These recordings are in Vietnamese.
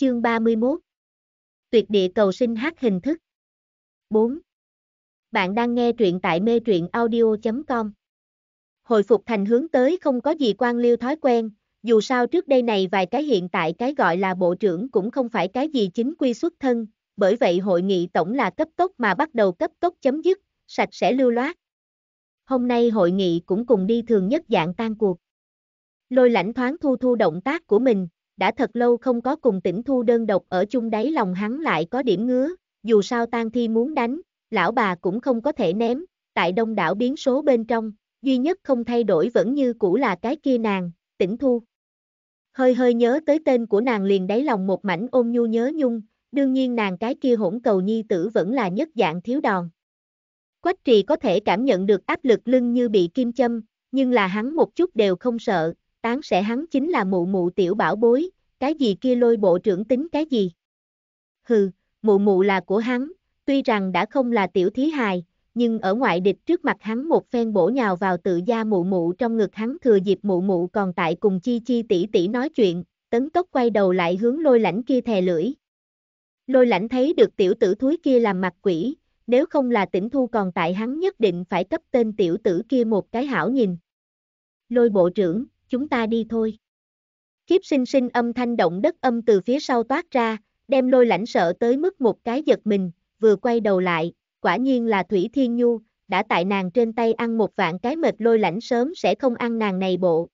chương 31 Tuyệt địa cầu sinh hát hình thức 4. Bạn đang nghe truyện tại mê truyện audio.com Hồi phục thành hướng tới không có gì quan liêu thói quen, dù sao trước đây này vài cái hiện tại cái gọi là bộ trưởng cũng không phải cái gì chính quy xuất thân, bởi vậy hội nghị tổng là cấp tốc mà bắt đầu cấp tốc chấm dứt, sạch sẽ lưu loát. Hôm nay hội nghị cũng cùng đi thường nhất dạng tan cuộc. Lôi lãnh thoáng thu thu động tác của mình, đã thật lâu không có cùng tỉnh thu đơn độc ở chung đáy lòng hắn lại có điểm ngứa, dù sao tan thi muốn đánh, lão bà cũng không có thể ném, tại đông đảo biến số bên trong, duy nhất không thay đổi vẫn như cũ là cái kia nàng, tỉnh thu. Hơi hơi nhớ tới tên của nàng liền đáy lòng một mảnh ôm nhu nhớ nhung, đương nhiên nàng cái kia hỗn cầu nhi tử vẫn là nhất dạng thiếu đòn. Quách trì có thể cảm nhận được áp lực lưng như bị kim châm, nhưng là hắn một chút đều không sợ, tán sẽ hắn chính là mụ mụ tiểu bảo bối, cái gì kia lôi bộ trưởng tính cái gì. Hừ, mụ mụ là của hắn, tuy rằng đã không là tiểu thí hài, nhưng ở ngoại địch trước mặt hắn một phen bổ nhào vào tự gia mụ mụ trong ngực hắn thừa dịp mụ mụ còn tại cùng chi chi tỷ tỷ nói chuyện, tấn tốc quay đầu lại hướng lôi lãnh kia thè lưỡi. Lôi lãnh thấy được tiểu tử thúi kia làm mặt quỷ, nếu không là tỉnh thu còn tại hắn nhất định phải cấp tên tiểu tử kia một cái hảo nhìn. Lôi bộ trưởng, chúng ta đi thôi. Kiếp sinh sinh âm thanh động đất âm từ phía sau toát ra, đem lôi lãnh sợ tới mức một cái giật mình, vừa quay đầu lại, quả nhiên là Thủy Thiên Nhu, đã tại nàng trên tay ăn một vạn cái mệt lôi lãnh sớm sẽ không ăn nàng này bộ.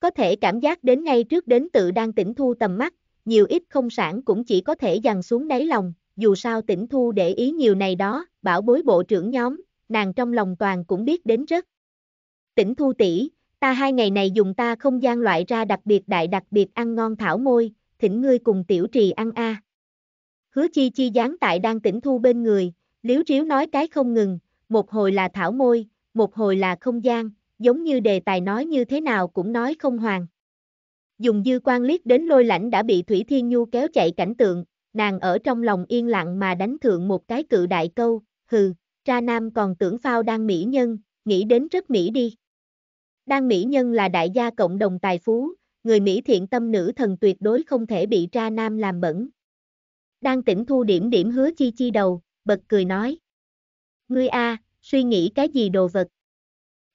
Có thể cảm giác đến ngay trước đến tự đang tỉnh thu tầm mắt, nhiều ít không sản cũng chỉ có thể dằn xuống đáy lòng, dù sao tỉnh thu để ý nhiều này đó, bảo bối bộ trưởng nhóm, nàng trong lòng toàn cũng biết đến rất. Tỉnh thu tỷ ta hai ngày này dùng ta không gian loại ra đặc biệt đại đặc biệt ăn ngon thảo môi, thỉnh ngươi cùng tiểu trì ăn a. Hứa chi chi dán tại đang tỉnh thu bên người, liếu riếu nói cái không ngừng, một hồi là thảo môi, một hồi là không gian, giống như đề tài nói như thế nào cũng nói không hoàn. Dùng dư quan liếc đến lôi lãnh đã bị Thủy Thiên Nhu kéo chạy cảnh tượng, nàng ở trong lòng yên lặng mà đánh thượng một cái cự đại câu, hừ, tra nam còn tưởng phao đang mỹ nhân, nghĩ đến rất mỹ đi. Đan mỹ nhân là đại gia cộng đồng tài phú, người Mỹ thiện tâm nữ thần tuyệt đối không thể bị tra nam làm bẩn. Đan tỉnh thu điểm điểm hứa chi chi đầu, bật cười nói. Ngươi a, suy nghĩ cái gì đồ vật?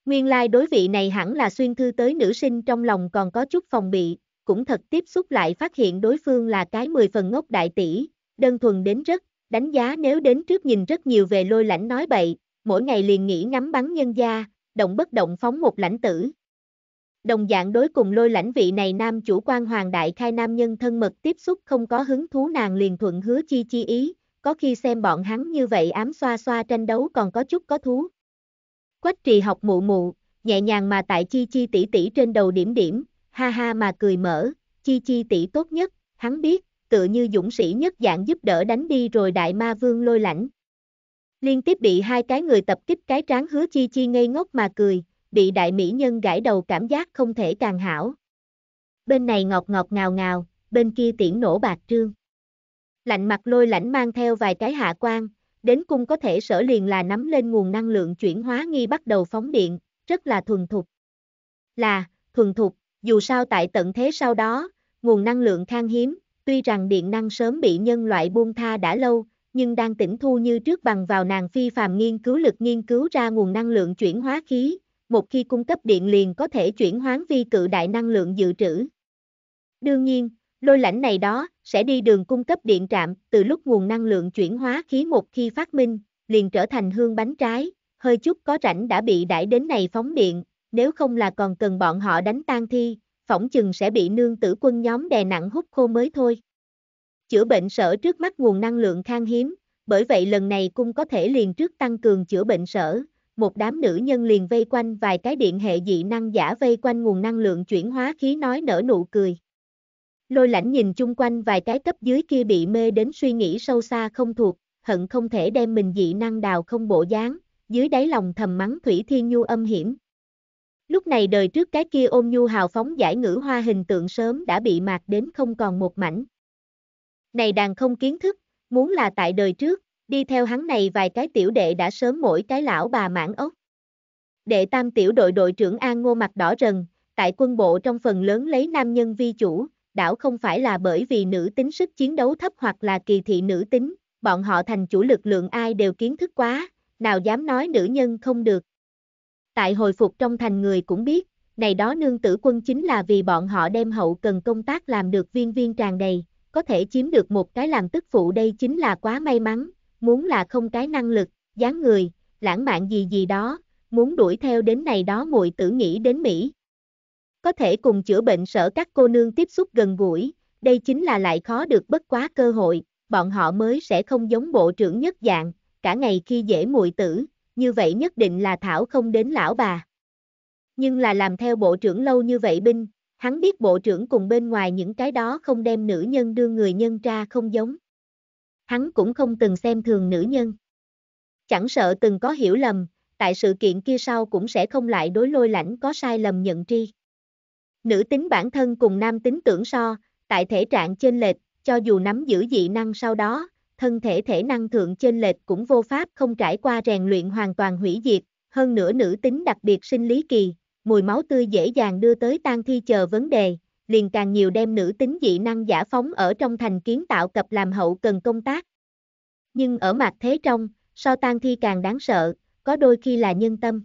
Nguyên lai like đối vị này hẳn là xuyên thư tới nữ sinh trong lòng còn có chút phòng bị, cũng thật tiếp xúc lại phát hiện đối phương là cái 10 phần ngốc đại tỷ, đơn thuần đến rất, đánh giá nếu đến trước nhìn rất nhiều về lôi lãnh nói bậy, mỗi ngày liền nghĩ ngắm bắn nhân gia, động bất động phóng một lãnh tử. Đồng dạng đối cùng lôi lãnh vị này nam chủ quan hoàng đại khai nam nhân thân mật tiếp xúc không có hứng thú nàng liền thuận hứa chi chi ý, có khi xem bọn hắn như vậy ám xoa xoa tranh đấu còn có chút có thú. Quách trì học mụ mụ, nhẹ nhàng mà tại chi chi tỷ tỷ trên đầu điểm điểm, ha ha mà cười mở, chi chi tỷ tốt nhất, hắn biết, tựa như dũng sĩ nhất dạng giúp đỡ đánh đi rồi đại ma vương lôi lãnh. Liên tiếp bị hai cái người tập kích cái tráng hứa chi chi ngây ngốc mà cười, bị đại mỹ nhân gãi đầu cảm giác không thể càng hảo. Bên này ngọt ngọt ngào ngào, bên kia tiễn nổ bạc trương. Lạnh mặt lôi lãnh mang theo vài cái hạ quan, đến cung có thể sở liền là nắm lên nguồn năng lượng chuyển hóa nghi bắt đầu phóng điện, rất là thuần thục. Là, thuần thục, dù sao tại tận thế sau đó, nguồn năng lượng khan hiếm, tuy rằng điện năng sớm bị nhân loại buông tha đã lâu, nhưng đang tỉnh thu như trước bằng vào nàng phi phàm nghiên cứu lực nghiên cứu ra nguồn năng lượng chuyển hóa khí, một khi cung cấp điện liền có thể chuyển hóa vi cự đại năng lượng dự trữ. Đương nhiên, lôi lãnh này đó sẽ đi đường cung cấp điện trạm, từ lúc nguồn năng lượng chuyển hóa khí một khi phát minh, liền trở thành hương bánh trái, hơi chút có rảnh đã bị đãi đến này phóng điện, nếu không là còn cần bọn họ đánh tan thi, phỏng chừng sẽ bị nương tử quân nhóm đè nặng hút khô mới thôi. Chữa bệnh sở trước mắt nguồn năng lượng khan hiếm, bởi vậy lần này cung có thể liền trước tăng cường chữa bệnh sở. Một đám nữ nhân liền vây quanh vài cái điện hệ dị năng giả vây quanh nguồn năng lượng chuyển hóa khí nói nở nụ cười. Lôi lãnh nhìn chung quanh vài cái cấp dưới kia bị mê đến suy nghĩ sâu xa không thuộc, hận không thể đem mình dị năng đào không bộ dáng, dưới đáy lòng thầm mắng Thủy Thiên Nhu âm hiểm. Lúc này đời trước cái kia ôm nhu hào phóng giải ngữ hoa hình tượng sớm đã bị mạc đến không còn một mảnh. Này đàn không kiến thức, muốn là tại đời trước, đi theo hắn này vài cái tiểu đệ đã sớm mỗi cái lão bà mãn ốc. Đệ tam tiểu đội đội trưởng An Ngô mặt đỏ rần, tại quân bộ trong phần lớn lấy nam nhân vi chủ, đảo không phải là bởi vì nữ tính sức chiến đấu thấp hoặc là kỳ thị nữ tính, bọn họ thành chủ lực lượng ai đều kiến thức quá, nào dám nói nữ nhân không được. Tại hồi phục trong thành người cũng biết, này đó nương tử quân chính là vì bọn họ đem hậu cần công tác làm được viên viên tràn đầy, có thể chiếm được một cái làm tức phụ đây chính là quá may mắn, muốn là không cái năng lực, dáng người, lãng mạn gì gì đó, muốn đuổi theo đến này đó muội tử nghĩ đến Mỹ. Có thể cùng chữa bệnh sở các cô nương tiếp xúc gần gũi, đây chính là lại khó được bất quá cơ hội, bọn họ mới sẽ không giống bộ trưởng nhất dạng, cả ngày khi dễ muội tử, như vậy nhất định là Thảo không đến lão bà. Nhưng là làm theo bộ trưởng lâu như vậy binh, Hắn biết bộ trưởng cùng bên ngoài những cái đó không đem nữ nhân đưa người nhân ra không giống. Hắn cũng không từng xem thường nữ nhân. Chẳng sợ từng có hiểu lầm, tại sự kiện kia sau cũng sẽ không lại đối lôi lãnh có sai lầm nhận tri. Nữ tính bản thân cùng nam tính tưởng so, tại thể trạng trên lệch, cho dù nắm giữ dị năng sau đó, thân thể thể năng thượng trên lệch cũng vô pháp không trải qua rèn luyện hoàn toàn hủy diệt, hơn nữa nữ tính đặc biệt sinh lý kỳ, mùi máu tươi dễ dàng đưa tới tang thi chờ vấn đề, liền càng nhiều đem nữ tính dị năng giả phóng ở trong thành kiến tạo cập làm hậu cần công tác. Nhưng ở mặt thế trong, so tang thi càng đáng sợ, có đôi khi là nhân tâm.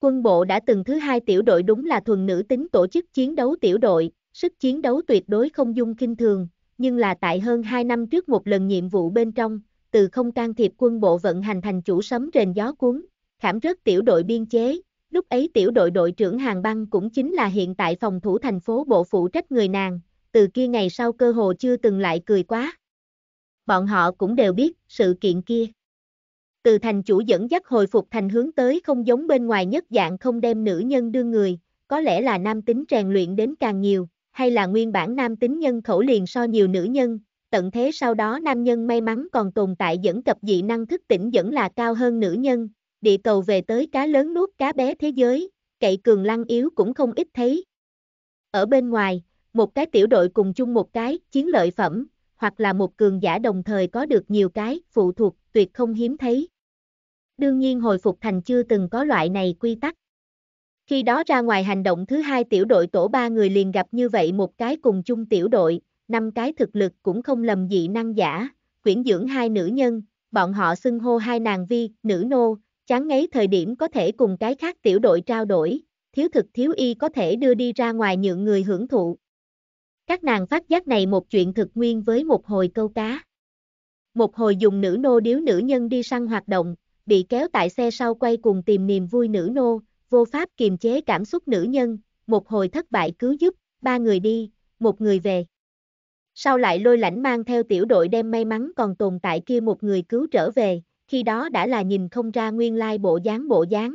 Quân bộ đã từng thứ hai tiểu đội đúng là thuần nữ tính tổ chức chiến đấu tiểu đội, sức chiến đấu tuyệt đối không dung kinh thường, nhưng là tại hơn 2 năm trước một lần nhiệm vụ bên trong, từ không can thiệp quân bộ vận hành thành chủ sấm rền gió cuốn, khảm rớt tiểu đội biên chế, lúc ấy tiểu đội đội trưởng Hàng Băng cũng chính là hiện tại phòng thủ thành phố bộ phụ trách người nàng, từ kia ngày sau cơ hồ chưa từng lại cười quá. Bọn họ cũng đều biết sự kiện kia. Từ thành chủ dẫn dắt hồi phục thành hướng tới không giống bên ngoài nhất dạng không đem nữ nhân đương người, có lẽ là nam tính rèn luyện đến càng nhiều, hay là nguyên bản nam tính nhân khẩu liền so nhiều nữ nhân, tận thế sau đó nam nhân may mắn còn tồn tại dẫn cập dị năng thức tỉnh dẫn là cao hơn nữ nhân, địa cầu về tới cá lớn nuốt cá bé thế giới, cậy cường lăng yếu cũng không ít thấy. Ở bên ngoài, một cái tiểu đội cùng chung một cái chiến lợi phẩm, hoặc là một cường giả đồng thời có được nhiều cái phụ thuộc tuyệt không hiếm thấy. Đương nhiên hồi phục thành chưa từng có loại này quy tắc. Khi đó ra ngoài hành động thứ hai tiểu đội tổ ba người liền gặp như vậy một cái cùng chung tiểu đội, năm cái thực lực cũng không lầm dị năng giả, quyển dưỡng hai nữ nhân, bọn họ xưng hô hai nàng vi, nữ nô, chán ngấy thời điểm có thể cùng cái khác tiểu đội trao đổi, thiếu thực thiếu y có thể đưa đi ra ngoài nhượng người hưởng thụ. Các nàng phát giác này một chuyện thực nguyên với một hồi câu cá. Một hồi dùng nữ nô điếu nữ nhân đi săn hoạt động, bị kéo tại xe sau quay cùng tìm niềm vui nữ nô, vô pháp kiềm chế cảm xúc nữ nhân, một hồi thất bại cứu giúp, ba người đi, một người về. Sau lại lôi lãnh mang theo tiểu đội đem may mắn còn tồn tại kia một người cứu trở về, khi đó đã là nhìn không ra nguyên lai bộ dáng bộ dáng.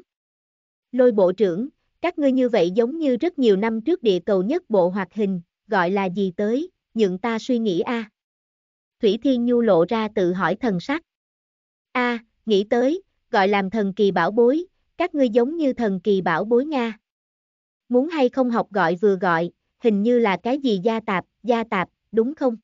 Lôi bộ trưởng, các ngươi như vậy giống như rất nhiều năm trước địa cầu nhất bộ hoạt hình, gọi là gì tới, nhượng ta suy nghĩ a. Thủy Thiên Nhu lộ ra tự hỏi thần sắc. A, nghĩ tới, gọi làm thần kỳ bảo bối, các ngươi giống như thần kỳ bảo bối Nga. Muốn hay không học gọi vừa gọi, hình như là cái gì gia tạp, gia tạp, đúng không?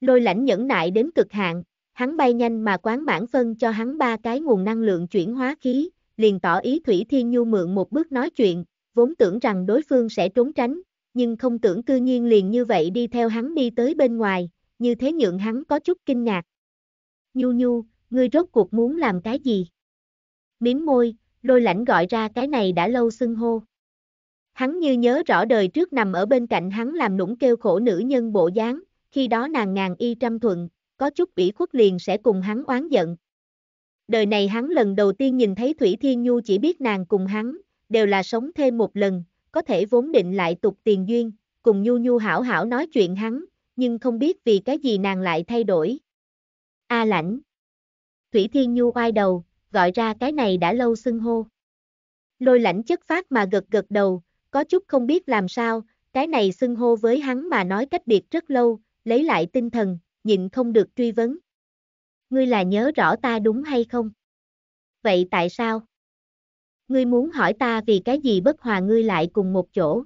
Lôi lãnh nhẫn nại đến cực hạn, hắn bay nhanh mà quán bản phân cho hắn ba cái nguồn năng lượng chuyển hóa khí, liền tỏ ý Thủy Thiên Nhu mượn một bước nói chuyện, vốn tưởng rằng đối phương sẽ trốn tránh, nhưng không tưởng cư nhiên liền như vậy đi theo hắn đi tới bên ngoài, như thế nhượng hắn có chút kinh ngạc. Nhu Nhu, ngươi rốt cuộc muốn làm cái gì? Miếm môi, đôi lãnh gọi ra cái này đã lâu xưng hô. Hắn như nhớ rõ đời trước nằm ở bên cạnh hắn làm nũng kêu khổ nữ nhân bộ dáng, khi đó nàng ngàn y trăm thuận, có chút ủy khuất liền sẽ cùng hắn oán giận. Đời này hắn lần đầu tiên nhìn thấy Thủy Thiên Nhu chỉ biết nàng cùng hắn, đều là sống thêm một lần, có thể vốn định lại tục tiền duyên, cùng Nhu Nhu hảo hảo nói chuyện hắn, nhưng không biết vì cái gì nàng lại thay đổi. A lãnh. Thủy Thiên Nhu oai đầu, gọi ra cái này đã lâu xưng hô. Lôi lãnh chất phát mà gật gật đầu, có chút không biết làm sao, cái này xưng hô với hắn mà nói cách biệt rất lâu, lấy lại tinh thần, nhịn không được truy vấn. Ngươi là nhớ rõ ta đúng hay không? Vậy tại sao? Ngươi muốn hỏi ta vì cái gì bất hòa ngươi lại cùng một chỗ?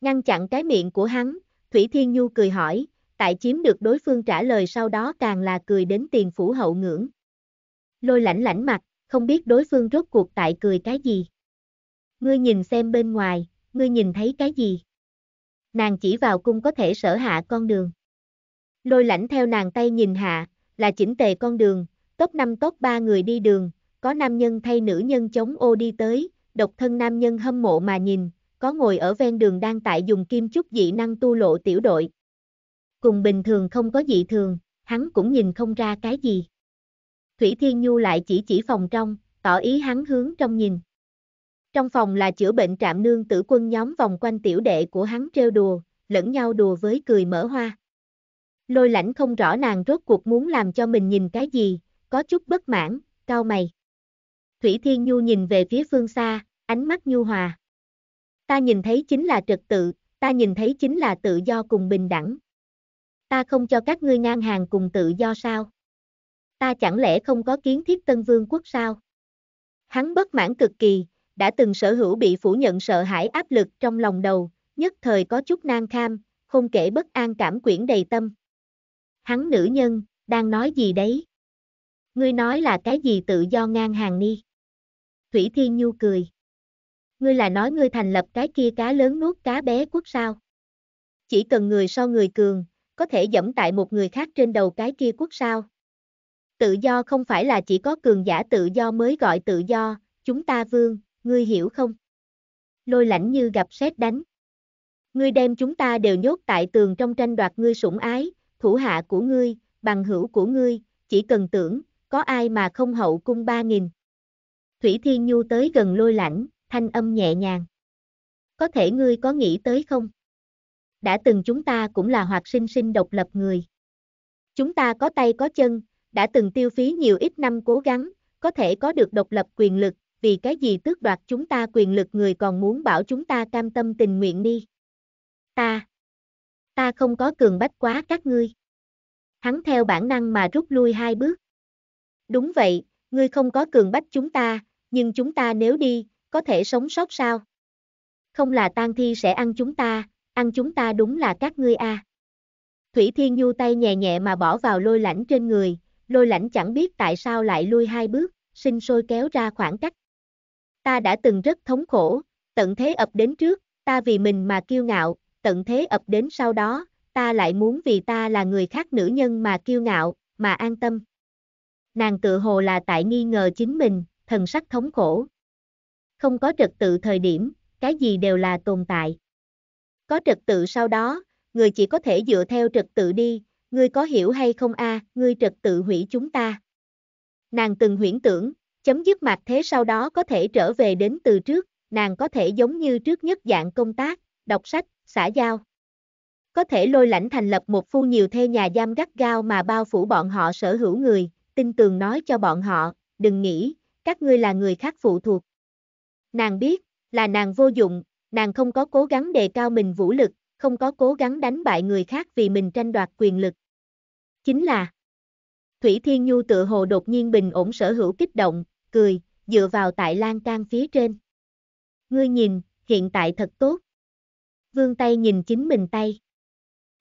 Ngăn chặn cái miệng của hắn, Thủy Thiên Nhu cười hỏi, tại chiếm được đối phương trả lời sau đó càng là cười đến tiền phủ hậu ngưỡng. Lôi lãnh lãnh mặt, không biết đối phương rốt cuộc tại cười cái gì. Ngươi nhìn xem bên ngoài, ngươi nhìn thấy cái gì? Nàng chỉ vào cung có thể sở hạ con đường. Lôi lãnh theo nàng tay nhìn hạ, là chỉnh tề con đường, tốt năm tốt ba người đi đường, có nam nhân thay nữ nhân chống ô đi tới, độc thân nam nhân hâm mộ mà nhìn, có ngồi ở ven đường đang tại dùng kim chúc dị năng tu lộ tiểu đội. Cùng bình thường không có dị thường, hắn cũng nhìn không ra cái gì. Thủy Thiên Nhu lại chỉ chỉ phòng trong, tỏ ý hắn hướng trong nhìn. Trong phòng là chữa bệnh trạm nương tử quân nhóm vòng quanh tiểu đệ của hắn treo đùa, lẫn nhau đùa với cười mở hoa lôi lãnh không rõ nàng rốt cuộc muốn làm cho mình nhìn cái gì, có chút bất mãn, cao mày. Thủy Thiên Nhu nhìn về phía phương xa, ánh mắt nhu hòa. Ta nhìn thấy chính là trật tự, ta nhìn thấy chính là tự do cùng bình đẳng. Ta không cho các ngươi ngang hàng cùng tự do sao? Ta chẳng lẽ không có kiến thiết tân vương quốc sao? Hắn bất mãn cực kỳ, đã từng sở hữu bị phủ nhận sợ hãi áp lực trong lòng đầu, nhất thời có chút nang kham, không kể bất an cảm quyển đầy tâm hắn nữ nhân, đang nói gì đấy? Ngươi nói là cái gì tự do ngang hàng ni? Thủy Thiên Nhu cười. Ngươi là nói ngươi thành lập cái kia cá lớn nuốt cá bé quốc sao? Chỉ cần người so người cường, có thể dẫm tại một người khác trên đầu cái kia quốc sao? Tự do không phải là chỉ có cường giả tự do mới gọi tự do, chúng ta vương, ngươi hiểu không? Lôi lãnh như gặp sét đánh. Ngươi đem chúng ta đều nhốt tại tường trong tranh đoạt ngươi sủng ái, thủ hạ của ngươi, bằng hữu của ngươi, chỉ cần tưởng, có ai mà không hậu cung ba nghìn. Thủy Thiên Nhu tới gần lôi lãnh, thanh âm nhẹ nhàng. Có thể ngươi có nghĩ tới không? Đã từng chúng ta cũng là hoạt sinh sinh độc lập người. Chúng ta có tay có chân, đã từng tiêu phí nhiều ít năm cố gắng, có thể có được độc lập quyền lực, vì cái gì tước đoạt chúng ta quyền lực người còn muốn bảo chúng ta cam tâm tình nguyện đi. Ta, ta không có cường bách quá các ngươi. Hắn theo bản năng mà rút lui hai bước. Đúng vậy, ngươi không có cường bách chúng ta, nhưng chúng ta nếu đi, có thể sống sót sao? Không là tan thi sẽ ăn chúng ta, ăn chúng ta đúng là các ngươi a. À. Thủy Thiên Nhu tay nhẹ nhẹ mà bỏ vào lôi lãnh trên người, lôi lãnh chẳng biết tại sao lại lui hai bước, sinh sôi kéo ra khoảng cách. Ta đã từng rất thống khổ, tận thế ập đến trước, ta vì mình mà kiêu ngạo, tận thế ập đến sau đó, ta lại muốn vì ta là người khác nữ nhân mà kiêu ngạo, mà an tâm. Nàng tự hồ là tại nghi ngờ chính mình, thần sắc thống khổ. Không có trật tự thời điểm, cái gì đều là tồn tại. Có trật tự sau đó, người chỉ có thể dựa theo trật tự đi, ngươi có hiểu hay không a, à, ngươi trật tự hủy chúng ta. Nàng từng huyễn tưởng, chấm dứt mặt thế sau đó có thể trở về đến từ trước, nàng có thể giống như trước nhất dạng công tác, đọc sách, xã giao. Có thể lôi lãnh thành lập một phu nhiều thê nhà giam gắt gao mà bao phủ bọn họ sở hữu người, tin tường nói cho bọn họ, đừng nghĩ, các ngươi là người khác phụ thuộc. Nàng biết, là nàng vô dụng, nàng không có cố gắng đề cao mình vũ lực, không có cố gắng đánh bại người khác vì mình tranh đoạt quyền lực. Chính là Thủy Thiên Nhu tự hồ đột nhiên bình ổn sở hữu kích động, cười, dựa vào tại lan can phía trên. Ngươi nhìn, hiện tại thật tốt vương tay nhìn chính mình tay.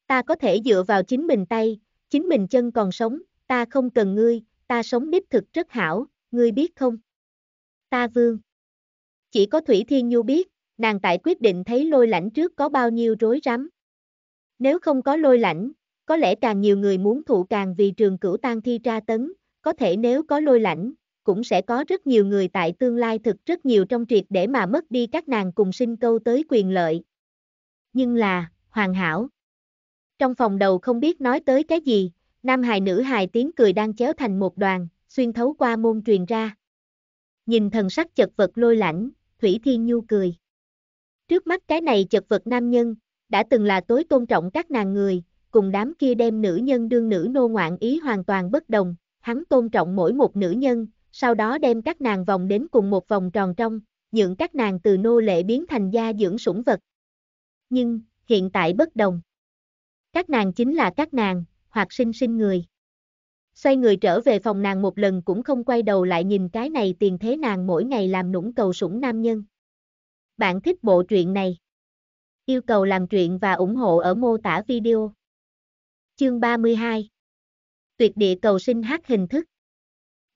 Ta có thể dựa vào chính mình tay, chính mình chân còn sống, ta không cần ngươi, ta sống đích thực rất hảo, ngươi biết không? Ta vương. Chỉ có Thủy Thiên Nhu biết, nàng tại quyết định thấy lôi lãnh trước có bao nhiêu rối rắm. Nếu không có lôi lãnh, có lẽ càng nhiều người muốn thụ càng vì trường cửu tan thi tra tấn, có thể nếu có lôi lãnh, cũng sẽ có rất nhiều người tại tương lai thực rất nhiều trong triệt để mà mất đi các nàng cùng sinh câu tới quyền lợi, nhưng là, hoàn hảo. Trong phòng đầu không biết nói tới cái gì, nam hài nữ hài tiếng cười đang chéo thành một đoàn, xuyên thấu qua môn truyền ra. Nhìn thần sắc chật vật lôi lãnh, Thủy Thiên Nhu cười. Trước mắt cái này chật vật nam nhân, đã từng là tối tôn trọng các nàng người, cùng đám kia đem nữ nhân đương nữ nô ngoạn ý hoàn toàn bất đồng, hắn tôn trọng mỗi một nữ nhân, sau đó đem các nàng vòng đến cùng một vòng tròn trong, nhượng các nàng từ nô lệ biến thành gia dưỡng sủng vật nhưng, hiện tại bất đồng. Các nàng chính là các nàng, hoặc sinh sinh người. Xoay người trở về phòng nàng một lần cũng không quay đầu lại nhìn cái này tiền thế nàng mỗi ngày làm nũng cầu sủng nam nhân. Bạn thích bộ truyện này? Yêu cầu làm truyện và ủng hộ ở mô tả video. Chương 32 Tuyệt địa cầu sinh hát hình thức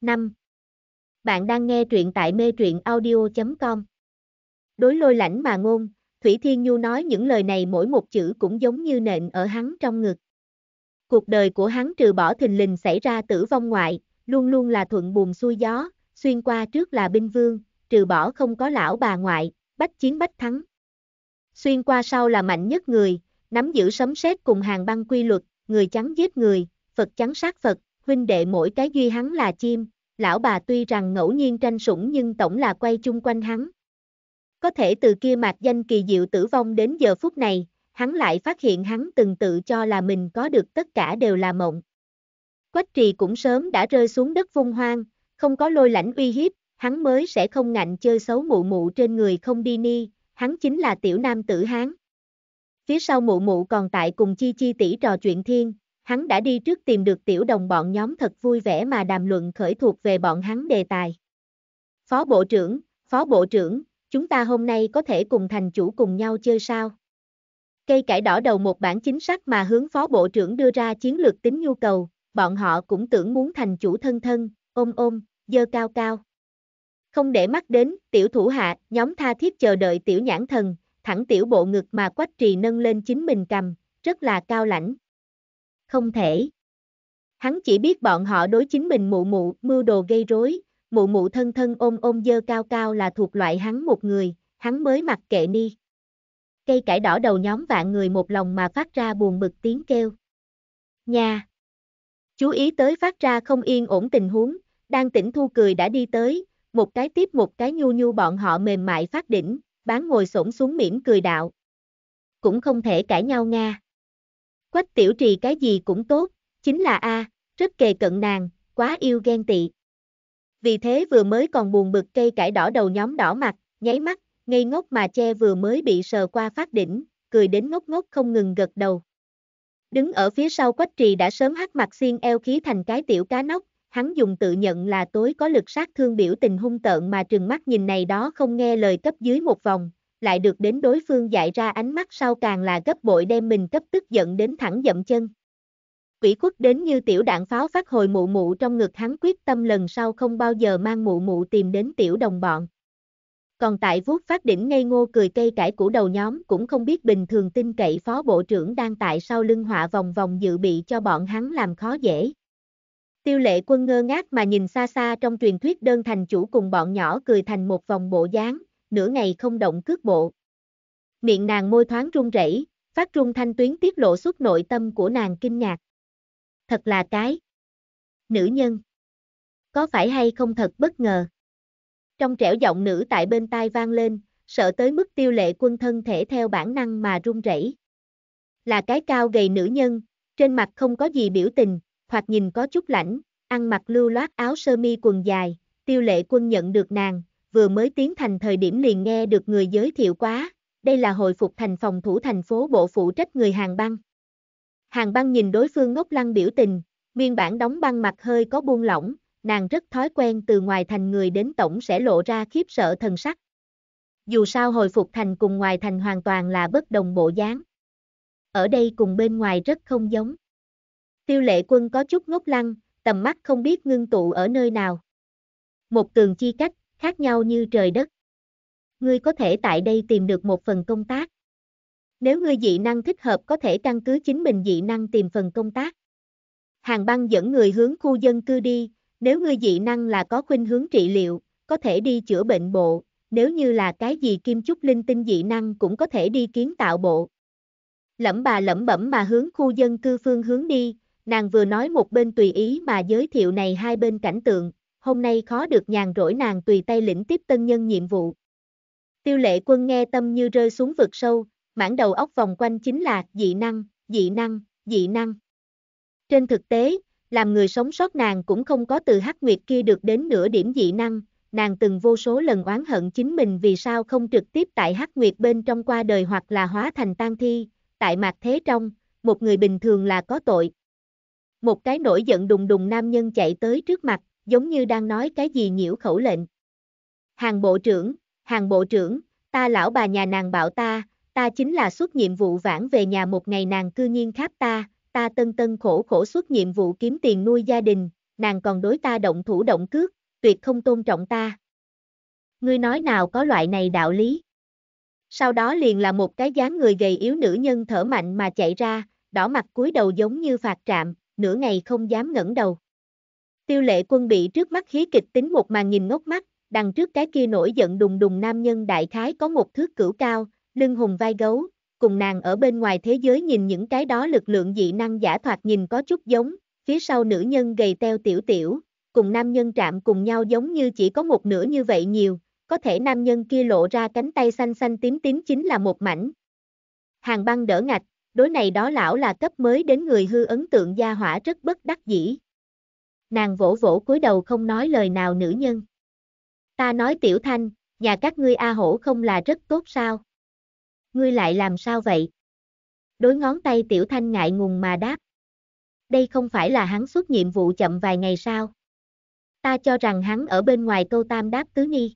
5. Bạn đang nghe truyện tại mê truyện audio.com Đối lôi lãnh mà ngôn, Thủy Thiên Nhu nói những lời này mỗi một chữ cũng giống như nện ở hắn trong ngực. Cuộc đời của hắn trừ bỏ thình lình xảy ra tử vong ngoại, luôn luôn là thuận buồm xuôi gió, xuyên qua trước là binh vương, trừ bỏ không có lão bà ngoại, bách chiến bách thắng. Xuyên qua sau là mạnh nhất người, nắm giữ sấm sét cùng hàng băng quy luật, người trắng giết người, Phật trắng sát Phật, huynh đệ mỗi cái duy hắn là chim, lão bà tuy rằng ngẫu nhiên tranh sủng nhưng tổng là quay chung quanh hắn, có thể từ kia mạc danh kỳ diệu tử vong đến giờ phút này, hắn lại phát hiện hắn từng tự cho là mình có được tất cả đều là mộng. Quách trì cũng sớm đã rơi xuống đất vung hoang, không có lôi lãnh uy hiếp, hắn mới sẽ không ngạnh chơi xấu mụ mụ trên người không đi ni, hắn chính là tiểu nam tử hán. Phía sau mụ mụ còn tại cùng chi chi tỷ trò chuyện thiên, hắn đã đi trước tìm được tiểu đồng bọn nhóm thật vui vẻ mà đàm luận khởi thuộc về bọn hắn đề tài. Phó Bộ trưởng, Phó Bộ trưởng, chúng ta hôm nay có thể cùng thành chủ cùng nhau chơi sao? Cây cải đỏ đầu một bản chính sách mà hướng phó bộ trưởng đưa ra chiến lược tính nhu cầu, bọn họ cũng tưởng muốn thành chủ thân thân, ôm ôm, dơ cao cao. Không để mắt đến, tiểu thủ hạ, nhóm tha thiết chờ đợi tiểu nhãn thần, thẳng tiểu bộ ngực mà quách trì nâng lên chính mình cầm, rất là cao lãnh. Không thể. Hắn chỉ biết bọn họ đối chính mình mụ mụ, mưu đồ gây rối, mụ mụ thân thân ôm ôm dơ cao cao là thuộc loại hắn một người, hắn mới mặc kệ ni. Cây cải đỏ đầu nhóm vạn người một lòng mà phát ra buồn bực tiếng kêu. Nha! Chú ý tới phát ra không yên ổn tình huống, đang tỉnh thu cười đã đi tới, một cái tiếp một cái nhu nhu bọn họ mềm mại phát đỉnh, bán ngồi xổm xuống mỉm cười đạo. Cũng không thể cãi nhau Nga. Quách tiểu trì cái gì cũng tốt, chính là A, rất kề cận nàng, quá yêu ghen tị vì thế vừa mới còn buồn bực cây cải đỏ đầu nhóm đỏ mặt, nháy mắt, ngây ngốc mà che vừa mới bị sờ qua phát đỉnh, cười đến ngốc ngốc không ngừng gật đầu. Đứng ở phía sau quách trì đã sớm hắt mặt xiên eo khí thành cái tiểu cá nóc, hắn dùng tự nhận là tối có lực sát thương biểu tình hung tợn mà trừng mắt nhìn này đó không nghe lời cấp dưới một vòng, lại được đến đối phương dạy ra ánh mắt sau càng là gấp bội đem mình cấp tức giận đến thẳng dậm chân. Quỷ quốc đến như tiểu đạn pháo phát hồi mụ mụ trong ngực hắn quyết tâm lần sau không bao giờ mang mụ mụ tìm đến tiểu đồng bọn. Còn tại vuốt phát đỉnh ngây ngô cười cây cải của đầu nhóm cũng không biết bình thường tin cậy phó bộ trưởng đang tại sau lưng họa vòng vòng dự bị cho bọn hắn làm khó dễ. Tiêu lệ quân ngơ ngác mà nhìn xa xa trong truyền thuyết đơn thành chủ cùng bọn nhỏ cười thành một vòng bộ dáng, nửa ngày không động cước bộ. Miệng nàng môi thoáng run rẩy, phát run thanh tuyến tiết lộ suốt nội tâm của nàng kinh ngạc thật là cái. Nữ nhân. Có phải hay không thật bất ngờ. Trong trẻo giọng nữ tại bên tai vang lên, sợ tới mức tiêu lệ quân thân thể theo bản năng mà run rẩy. Là cái cao gầy nữ nhân, trên mặt không có gì biểu tình, hoặc nhìn có chút lạnh, ăn mặc lưu loát áo sơ mi quần dài, tiêu lệ quân nhận được nàng, vừa mới tiến thành thời điểm liền nghe được người giới thiệu quá, đây là hồi phục thành phòng thủ thành phố bộ phụ trách người hàng băng. Hàng băng nhìn đối phương ngốc lăng biểu tình, miên bản đóng băng mặt hơi có buông lỏng, nàng rất thói quen từ ngoài thành người đến tổng sẽ lộ ra khiếp sợ thần sắc. Dù sao hồi phục thành cùng ngoài thành hoàn toàn là bất đồng bộ dáng. Ở đây cùng bên ngoài rất không giống. Tiêu lệ quân có chút ngốc lăng, tầm mắt không biết ngưng tụ ở nơi nào. Một tường chi cách, khác nhau như trời đất. Ngươi có thể tại đây tìm được một phần công tác. Nếu ngươi dị năng thích hợp có thể căn cứ chính mình dị năng tìm phần công tác. Hàng băng dẫn người hướng khu dân cư đi, nếu ngươi dị năng là có khuynh hướng trị liệu, có thể đi chữa bệnh bộ, nếu như là cái gì kim chúc linh tinh dị năng cũng có thể đi kiến tạo bộ. Lẩm bà lẩm bẩm mà hướng khu dân cư phương hướng đi, nàng vừa nói một bên tùy ý mà giới thiệu này hai bên cảnh tượng, hôm nay khó được nhàn rỗi nàng tùy tay lĩnh tiếp tân nhân nhiệm vụ. Tiêu lệ quân nghe tâm như rơi xuống vực sâu, mảng đầu óc vòng quanh chính là dị năng, dị năng, dị năng. Trên thực tế, làm người sống sót nàng cũng không có từ hắc nguyệt kia được đến nửa điểm dị năng, nàng từng vô số lần oán hận chính mình vì sao không trực tiếp tại hắc nguyệt bên trong qua đời hoặc là hóa thành tan thi, tại mạc thế trong, một người bình thường là có tội. Một cái nổi giận đùng đùng nam nhân chạy tới trước mặt, giống như đang nói cái gì nhiễu khẩu lệnh. Hàng bộ trưởng, hàng bộ trưởng, ta lão bà nhà nàng bảo ta, ta chính là suốt nhiệm vụ vãn về nhà một ngày nàng cư nhiên kháp ta, ta tân tân khổ khổ suốt nhiệm vụ kiếm tiền nuôi gia đình, nàng còn đối ta động thủ động cước, tuyệt không tôn trọng ta. Ngươi nói nào có loại này đạo lý. Sau đó liền là một cái dáng người gầy yếu nữ nhân thở mạnh mà chạy ra, đỏ mặt cúi đầu giống như phạt trạm, nửa ngày không dám ngẩng đầu. Tiêu lệ quân bị trước mắt khí kịch tính một màn nhìn ngốc mắt, đằng trước cái kia nổi giận đùng đùng nam nhân đại khái có một thước cửu cao, lưng hùng vai gấu, cùng nàng ở bên ngoài thế giới nhìn những cái đó lực lượng dị năng giả thoạt nhìn có chút giống, phía sau nữ nhân gầy teo tiểu tiểu, cùng nam nhân trạm cùng nhau giống như chỉ có một nửa như vậy nhiều, có thể nam nhân kia lộ ra cánh tay xanh xanh tím tím chính là một mảnh. Hàng băng đỡ ngạch, đối này đó lão là cấp mới đến người hư ấn tượng gia hỏa rất bất đắc dĩ. Nàng vỗ vỗ cúi đầu không nói lời nào nữ nhân. Ta nói tiểu thanh, nhà các ngươi A hổ không là rất tốt sao? ngươi lại làm sao vậy? Đối ngón tay tiểu thanh ngại ngùng mà đáp. Đây không phải là hắn xuất nhiệm vụ chậm vài ngày sao? Ta cho rằng hắn ở bên ngoài câu tam đáp tứ ni.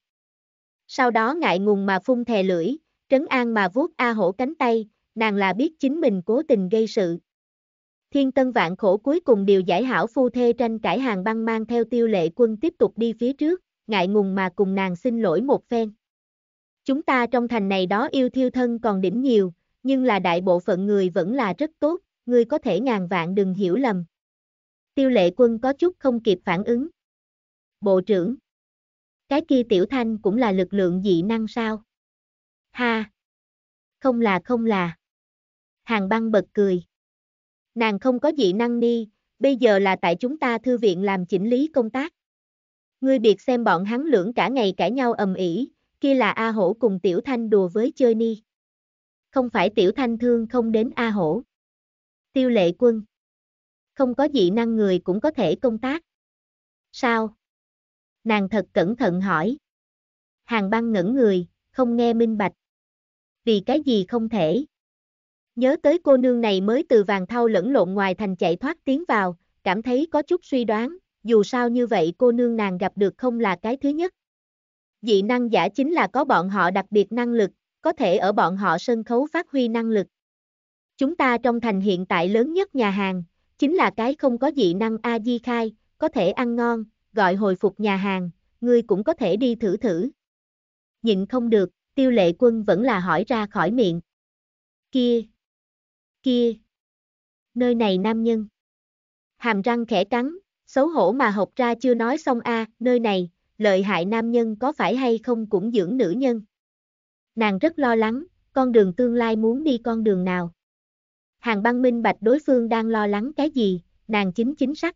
Sau đó ngại ngùng mà phun thè lưỡi, trấn an mà vuốt A hổ cánh tay, nàng là biết chính mình cố tình gây sự. Thiên tân vạn khổ cuối cùng điều giải hảo phu thê tranh cãi hàng băng mang theo tiêu lệ quân tiếp tục đi phía trước, ngại ngùng mà cùng nàng xin lỗi một phen. Chúng ta trong thành này đó yêu thiêu thân còn đỉnh nhiều, nhưng là đại bộ phận người vẫn là rất tốt, ngươi có thể ngàn vạn đừng hiểu lầm. Tiêu lệ quân có chút không kịp phản ứng. Bộ trưởng. Cái kia tiểu thanh cũng là lực lượng dị năng sao? Ha. Không là không là. Hàng băng bật cười. Nàng không có dị năng đi, bây giờ là tại chúng ta thư viện làm chỉnh lý công tác. Ngươi biệt xem bọn hắn lưỡng cả ngày cãi nhau ầm ĩ, kia là A Hổ cùng Tiểu Thanh đùa với chơi ni. Không phải Tiểu Thanh thương không đến A Hổ. Tiêu lệ quân. Không có dị năng người cũng có thể công tác. Sao? Nàng thật cẩn thận hỏi. Hàng băng ngẩn người, không nghe minh bạch. Vì cái gì không thể? Nhớ tới cô nương này mới từ vàng thau lẫn lộn ngoài thành chạy thoát tiến vào, cảm thấy có chút suy đoán, dù sao như vậy cô nương nàng gặp được không là cái thứ nhất. Dị năng giả chính là có bọn họ đặc biệt năng lực, có thể ở bọn họ sân khấu phát huy năng lực. Chúng ta trong thành hiện tại lớn nhất nhà hàng, chính là cái không có dị năng A Di Khai, có thể ăn ngon, gọi hồi phục nhà hàng, ngươi cũng có thể đi thử thử. Nhịn không được, tiêu lệ quân vẫn là hỏi ra khỏi miệng. Kia! Kia! Nơi này nam nhân. Hàm răng khẽ cắn, xấu hổ mà học ra chưa nói xong a nơi này, lợi hại nam nhân có phải hay không cũng dưỡng nữ nhân. Nàng rất lo lắng, con đường tương lai muốn đi con đường nào. Hàng băng minh bạch đối phương đang lo lắng cái gì, nàng chính chính sắc.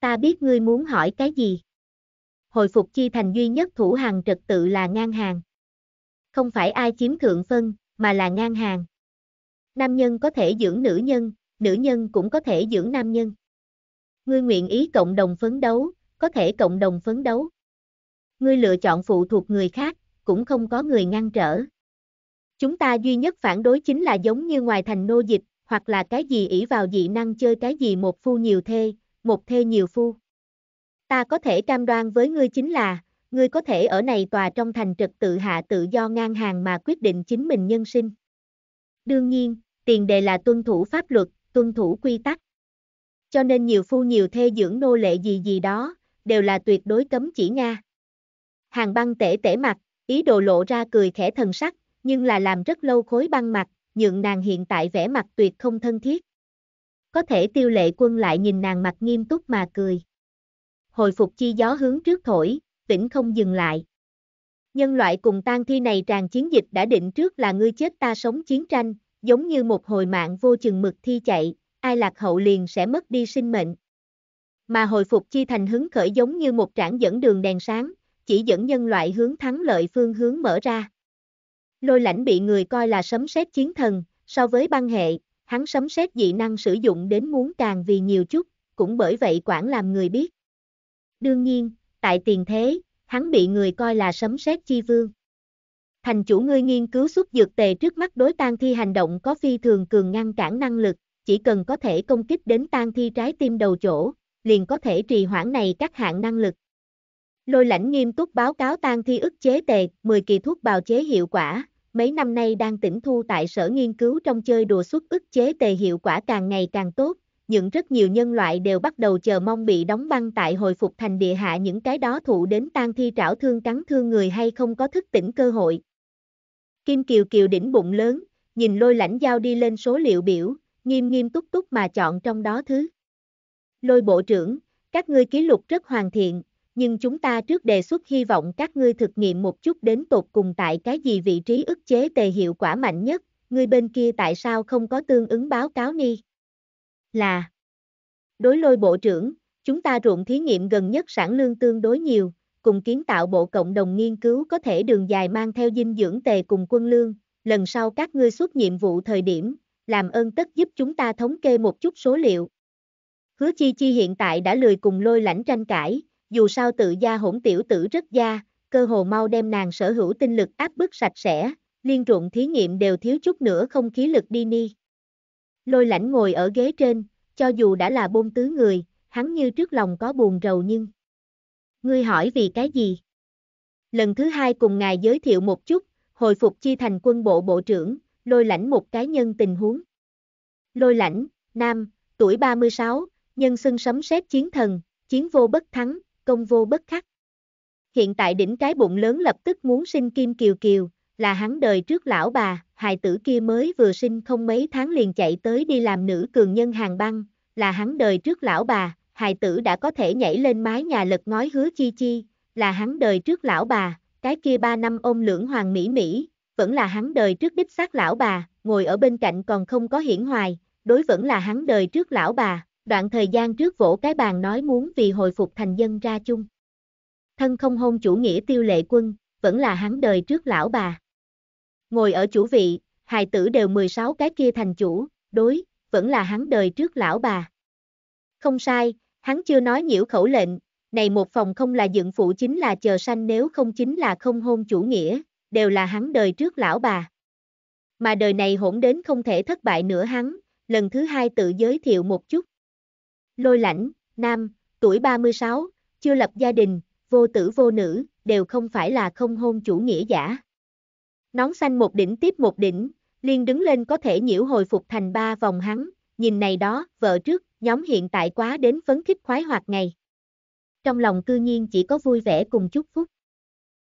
Ta biết ngươi muốn hỏi cái gì. Hồi phục chi thành duy nhất thủ hàng trật tự là ngang hàng. Không phải ai chiếm thượng phân, mà là ngang hàng. Nam nhân có thể dưỡng nữ nhân, nữ nhân cũng có thể dưỡng nam nhân. Ngươi nguyện ý cộng đồng phấn đấu, có thể cộng đồng phấn đấu ngươi lựa chọn phụ thuộc người khác, cũng không có người ngăn trở. Chúng ta duy nhất phản đối chính là giống như ngoài thành nô dịch, hoặc là cái gì ỷ vào dị năng chơi cái gì một phu nhiều thê, một thê nhiều phu. Ta có thể cam đoan với ngươi chính là, ngươi có thể ở này tòa trong thành trực tự hạ tự do ngang hàng mà quyết định chính mình nhân sinh. Đương nhiên, tiền đề là tuân thủ pháp luật, tuân thủ quy tắc. Cho nên nhiều phu nhiều thê dưỡng nô lệ gì gì đó, đều là tuyệt đối cấm chỉ Nga. Hàng băng tể tể mặt, ý đồ lộ ra cười khẽ thần sắc, nhưng là làm rất lâu khối băng mặt, nhượng nàng hiện tại vẻ mặt tuyệt không thân thiết. Có thể tiêu lệ quân lại nhìn nàng mặt nghiêm túc mà cười. Hồi phục chi gió hướng trước thổi, vĩnh không dừng lại. Nhân loại cùng tan thi này tràn chiến dịch đã định trước là ngươi chết ta sống chiến tranh, giống như một hồi mạng vô chừng mực thi chạy, ai lạc hậu liền sẽ mất đi sinh mệnh. Mà hồi phục chi thành hứng khởi giống như một trảng dẫn đường đèn sáng, chỉ dẫn nhân loại hướng thắng lợi phương hướng mở ra. Lôi lãnh bị người coi là sấm sét chiến thần, so với băng hệ, hắn sấm sét dị năng sử dụng đến muốn càng vì nhiều chút, cũng bởi vậy quản làm người biết. Đương nhiên, tại tiền thế, hắn bị người coi là sấm sét chi vương. Thành chủ ngươi nghiên cứu xuất dược tề trước mắt đối tan thi hành động có phi thường cường ngăn cản năng lực, chỉ cần có thể công kích đến tan thi trái tim đầu chỗ, liền có thể trì hoãn này các hạng năng lực. Lôi lãnh nghiêm túc báo cáo tan thi ức chế tề, 10 kỳ thuốc bào chế hiệu quả, mấy năm nay đang tỉnh thu tại sở nghiên cứu trong chơi đùa xuất ức chế tề hiệu quả càng ngày càng tốt, những rất nhiều nhân loại đều bắt đầu chờ mong bị đóng băng tại hồi phục thành địa hạ những cái đó thụ đến tan thi trảo thương cắn thương người hay không có thức tỉnh cơ hội. Kim Kiều Kiều đỉnh bụng lớn, nhìn lôi lãnh giao đi lên số liệu biểu, nghiêm nghiêm túc túc mà chọn trong đó thứ. Lôi bộ trưởng, các ngươi ký lục rất hoàn thiện, nhưng chúng ta trước đề xuất hy vọng các ngươi thực nghiệm một chút đến tột cùng tại cái gì vị trí ức chế tề hiệu quả mạnh nhất, ngươi bên kia tại sao không có tương ứng báo cáo ni? Là Đối lôi bộ trưởng, chúng ta ruộng thí nghiệm gần nhất sản lương tương đối nhiều, cùng kiến tạo bộ cộng đồng nghiên cứu có thể đường dài mang theo dinh dưỡng tề cùng quân lương, lần sau các ngươi xuất nhiệm vụ thời điểm, làm ơn tất giúp chúng ta thống kê một chút số liệu. Hứa Chi Chi hiện tại đã lười cùng lôi lãnh tranh cãi, dù sao tự gia hỗn tiểu tử rất gia, cơ hồ mau đem nàng sở hữu tinh lực áp bức sạch sẽ, liên ruộng thí nghiệm đều thiếu chút nữa không khí lực đi ni. Lôi lãnh ngồi ở ghế trên, cho dù đã là bôn tứ người, hắn như trước lòng có buồn rầu nhưng... Ngươi hỏi vì cái gì? Lần thứ hai cùng ngài giới thiệu một chút, hồi phục chi thành quân bộ bộ trưởng, lôi lãnh một cái nhân tình huống. Lôi lãnh, nam, tuổi 36, nhân xưng sấm sét chiến thần, chiến vô bất thắng, công vô bất khắc. Hiện tại đỉnh cái bụng lớn lập tức muốn sinh Kim Kiều Kiều, là hắn đời trước lão bà, hài tử kia mới vừa sinh không mấy tháng liền chạy tới đi làm nữ cường nhân hàng băng, là hắn đời trước lão bà, hài tử đã có thể nhảy lên mái nhà lật ngói hứa chi chi, là hắn đời trước lão bà, cái kia ba năm ôm lưỡng hoàng mỹ mỹ, vẫn là hắn đời trước đích xác lão bà, ngồi ở bên cạnh còn không có hiển hoài, đối vẫn là hắn đời trước lão bà, đoạn thời gian trước vỗ cái bàn nói muốn vì hồi phục thành dân ra chung. Thân không hôn chủ nghĩa tiêu lệ quân, vẫn là hắn đời trước lão bà. Ngồi ở chủ vị, hài tử đều 16 cái kia thành chủ, đối, vẫn là hắn đời trước lão bà. Không sai, hắn chưa nói nhiễu khẩu lệnh, này một phòng không là dựng phụ chính là chờ sanh nếu không chính là không hôn chủ nghĩa, đều là hắn đời trước lão bà. Mà đời này hỗn đến không thể thất bại nữa hắn, lần thứ hai tự giới thiệu một chút, lôi lãnh, nam, tuổi 36, chưa lập gia đình, vô tử vô nữ, đều không phải là không hôn chủ nghĩa giả. Nón xanh một đỉnh tiếp một đỉnh, liên đứng lên có thể nhiễu hồi phục thành ba vòng hắn, nhìn này đó, vợ trước, nhóm hiện tại quá đến phấn khích khoái hoạt ngày. Trong lòng cư nhiên chỉ có vui vẻ cùng chúc phúc.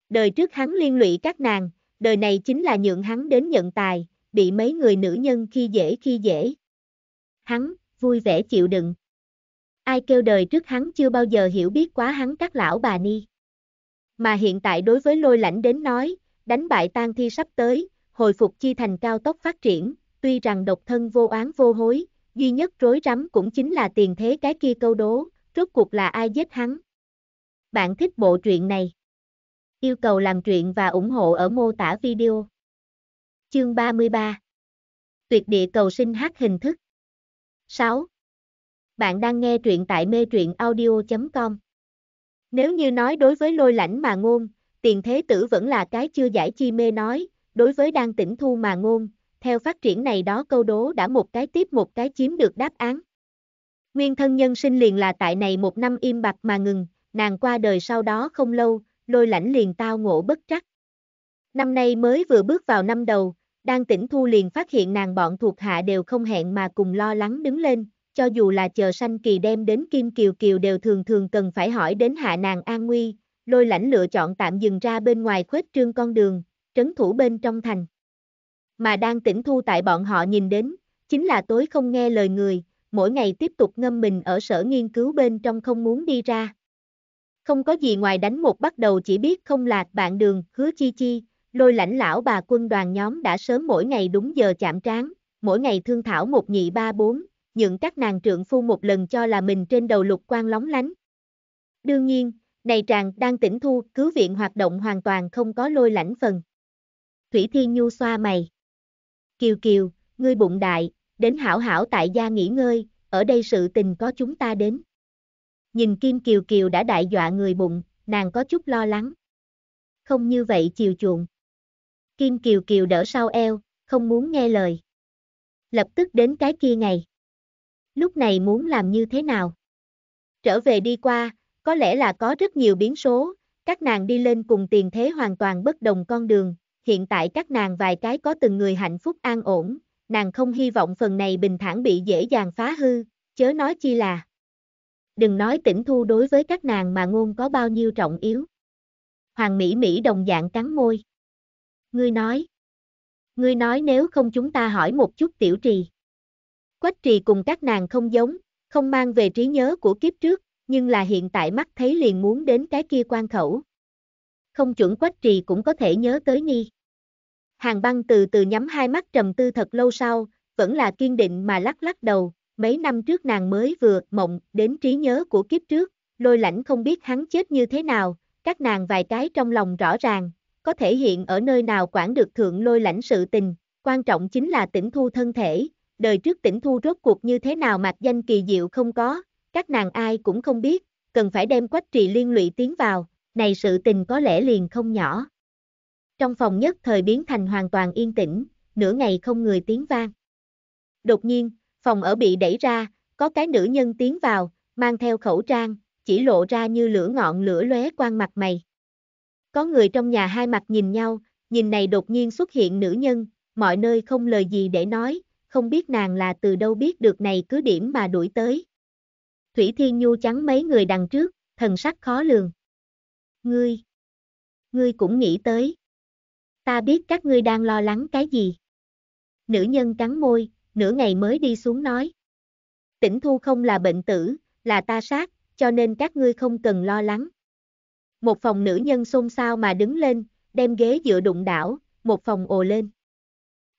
Đời trước hắn liên lụy các nàng, đời này chính là nhượng hắn đến nhận tài, bị mấy người nữ nhân khi dễ khi dễ. Hắn, vui vẻ chịu đựng ai kêu đời trước hắn chưa bao giờ hiểu biết quá hắn các lão bà ni. Mà hiện tại đối với lôi lãnh đến nói, đánh bại tan thi sắp tới, hồi phục chi thành cao tốc phát triển, tuy rằng độc thân vô oán vô hối, duy nhất rối rắm cũng chính là tiền thế cái kia câu đố, rốt cuộc là ai giết hắn. Bạn thích bộ truyện này? Yêu cầu làm truyện và ủng hộ ở mô tả video. Chương 33 Tuyệt địa cầu sinh hát hình thức 6. Bạn đang nghe truyện tại mê truyện audio.com. Nếu như nói đối với lôi lãnh mà ngôn, tiền thế tử vẫn là cái chưa giải chi mê nói, đối với đang tỉnh thu mà ngôn, theo phát triển này đó câu đố đã một cái tiếp một cái chiếm được đáp án. Nguyên thân nhân sinh liền là tại này một năm im bặt mà ngừng, nàng qua đời sau đó không lâu, lôi lãnh liền tao ngộ bất trắc. Năm nay mới vừa bước vào năm đầu, đang tỉnh thu liền phát hiện nàng bọn thuộc hạ đều không hẹn mà cùng lo lắng đứng lên, cho dù là chờ sanh kỳ đem đến Kim Kiều Kiều đều thường thường cần phải hỏi đến hạ nàng an nguy, lôi lãnh lựa chọn tạm dừng ra bên ngoài khuếch trương con đường, trấn thủ bên trong thành. Mà đang tĩnh thu tại bọn họ nhìn đến, chính là tối không nghe lời người, mỗi ngày tiếp tục ngâm mình ở sở nghiên cứu bên trong không muốn đi ra. Không có gì ngoài đánh một bắt đầu chỉ biết không lạc bạn đường, hứa chi chi, lôi lãnh lão bà quân đoàn nhóm đã sớm mỗi ngày đúng giờ chạm trán, mỗi ngày thương thảo một nhị ba bốn, nhượng các nàng trượng phu một lần cho là mình trên đầu lục quan lóng lánh. Đương nhiên, này tràng đang tỉnh thu, cứu viện hoạt động hoàn toàn không có lôi lãnh phần. Thủy Thiên Nhu xoa mày. Kiều Kiều, ngươi bụng đại, đến hảo hảo tại gia nghỉ ngơi, ở đây sự tình có chúng ta đến. Nhìn Kim Kiều Kiều đã đại dọa người bụng, nàng có chút lo lắng. Không như vậy chiều chuộng. Kim Kiều Kiều đỡ sau eo, không muốn nghe lời. Lập tức đến cái kia ngày lúc này muốn làm như thế nào? Trở về đi qua, có lẽ là có rất nhiều biến số, các nàng đi lên cùng tiền thế hoàn toàn bất đồng con đường, hiện tại các nàng vài cái có từng người hạnh phúc an ổn, nàng không hy vọng phần này bình thản bị dễ dàng phá hư, chớ nói chi là. Đừng nói tỉnh thu đối với các nàng mà ngôn có bao nhiêu trọng yếu. Hoàng Mỹ Mỹ đồng dạng cắn môi. Ngươi nói. Ngươi nói nếu không chúng ta hỏi một chút tiểu trì. Quách trì cùng các nàng không giống, không mang về trí nhớ của kiếp trước, nhưng là hiện tại mắt thấy liền muốn đến cái kia quan khẩu. Không chuẩn quách trì cũng có thể nhớ tới nghi. Hàng băng từ từ nhắm hai mắt trầm tư thật lâu sau, vẫn là kiên định mà lắc lắc đầu, mấy năm trước nàng mới vừa mộng đến trí nhớ của kiếp trước, lôi lãnh không biết hắn chết như thế nào, các nàng vài cái trong lòng rõ ràng, có thể hiện ở nơi nào quản được thượng lôi lãnh sự tình, quan trọng chính là tỉnh thu thân thể, đời trước tỉnh thu rốt cuộc như thế nào mạc danh kỳ diệu không có, các nàng ai cũng không biết, cần phải đem quách trì liên lụy tiến vào, này sự tình có lẽ liền không nhỏ. Trong phòng nhất thời biến thành hoàn toàn yên tĩnh, nửa ngày không người tiếng vang. Đột nhiên, phòng ở bị đẩy ra, có cái nữ nhân tiến vào, mang theo khẩu trang, chỉ lộ ra như lửa ngọn lửa lóe quang mặt mày. Có người trong nhà hai mặt nhìn nhau, nhìn này đột nhiên xuất hiện nữ nhân, mọi nơi không lời gì để nói, không biết nàng là từ đâu biết được này cứ điểm mà đuổi tới. Thủy Thiên Nhu trắng mấy người đằng trước, thần sắc khó lường. Ngươi, ngươi cũng nghĩ tới. Ta biết các ngươi đang lo lắng cái gì. Nữ nhân cắn môi, nửa ngày mới đi xuống nói. Tỉnh thu không là bệnh tử, là ta sát, cho nên các ngươi không cần lo lắng. Một phòng nữ nhân xôn xao mà đứng lên, đem ghế dựa đụng đảo, một phòng ồ lên.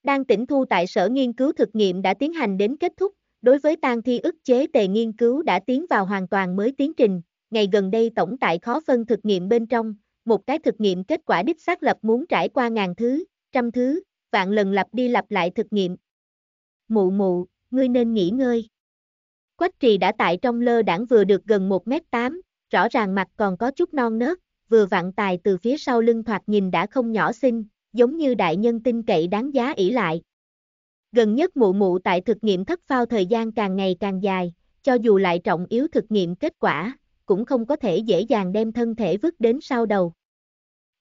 Đang tỉnh thu tại Sở Nghiên cứu thực nghiệm đã tiến hành đến kết thúc, đối với tang thi ức chế tề nghiên cứu đã tiến vào hoàn toàn mới tiến trình, ngày gần đây tổng tại khó phân thực nghiệm bên trong, một cái thực nghiệm kết quả đích xác lập muốn trải qua ngàn thứ, trăm thứ, vạn lần lặp đi lặp lại thực nghiệm. Mụ mụ, ngươi nên nghỉ ngơi. Quách trì đã tại trong lơ đảng vừa được gần 1m8, rõ ràng mặt còn có chút non nớt, vừa vặn tài từ phía sau lưng thoạt nhìn đã không nhỏ xinh, giống như đại nhân tin cậy đáng giá ỷ lại. Gần nhất mụ mụ tại thực nghiệm thất phao thời gian càng ngày càng dài, cho dù lại trọng yếu thực nghiệm kết quả, cũng không có thể dễ dàng đem thân thể vứt đến sau đầu.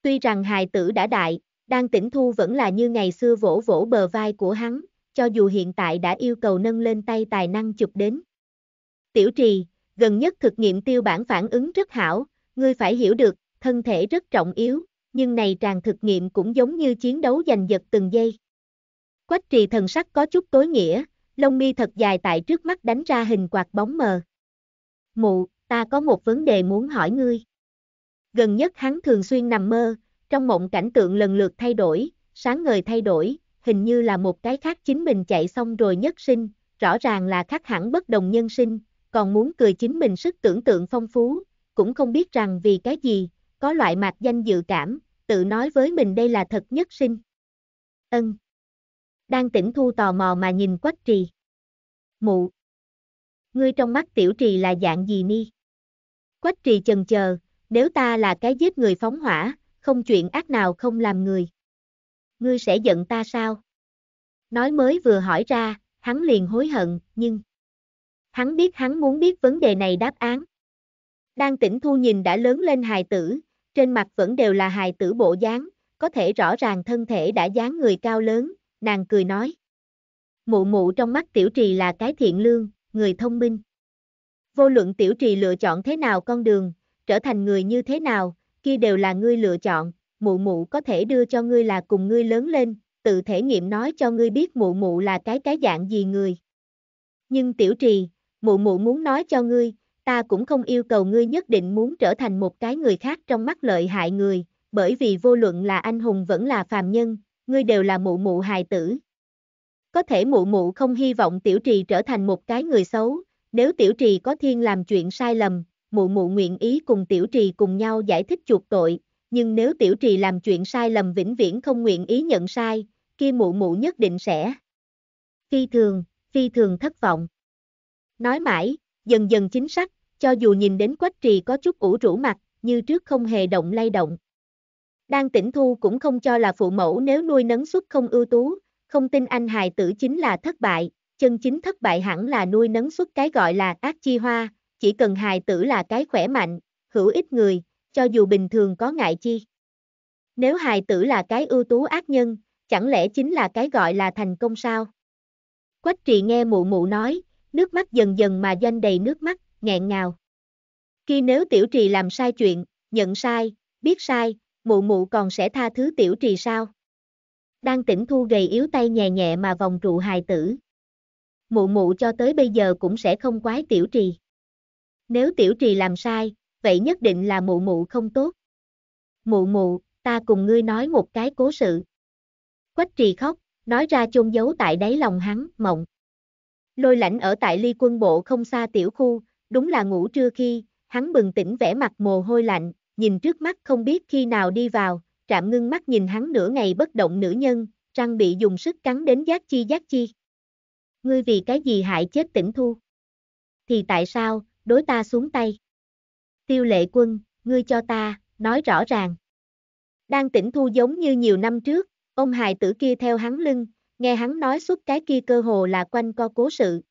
Tuy rằng hài tử đã đại, đang tỉnh thu vẫn là như ngày xưa vỗ vỗ bờ vai của hắn, cho dù hiện tại đã yêu cầu nâng lên tay tài năng chụp đến. Tiểu trì, gần nhất thực nghiệm tiêu bản phản ứng rất hảo, ngươi phải hiểu được, thân thể rất trọng yếu, nhưng này tràn thực nghiệm cũng giống như chiến đấu giành giật từng giây. Quách trì thần sắc có chút tối nghĩa, lông mi thật dài tại trước mắt đánh ra hình quạt bóng mờ. Mụ, ta có một vấn đề muốn hỏi ngươi. Gần nhất hắn thường xuyên nằm mơ, trong mộng cảnh tượng lần lượt thay đổi, sáng ngời thay đổi, hình như là một cái khác chính mình chạy xong rồi nhất sinh, rõ ràng là khác hẳn bất đồng nhân sinh, còn muốn cười chính mình sức tưởng tượng phong phú, cũng không biết rằng vì cái gì, có loại mạc danh dự cảm, tự nói với mình đây là thật nhất sinh. Ân. Đang tỉnh thu tò mò mà nhìn quách trì. Mụ. Ngươi trong mắt tiểu trì là dạng gì ni? Quách trì chần chờ, nếu ta là cái giết người phóng hỏa, không chuyện ác nào không làm người. Ngươi sẽ giận ta sao? Nói mới vừa hỏi ra, hắn liền hối hận, nhưng... Hắn biết hắn muốn biết vấn đề này đáp án. Đang tỉnh thu nhìn đã lớn lên hài tử, trên mặt vẫn đều là hài tử bộ dáng, có thể rõ ràng thân thể đã dáng người cao lớn, nàng cười nói. Mụ mụ trong mắt tiểu trì là cái thiện lương, người thông minh. Vô luận tiểu trì lựa chọn thế nào con đường, trở thành người như thế nào, kia đều là ngươi lựa chọn, mụ mụ có thể đưa cho ngươi là cùng ngươi lớn lên, tự thể nghiệm nói cho ngươi biết mụ mụ là cái cái dạng gì người. Nhưng tiểu trì, mụ mụ muốn nói cho ngươi, ta cũng không yêu cầu ngươi nhất định muốn trở thành một cái người khác trong mắt lợi hại người, bởi vì vô luận là anh hùng vẫn là phàm nhân, ngươi đều là mụ mụ hài tử. Có thể mụ mụ không hy vọng tiểu trì trở thành một cái người xấu, nếu tiểu trì có thiên làm chuyện sai lầm, mụ mụ nguyện ý cùng tiểu trì cùng nhau giải thích chuộc tội, nhưng nếu tiểu trì làm chuyện sai lầm vĩnh viễn không nguyện ý nhận sai, kia mụ mụ nhất định sẽ phi thường, phi thường thất vọng. Nói mãi, dần dần chính xác, cho dù nhìn đến quách trì có chút ủ rũ mặt, như trước không hề động lay động. Đang tỉnh thu cũng không cho là phụ mẫu nếu nuôi nấng xuất không ưu tú, không tin anh hài tử chính là thất bại, chân chính thất bại hẳn là nuôi nấng xuất cái gọi là ác chi hoa, chỉ cần hài tử là cái khỏe mạnh, hữu ích người, cho dù bình thường có ngại chi. Nếu hài tử là cái ưu tú ác nhân, chẳng lẽ chính là cái gọi là thành công sao? Quách trì nghe mụ mụ nói, nước mắt dần dần mà danh đầy nước mắt, nghẹn ngào. Khi nếu tiểu trì làm sai chuyện, nhận sai, biết sai, mụ mụ còn sẽ tha thứ tiểu trì sao? Đang tỉnh thu gầy yếu tay nhẹ nhẹ mà vòng trụ hài tử. Mụ mụ cho tới bây giờ cũng sẽ không quái tiểu trì. Nếu tiểu trì làm sai, vậy nhất định là mụ mụ không tốt. Mụ mụ, ta cùng ngươi nói một cái cố sự. Quách trì khóc, nói ra chôn giấu tại đáy lòng hắn, mộng. Lôi lãnh ở tại ly quân bộ không xa tiểu khu, đúng là ngủ trưa khi, hắn bừng tỉnh vẻ mặt mồ hôi lạnh, nhìn trước mắt không biết khi nào đi vào, trạm ngưng mắt nhìn hắn nửa ngày bất động nữ nhân, răng bị dùng sức cắn đến giác chi giác chi. Ngươi vì cái gì hại chết tỉnh thu? Thì tại sao, đối ta xuống tay? Tiêu lệ quân, ngươi cho ta, nói rõ ràng. Đang tỉnh thu giống như nhiều năm trước, ông hài tử kia theo hắn lưng, nghe hắn nói suốt cái kia cơ hồ là quanh co cố sự.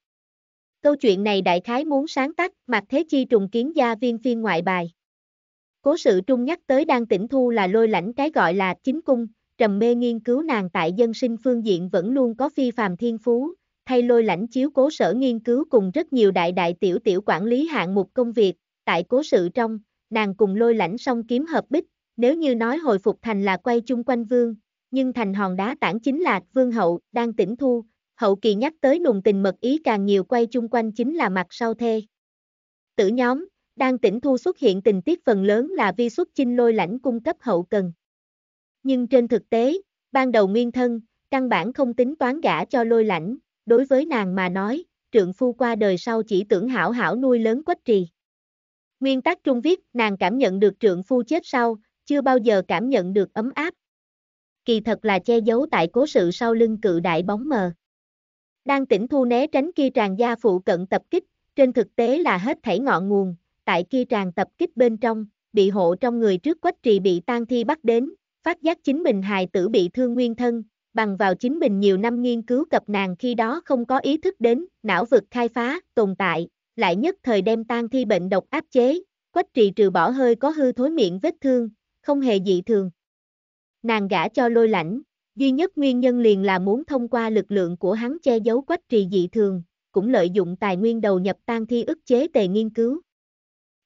Câu chuyện này đại khái muốn sáng tác Mạc Thế Chi trùng kiến gia viên phiên ngoại bài. Cố sự trung nhắc tới đang tỉnh thu là lôi lãnh cái gọi là chính cung, trầm mê nghiên cứu nàng tại dân sinh phương diện vẫn luôn có phi phàm thiên phú, thay lôi lãnh chiếu cố sở nghiên cứu cùng rất nhiều đại đại tiểu tiểu quản lý hạng mục công việc, tại cố sự trong, nàng cùng lôi lãnh song kiếm hợp bích, nếu như nói hồi phục thành là quay chung quanh vương, nhưng thành hòn đá tảng chính là vương hậu, đang tỉnh thu, hậu kỳ nhắc tới nùng tình mật ý càng nhiều quay chung quanh chính là mặt sau thê. Tử nhóm, đang tỉnh thu xuất hiện tình tiết phần lớn là vi xuất chinh lôi lãnh cung cấp hậu cần. Nhưng trên thực tế, ban đầu nguyên thân, căn bản không tính toán gả cho lôi lãnh, đối với nàng mà nói, trượng phu qua đời sau chỉ tưởng hảo hảo nuôi lớn quách trì. Nguyên tắc trung viết, nàng cảm nhận được trượng phu chết sau, chưa bao giờ cảm nhận được ấm áp, kỳ thật là che giấu tại cố sự sau lưng cự đại bóng mờ. Đang tỉnh thu né tránh kia tràn gia phụ cận tập kích, trên thực tế là hết thảy ngọn nguồn, tại kia tràn tập kích bên trong, bị hộ trong người trước quách trì bị tan thi bắt đến, phát giác chính mình hài tử bị thương nguyên thân, bằng vào chính mình nhiều năm nghiên cứu cập nàng khi đó không có ý thức đến, não vực khai phá, tồn tại, lại nhất thời đem tan thi bệnh độc áp chế, quách trì trừ bỏ hơi có hư thối miệng vết thương, không hề dị thường, nàng gả cho lôi lãnh, duy nhất nguyên nhân liền là muốn thông qua lực lượng của hắn che giấu quách trì dị thường, cũng lợi dụng tài nguyên đầu nhập tan thi ức chế tề nghiên cứu.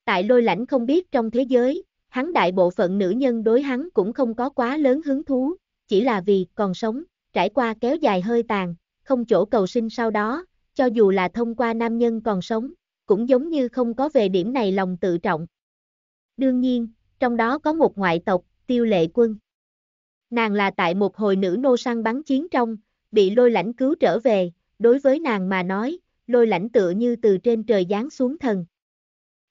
Tại lôi lãnh không biết trong thế giới, hắn đại bộ phận nữ nhân đối hắn cũng không có quá lớn hứng thú, chỉ là vì còn sống, trải qua kéo dài hơi tàn, không chỗ cầu sinh sau đó, cho dù là thông qua nam nhân còn sống, cũng giống như không có về điểm này lòng tự trọng. Đương nhiên, trong đó có một ngoại tộc, tiêu lệ quân. Nàng là tại một hồi nữ nô săn bắn chiến trong, bị lôi lãnh cứu trở về, đối với nàng mà nói, lôi lãnh tựa như từ trên trời giáng xuống thần.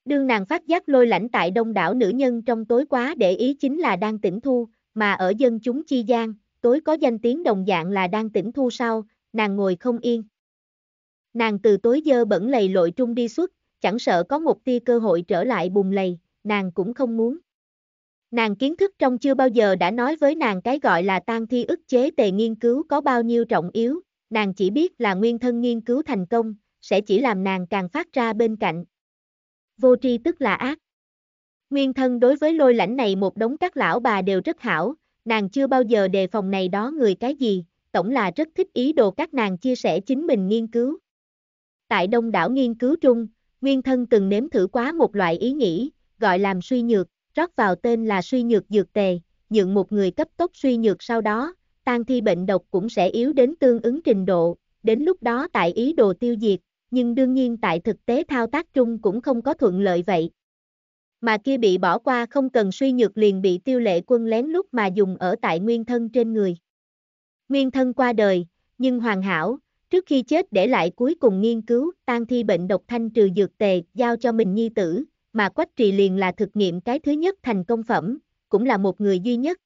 Đương nàng phát giác lôi lãnh tại đông đảo nữ nhân trong tối quá để ý chính là đang tỉnh thu, mà ở dân chúng chi gian, tối có danh tiếng đồng dạng là đang tỉnh thu sau, nàng ngồi không yên. Nàng từ tối dơ bẩn lầy lội trung đi xuất, chẳng sợ có một tia cơ hội trở lại bùng lầy, nàng cũng không muốn. Nàng kiến thức trong chưa bao giờ đã nói với nàng cái gọi là tan thi ức chế tề nghiên cứu có bao nhiêu trọng yếu, nàng chỉ biết là nguyên thân nghiên cứu thành công, sẽ chỉ làm nàng càng phát ra bên cạnh. Vô tri tức là ác. Nguyên thân đối với lôi lãnh này một đống các lão bà đều rất hảo, nàng chưa bao giờ đề phòng này đó người cái gì, tổng là rất thích ý đồ các nàng chia sẻ chính mình nghiên cứu. Tại đông đảo nghiên cứu trung, Nguyên thân từng nếm thử quá một loại ý nghĩ, gọi làm suy nhược rót vào tên là suy nhược dược tề, nhượng một người cấp tốc suy nhược sau đó, tan thi bệnh độc cũng sẽ yếu đến tương ứng trình độ, đến lúc đó tại ý đồ tiêu diệt, nhưng đương nhiên tại thực tế thao tác chung cũng không có thuận lợi vậy. Mà kia bị bỏ qua không cần suy nhược liền bị tiêu lệ quân lén lúc mà dùng ở tại nguyên thân trên người. Nguyên thân qua đời, nhưng hoàn hảo, trước khi chết để lại cuối cùng nghiên cứu tan thi bệnh độc thanh trừ dược tề giao cho mình nhi tử, mà Quách Trì liền là thực nghiệm cái thứ nhất thành công phẩm, cũng là một người duy nhất.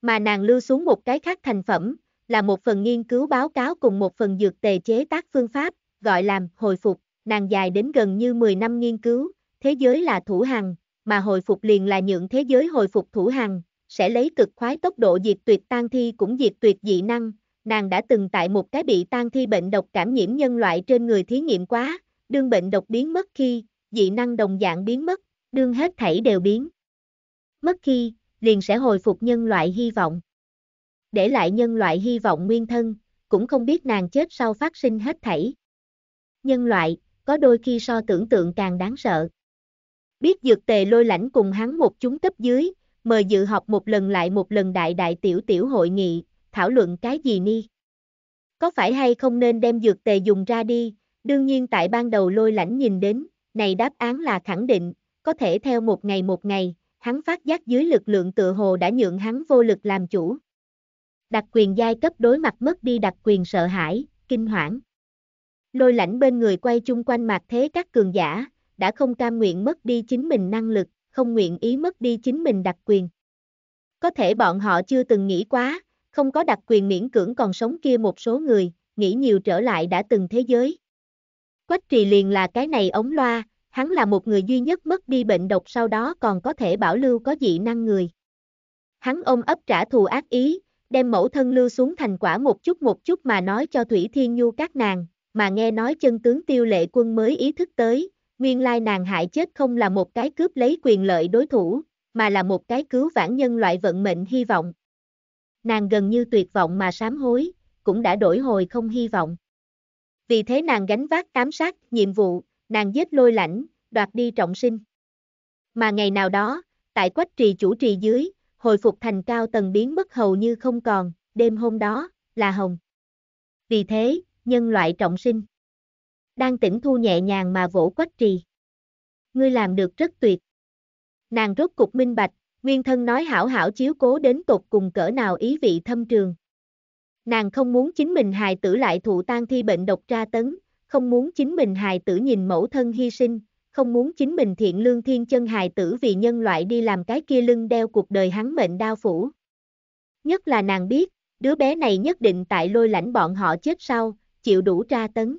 Mà nàng lưu xuống một cái khác thành phẩm, là một phần nghiên cứu báo cáo cùng một phần dược tề chế tác phương pháp, gọi làm hồi phục, nàng dài đến gần như 10 năm nghiên cứu, thế giới là thủ hằng, mà hồi phục liền là những thế giới hồi phục thủ hằng, sẽ lấy cực khoái tốc độ diệt tuyệt tan thi cũng diệt tuyệt dị năng, nàng đã từng tại một cái bị tan thi bệnh độc cảm nhiễm nhân loại trên người thí nghiệm quá, đương bệnh độc biến mất khi, dị năng đồng dạng biến mất, đương hết thảy đều biến. Mất khi, liền sẽ hồi phục nhân loại hy vọng. Để lại nhân loại hy vọng nguyên thân, cũng không biết nàng chết sau phát sinh hết thảy. Nhân loại, có đôi khi so tưởng tượng càng đáng sợ. Biết dược tề lôi lãnh cùng hắn một chúng cấp dưới, mời dự họp một lần lại một lần đại đại tiểu tiểu hội nghị, thảo luận cái gì ni. Có phải hay không nên đem dược tề dùng ra đi, đương nhiên tại ban đầu lôi lãnh nhìn đến, này đáp án là khẳng định, có thể theo một ngày một ngày, hắn phát giác dưới lực lượng tự hồ đã nhượng hắn vô lực làm chủ. Đặc quyền giai cấp đối mặt mất đi đặc quyền sợ hãi, kinh hoảng. Lôi lãnh bên người quay chung quanh mặt thế các cường giả, đã không cam nguyện mất đi chính mình năng lực, không nguyện ý mất đi chính mình đặc quyền. Có thể bọn họ chưa từng nghĩ quá, không có đặc quyền miễn cưỡng còn sống kia một số người, nghĩ nhiều trở lại đã từng thế giới. Quách trì liền là cái này ống loa, hắn là một người duy nhất mất đi bệnh độc sau đó còn có thể bảo lưu có dị năng người. Hắn ôm ấp trả thù ác ý, đem mẫu thân lưu xuống thành quả một chút một chút mà nói cho Thủy Thiên Nhu các nàng, mà nghe nói chân tướng tiêu lệ quân mới ý thức tới, nguyên lai nàng hại chết không là một cái cướp lấy quyền lợi đối thủ, mà là một cái cứu vãn nhân loại vận mệnh hy vọng. Nàng gần như tuyệt vọng mà sám hối, cũng đã đổi hồi không hy vọng. Vì thế nàng gánh vác tám sát, nhiệm vụ, nàng giết lôi lãnh, đoạt đi trọng sinh. Mà ngày nào đó, tại quách trì chủ trì dưới, hồi phục thành cao tầng biến mất hầu như không còn, đêm hôm đó, là hồng. Vì thế, nhân loại trọng sinh. Đang tỉnh thu nhẹ nhàng mà vỗ quách trì. Ngươi làm được rất tuyệt. Nàng rốt cục minh bạch, nguyên thân nói hảo hảo chiếu cố đến tột cùng cỡ nào ý vị thâm trường. Nàng không muốn chính mình hài tử lại thụ tan thi bệnh độc tra tấn, không muốn chính mình hài tử nhìn mẫu thân hy sinh, không muốn chính mình thiện lương thiên chân hài tử vì nhân loại đi làm cái kia lưng đeo cuộc đời hắn mệnh đau phủ. Nhất là nàng biết, đứa bé này nhất định tại lôi lãnh bọn họ chết sau, chịu đủ tra tấn.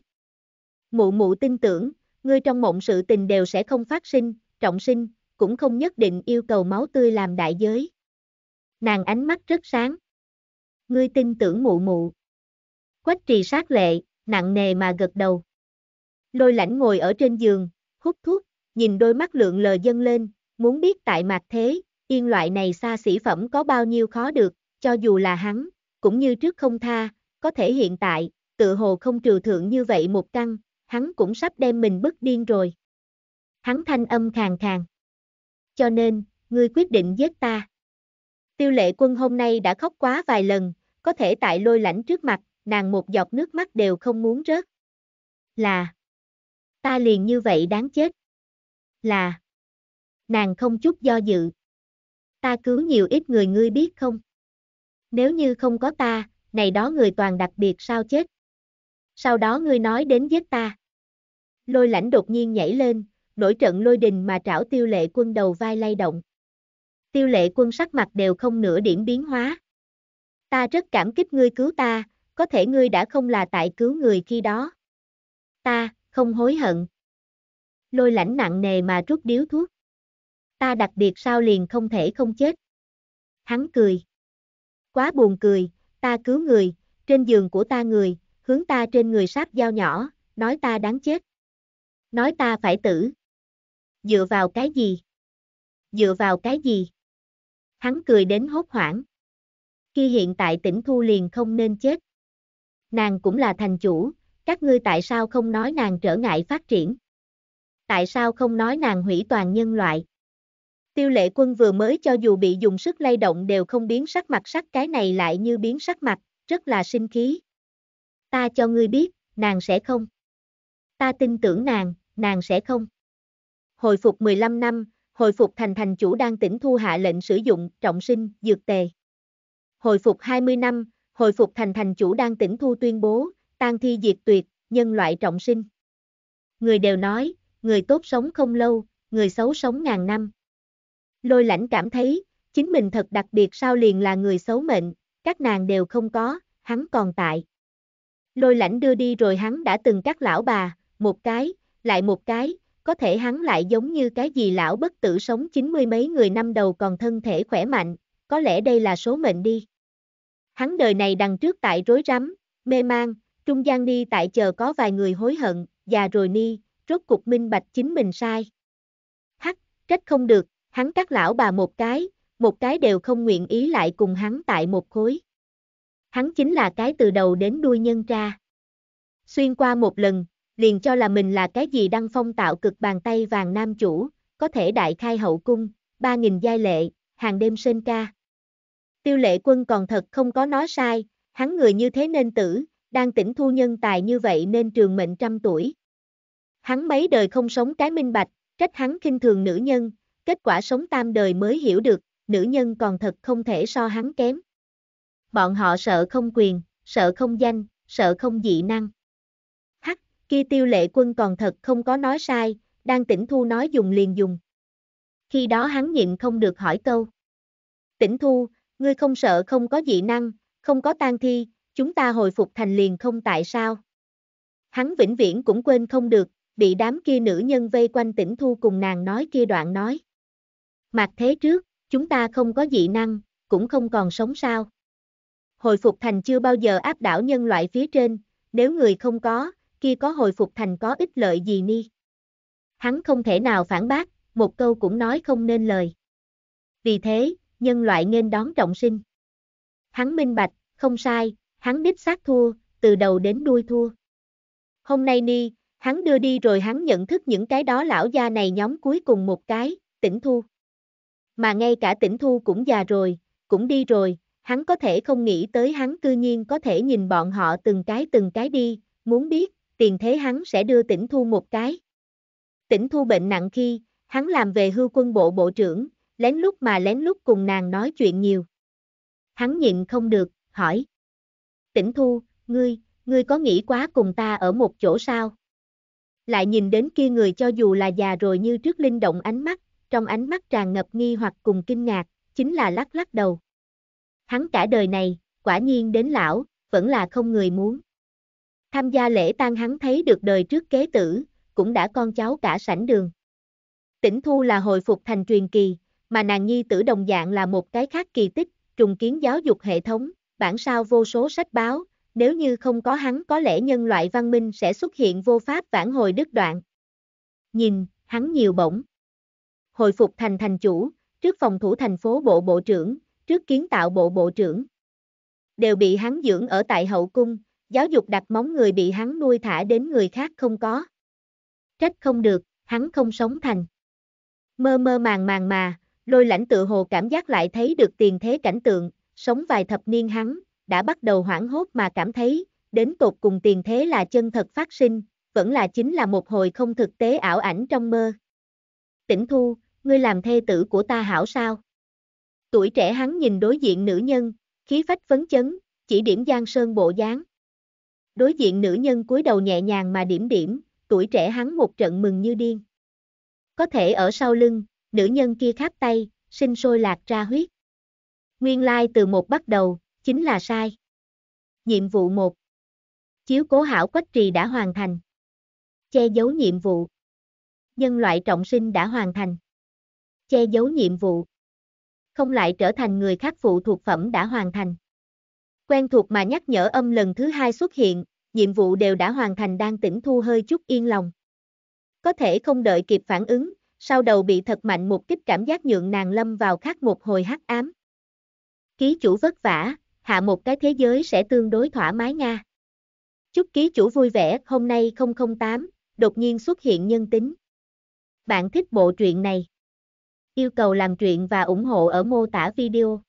Mụ mụ tin tưởng, ngươi trong mộng sự tình đều sẽ không phát sinh, trọng sinh, cũng không nhất định yêu cầu máu tươi làm đại giới. Nàng ánh mắt rất sáng ngươi tin tưởng mụ mụ. Quách trì sát lệ, nặng nề mà gật đầu. Lôi lãnh ngồi ở trên giường, hút thuốc, nhìn đôi mắt lượng lờ dâng lên, muốn biết tại mặt thế, yên loại này xa xỉ phẩm có bao nhiêu khó được, cho dù là hắn, cũng như trước không tha, có thể hiện tại, tự hồ không trừ thượng như vậy một căn, hắn cũng sắp đem mình bức điên rồi. Hắn thanh âm khàn khàn. Cho nên, ngươi quyết định giết ta. Tiêu lệ quân hôm nay đã khóc quá vài lần, có thể tại lôi lãnh trước mặt, nàng một giọt nước mắt đều không muốn rớt. Là, ta liền như vậy đáng chết. Là, nàng không chút do dự. Ta cứu nhiều ít người ngươi biết không? Nếu như không có ta, này đó người toàn đặc biệt sao chết? Sau đó ngươi nói đến giết ta. Lôi lãnh đột nhiên nhảy lên, nổi trận lôi đình mà trảo tiêu lệ quân đầu vai lay động. Tiêu lệ quân sắc mặt đều không nửa điểm biến hóa, Ta rất cảm kích ngươi cứu ta, có thể ngươi đã không là tại cứu người khi đó. Ta, không hối hận. Lôi lãnh nặng nề mà rút điếu thuốc. Ta đặc biệt sao liền không thể không chết. Hắn cười. Quá buồn cười, ta cứu người, trên giường của ta người, hướng ta trên người sáp dao nhỏ, nói ta đáng chết. Nói ta phải tử. Dựa vào cái gì? Dựa vào cái gì? Hắn cười đến hốt hoảng khi hiện tại tỉnh thu liền không nên chết. Nàng cũng là thành chủ, các ngươi tại sao không nói nàng trở ngại phát triển? Tại sao không nói nàng hủy toàn nhân loại? Tiêu lệ quân vừa mới cho dù bị dùng sức lay động đều không biến sắc mặt sắc cái này lại như biến sắc mặt, rất là sinh khí. Ta cho ngươi biết, nàng sẽ không. Ta tin tưởng nàng, nàng sẽ không. Hồi phục 15 năm, hồi phục thành thành chủ đang tỉnh thu hạ lệnh sử dụng trọng sinh, dược tề hồi phục 20 năm, hồi phục thành thành chủ đang tỉnh thu tuyên bố, tan thi diệt tuyệt, nhân loại trọng sinh. Người đều nói, người tốt sống không lâu, người xấu sống ngàn năm. Lôi lãnh cảm thấy, chính mình thật đặc biệt sao liền là người xấu mệnh, các nàng đều không có, hắn còn tại. Lôi lãnh đưa đi rồi hắn đã từng cắt lão bà, một cái, lại một cái, có thể hắn lại giống như cái gì lão bất tử sống chín mươi mấy người năm đầu còn thân thể khỏe mạnh, có lẽ đây là số mệnh đi. Hắn đời này đằng trước tại rối rắm, mê mang, trung gian ni tại chờ có vài người hối hận, già rồi ni, rốt cục minh bạch chính mình sai. Hắc, trách không được, hắn cắt lão bà một cái, một cái đều không nguyện ý lại cùng hắn tại một khối. Hắn chính là cái từ đầu đến đuôi nhân tra. Xuyên qua một lần, liền cho là mình là cái gì đăng phong tạo cực bàn tay vàng nam chủ, có thể đại khai hậu cung, ba nghìn giai lệ, hàng đêm sên ca. Tiêu lệ quân còn thật không có nói sai, hắn người như thế nên tử, đang tỉnh thu nhân tài như vậy nên trường mệnh trăm tuổi. Hắn mấy đời không sống cái minh bạch, trách hắn khinh thường nữ nhân, kết quả sống tam đời mới hiểu được, nữ nhân còn thật không thể so hắn kém. Bọn họ sợ không quyền, sợ không danh, sợ không dị năng. Hắc, kia tiêu lệ quân còn thật không có nói sai, đang tỉnh thu nói dùng liền dùng. Khi đó hắn nhịn không được hỏi câu. Tỉnh thu, Ngươi không sợ không có dị năng, không có tang thi, chúng ta hồi phục thành liền không tại sao. Hắn vĩnh viễn cũng quên không được, bị đám kia nữ nhân vây quanh tỉnh thu cùng nàng nói kia đoạn nói. Mặt thế trước, chúng ta không có dị năng, cũng không còn sống sao. Hồi phục thành chưa bao giờ áp đảo nhân loại phía trên, nếu người không có, kia có hồi phục thành có ích lợi gì ni. Hắn không thể nào phản bác, một câu cũng nói không nên lời. Vì thế, nhân loại nên đón trọng sinh. Hắn minh bạch, không sai, hắn đích xác thua, từ đầu đến đuôi thua. Hôm nay ni, hắn đưa đi rồi hắn nhận thức những cái đó lão gia này nhóm cuối cùng một cái, tỉnh thu. Mà ngay cả tỉnh thu cũng già rồi, cũng đi rồi, hắn có thể không nghĩ tới hắn cư nhiên có thể nhìn bọn họ từng cái từng cái đi, muốn biết, tiền thế hắn sẽ đưa tỉnh thu một cái. Tỉnh thu bệnh nặng khi, hắn làm về hưu quân bộ bộ trưởng, lén lút mà lén lút cùng nàng nói chuyện nhiều. Hắn nhịn không được, hỏi. Tỉnh thu, ngươi, ngươi có nghĩ quá cùng ta ở một chỗ sao? Lại nhìn đến kia người cho dù là già rồi như trước linh động ánh mắt, trong ánh mắt tràn ngập nghi hoặc cùng kinh ngạc, chính là lắc lắc đầu. Hắn cả đời này, quả nhiên đến lão, vẫn là không người muốn. Tham gia lễ tang hắn thấy được đời trước kế tử, cũng đã con cháu cả sảnh đường. Tỉnh Thu là hồi phục thành truyền kỳ, mà nàng nhi tử đồng dạng là một cái khác kỳ tích, trùng kiến giáo dục hệ thống, bản sao vô số sách báo, nếu như không có hắn có lẽ nhân loại văn minh sẽ xuất hiện vô pháp vãn hồi đứt đoạn. Nhìn, hắn nhiều bổng. Hồi phục thành thành chủ, trước phòng thủ thành phố bộ bộ trưởng, trước kiến tạo bộ bộ trưởng. Đều bị hắn dưỡng ở tại hậu cung, giáo dục đặt móng người bị hắn nuôi thả đến người khác không có. Trách không được, hắn không sống thành. Mơ mơ màng màng mà, Lôi lãnh tự hồ cảm giác lại thấy được tiền thế cảnh tượng, sống vài thập niên hắn, đã bắt đầu hoảng hốt mà cảm thấy, đến cột cùng tiền thế là chân thật phát sinh, vẫn là chính là một hồi không thực tế ảo ảnh trong mơ. Tỉnh thu, ngươi làm thê tử của ta hảo sao? Tuổi trẻ hắn nhìn đối diện nữ nhân, khí phách phấn chấn, chỉ điểm giang sơn bộ dáng. Đối diện nữ nhân cúi đầu nhẹ nhàng mà điểm điểm, tuổi trẻ hắn một trận mừng như điên. Có thể ở sau lưng, nữ nhân kia kháp tay, sinh sôi lạc ra huyết. Nguyên lai từ một bắt đầu, chính là sai. Nhiệm vụ 1 Chiếu cố hảo quách trì đã hoàn thành. Che giấu nhiệm vụ. Nhân loại trọng sinh đã hoàn thành. Che giấu nhiệm vụ. Không lại trở thành người khác phụ thuộc phẩm đã hoàn thành. Quen thuộc mà nhắc nhở âm lần thứ hai xuất hiện, nhiệm vụ đều đã hoàn thành đang tỉnh thu hơi chút yên lòng. Có thể không đợi kịp phản ứng, sau đầu bị thật mạnh một kích cảm giác nhượng nàng lâm vào khắc một hồi hắc ám. Ký chủ vất vả, hạ một cái thế giới sẽ tương đối thoải mái Nga. Chúc ký chủ vui vẻ, hôm nay 008, đột nhiên xuất hiện nhân tính. Bạn thích bộ truyện này? Yêu cầu làm truyện và ủng hộ ở mô tả video.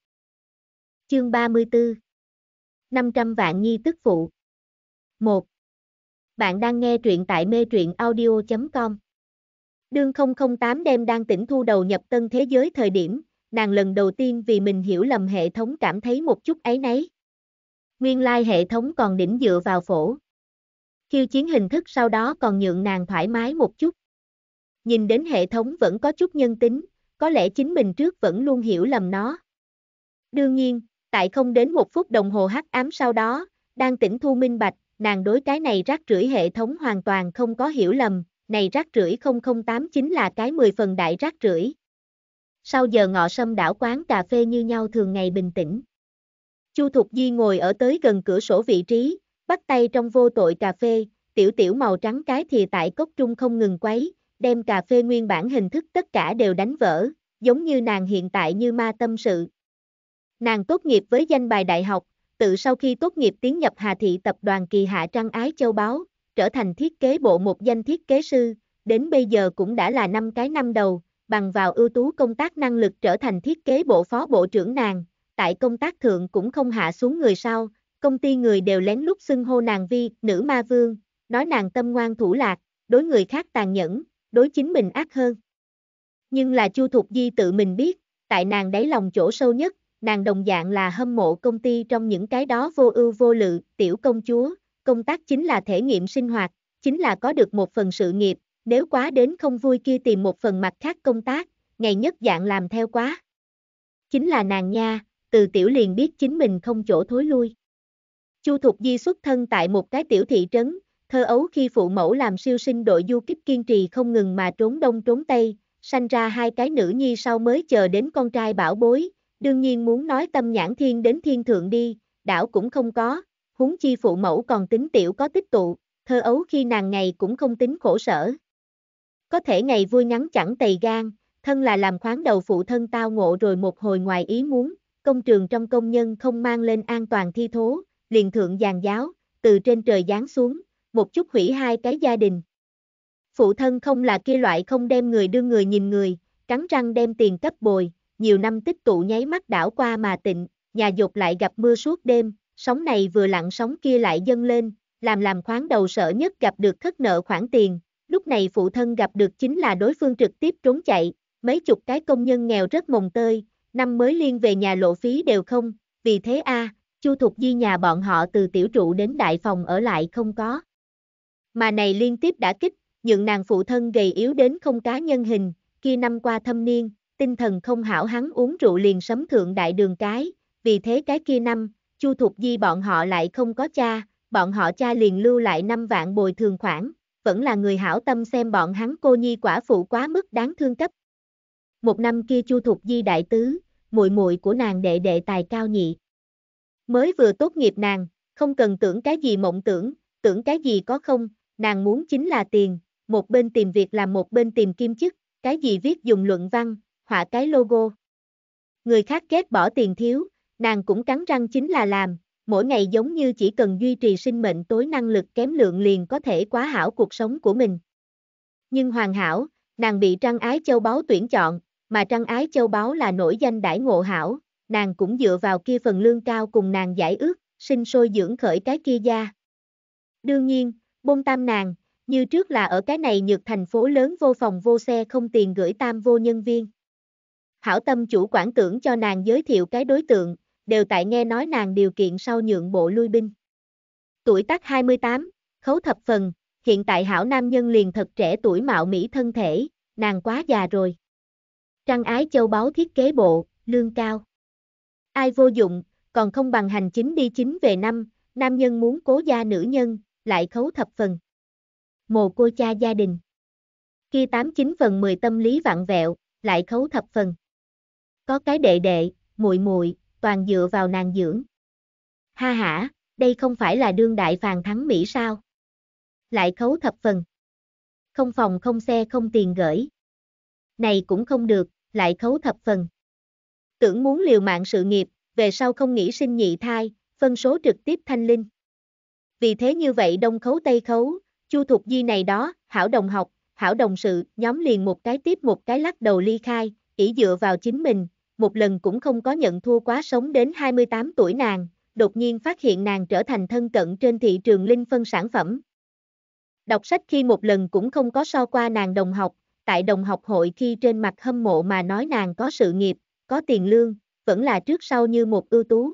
Chương 34 500 vạn nhi tức phụ 1. Bạn đang nghe truyện tại mê truyện audio.com Đương 008 đem đang tỉnh thu đầu nhập tân thế giới thời điểm, nàng lần đầu tiên vì mình hiểu lầm hệ thống cảm thấy một chút ấy nấy. Nguyên lai hệ thống còn đỉnh dựa vào phổ. Khiêu chiến hình thức sau đó còn nhượng nàng thoải mái một chút. Nhìn đến hệ thống vẫn có chút nhân tính, có lẽ chính mình trước vẫn luôn hiểu lầm nó. Đương nhiên, tại không đến một phút đồng hồ hắc ám sau đó, đang tỉnh thu minh bạch, nàng đối cái này rác rưởi hệ thống hoàn toàn không có hiểu lầm, này rác rưởi 008 chính là cái 10 phần đại rác rưởi. Sau giờ ngọ sâm đảo quán cà phê như nhau thường ngày bình tĩnh. Chu Thục Di ngồi ở tới gần cửa sổ vị trí, bắt tay trong vô tội cà phê, tiểu tiểu màu trắng cái thì tại cốc trung không ngừng quấy, đem cà phê nguyên bản hình thức tất cả đều đánh vỡ, giống như nàng hiện tại như ma tâm sự. Nàng tốt nghiệp với danh bài đại học, tự sau khi tốt nghiệp tiến nhập Hà Thị Tập đoàn Kỳ Hạ Trăng Ái Châu Báo, trở thành thiết kế bộ một danh thiết kế sư, đến bây giờ cũng đã là năm cái năm đầu, bằng vào ưu tú công tác năng lực trở thành thiết kế bộ phó bộ trưởng nàng, tại công tác thượng cũng không hạ xuống người sau, công ty người đều lén lút xưng hô nàng vi, nữ ma vương, nói nàng tâm ngoan thủ lạc, đối người khác tàn nhẫn, đối chính mình ác hơn. Nhưng là Chu Thục Di tự mình biết, tại nàng đáy lòng chỗ sâu nhất, nàng đồng dạng là hâm mộ công ty trong những cái đó vô ưu vô lự, tiểu công chúa, công tác chính là thể nghiệm sinh hoạt, chính là có được một phần sự nghiệp, nếu quá đến không vui kia tìm một phần mặt khác công tác, ngày nhất dạng làm theo quá. Chính là nàng nha, từ tiểu liền biết chính mình không chỗ thối lui. Chu Thục Di xuất thân tại một cái tiểu thị trấn, thơ ấu khi phụ mẫu làm siêu sinh đội du kích kiên trì không ngừng mà trốn đông trốn tây, sanh ra hai cái nữ nhi sau mới chờ đến con trai bảo bối, đương nhiên muốn nói tâm nhãn thiên đến thiên thượng đi, đảo cũng không có, huống chi phụ mẫu còn tính tiểu có tích tụ, thơ ấu khi nàng ngày cũng không tính khổ sở. Có thể ngày vui ngắn chẳng tầy gan, thân là làm khoáng đầu phụ thân tao ngộ rồi một hồi ngoài ý muốn, công trường trong công nhân không mang lên an toàn thi thố, liền thượng giàn giáo, từ trên trời giáng xuống, một chút hủy hai cái gia đình. Phụ thân không là kia loại không đem người đưa người nhìn người, cắn răng đem tiền cấp bồi, nhiều năm tích tụ nháy mắt đảo qua mà tịnh, nhà dục lại gặp mưa suốt đêm, sóng này vừa lặn sóng kia lại dâng lên, làm làm khoáng đầu sợ nhất gặp được thất nợ khoản tiền, lúc này phụ thân gặp được chính là đối phương trực tiếp trốn chạy, mấy chục cái công nhân nghèo rất mồng tơi, năm mới liên về nhà lộ phí đều không, vì thế a Chu Thục Di nhà bọn họ từ tiểu trụ đến đại phòng ở lại không có. Mà này liên tiếp đã kích, nhượng nàng phụ thân gầy yếu đến không cá nhân hình, Khi năm qua thâm niên, tinh thần không hảo hắn uống rượu liền sấm thượng đại đường cái, vì thế cái kia năm, Chu Thục Di bọn họ lại không có cha, bọn họ cha liền lưu lại 5 vạn bồi thường khoản, vẫn là người hảo tâm xem bọn hắn cô nhi quả phụ quá mức đáng thương cấp. Một năm kia Chu Thục Di đại tứ, muội muội của nàng đệ đệ tài cao nhị. Mới vừa tốt nghiệp nàng, không cần tưởng cái gì mộng tưởng, tưởng cái gì có không, nàng muốn chính là tiền, một bên tìm việc làm một bên tìm kim chức, cái gì viết dùng luận văn, họa cái logo. Người khác kết bỏ tiền thiếu, nàng cũng cắn răng chính là làm, mỗi ngày giống như chỉ cần duy trì sinh mệnh tối năng lực kém lượng liền có thể quá hảo cuộc sống của mình. Nhưng hoàn hảo, nàng bị Trăng Ái Châu Báu tuyển chọn, mà Trăng Ái Châu Báu là nổi danh đãi ngộ hảo, nàng cũng dựa vào kia phần lương cao cùng nàng giải ước, sinh sôi dưỡng khởi cái kia gia. Đương nhiên, bôn tam nàng, như trước là ở cái này nhược thành phố lớn vô phòng vô xe không tiền gửi tam vô nhân viên. Hảo tâm chủ quản tưởng cho nàng giới thiệu cái đối tượng, đều tại nghe nói nàng điều kiện sau nhượng bộ lui binh. Tuổi tác 28, khấu thập phần, hiện tại hảo nam nhân liền thật trẻ tuổi mạo mỹ thân thể, nàng quá già rồi. Trăng ái châu báu thiết kế bộ, lương cao. Ai vô dụng, còn không bằng hành chính đi chính về năm, nam nhân muốn cố gia nữ nhân, lại khấu thập phần. Mồ cô cha gia đình. Kia tám chín phần mười tâm lý vặn vẹo, lại khấu thập phần. Có cái đệ đệ, muội muội, toàn dựa vào nàng dưỡng. Ha hả, đây không phải là đương đại phàn thắng Mỹ sao? Lại khấu thập phần. Không phòng không xe không tiền gửi. Này cũng không được, lại khấu thập phần. Tưởng muốn liều mạng sự nghiệp, về sau không nghĩ sinh nhị thai, phân số trực tiếp thanh linh. Vì thế như vậy đông khấu tây khấu, chu thục di này đó, hảo đồng học, hảo đồng sự, nhóm liền một cái tiếp một cái lắc đầu ly khai, ỷ dựa vào chính mình, một lần cũng không có nhận thua quá sống đến 28 tuổi nàng, đột nhiên phát hiện nàng trở thành thân cận trên thị trường linh phân sản phẩm. Đọc sách khi một lần cũng không có so qua nàng đồng học, tại đồng học hội khi trên mặt hâm mộ mà nói nàng có sự nghiệp, có tiền lương, vẫn là trước sau như một ưu tú.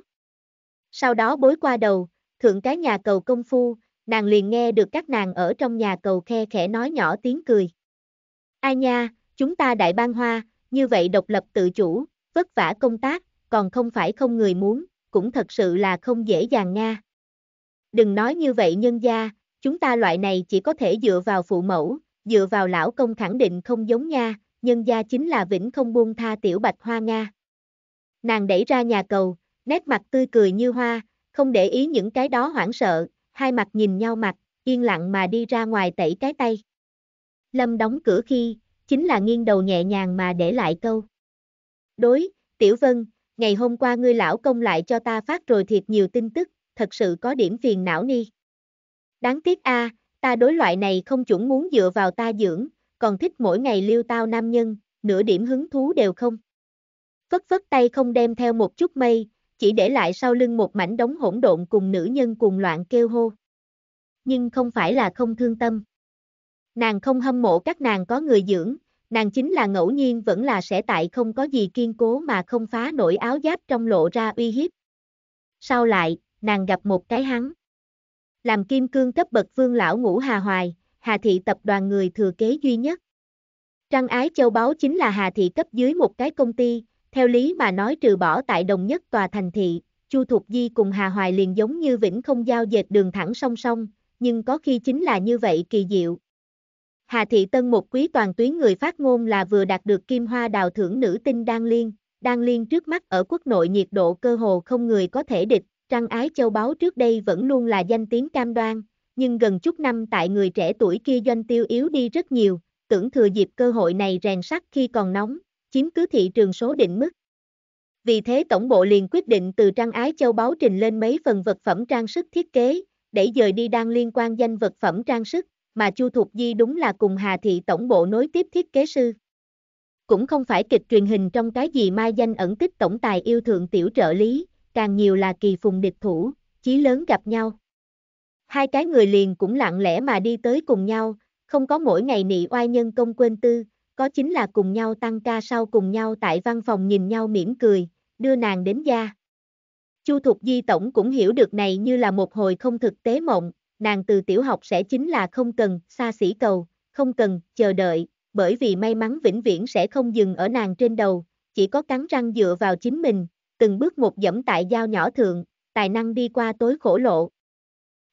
Sau đó bối qua đầu, thượng cái nhà cầu công phu, nàng liền nghe được các nàng ở trong nhà cầu khe khẽ nói nhỏ tiếng cười. Ai nha, chúng ta đại ban hoa, như vậy độc lập tự chủ, vất vả công tác, còn không phải không người muốn, cũng thật sự là không dễ dàng nha. Đừng nói như vậy nhân gia, chúng ta loại này chỉ có thể dựa vào phụ mẫu, dựa vào lão công khẳng định không giống nha, nhân gia chính là vĩnh không buông tha tiểu bạch hoa nga. Nàng đẩy ra nhà cầu, nét mặt tươi cười như hoa, không để ý những cái đó hoảng sợ, hai mặt nhìn nhau mặt, yên lặng mà đi ra ngoài tẩy cái tay. Lâm đóng cửa khi, chính là nghiêng đầu nhẹ nhàng mà để lại câu đối, Tiểu Vân, ngày hôm qua ngươi lão công lại cho ta phát rồi thiệt nhiều tin tức, thật sự có điểm phiền não ni. Đáng tiếc a, ta đối loại này không chuẩn muốn dựa vào ta dưỡng, còn thích mỗi ngày liêu tao nam nhân, nửa điểm hứng thú đều không. Phất phất tay không đem theo một chút mây, chỉ để lại sau lưng một mảnh đống hỗn độn cùng nữ nhân cùng loạn kêu hô. Nhưng không phải là không thương tâm. Nàng không hâm mộ các nàng có người dưỡng, nàng chính là ngẫu nhiên vẫn là sẽ tại không có gì kiên cố mà không phá nổi áo giáp trong lộ ra uy hiếp. Sau lại, nàng gặp một cái hắn. Làm kim cương cấp bậc vương lão ngũ Hà Hoài, Hà Thị tập đoàn người thừa kế duy nhất. Trăng ái châu báu chính là Hà Thị cấp dưới một cái công ty, theo lý mà nói trừ bỏ tại đồng nhất tòa thành thị, Chu Thục Di cùng Hà Hoài liền giống như vĩnh không giao dệt đường thẳng song song, nhưng có khi chính là như vậy kỳ diệu, Hà Thị Tân một quý toàn tuyến người phát ngôn là vừa đạt được Kim Hoa Đào thưởng nữ tinh Đan Liên, Đan Liên trước mắt ở quốc nội nhiệt độ cơ hồ không người có thể địch, Trăng Ái Châu Báu trước đây vẫn luôn là danh tiếng cam đoan, nhưng gần chút năm tại người trẻ tuổi kia doanh tiêu yếu đi rất nhiều, tưởng thừa dịp cơ hội này rèn sắt khi còn nóng, chiếm cứ thị trường số định mức. Vì thế tổng bộ liền quyết định từ Trăng Ái Châu Báu trình lên mấy phần vật phẩm trang sức thiết kế, để dời đi đang liên quan danh vật phẩm trang sức, mà Chu Thục Di đúng là cùng Hà Thị Tổng Bộ nối tiếp thiết kế sư. Cũng không phải kịch truyền hình trong cái gì mai danh ẩn tích tổng tài yêu thượng tiểu trợ lý, càng nhiều là kỳ phùng địch thủ, chí lớn gặp nhau. Hai cái người liền cũng lặng lẽ mà đi tới cùng nhau, không có mỗi ngày nị oai nhân công quên tư, có chính là cùng nhau tăng ca sau cùng nhau tại văn phòng nhìn nhau mỉm cười, đưa nàng đến gia. Chu Thục Di Tổng cũng hiểu được này như là một hồi không thực tế mộng, nàng từ tiểu học sẽ chính là không cần, xa xỉ cầu, không cần, chờ đợi, bởi vì may mắn vĩnh viễn sẽ không dừng ở nàng trên đầu, chỉ có cắn răng dựa vào chính mình, từng bước một dẫm tại giao nhỏ thượng, tài năng đi qua tối khổ lộ.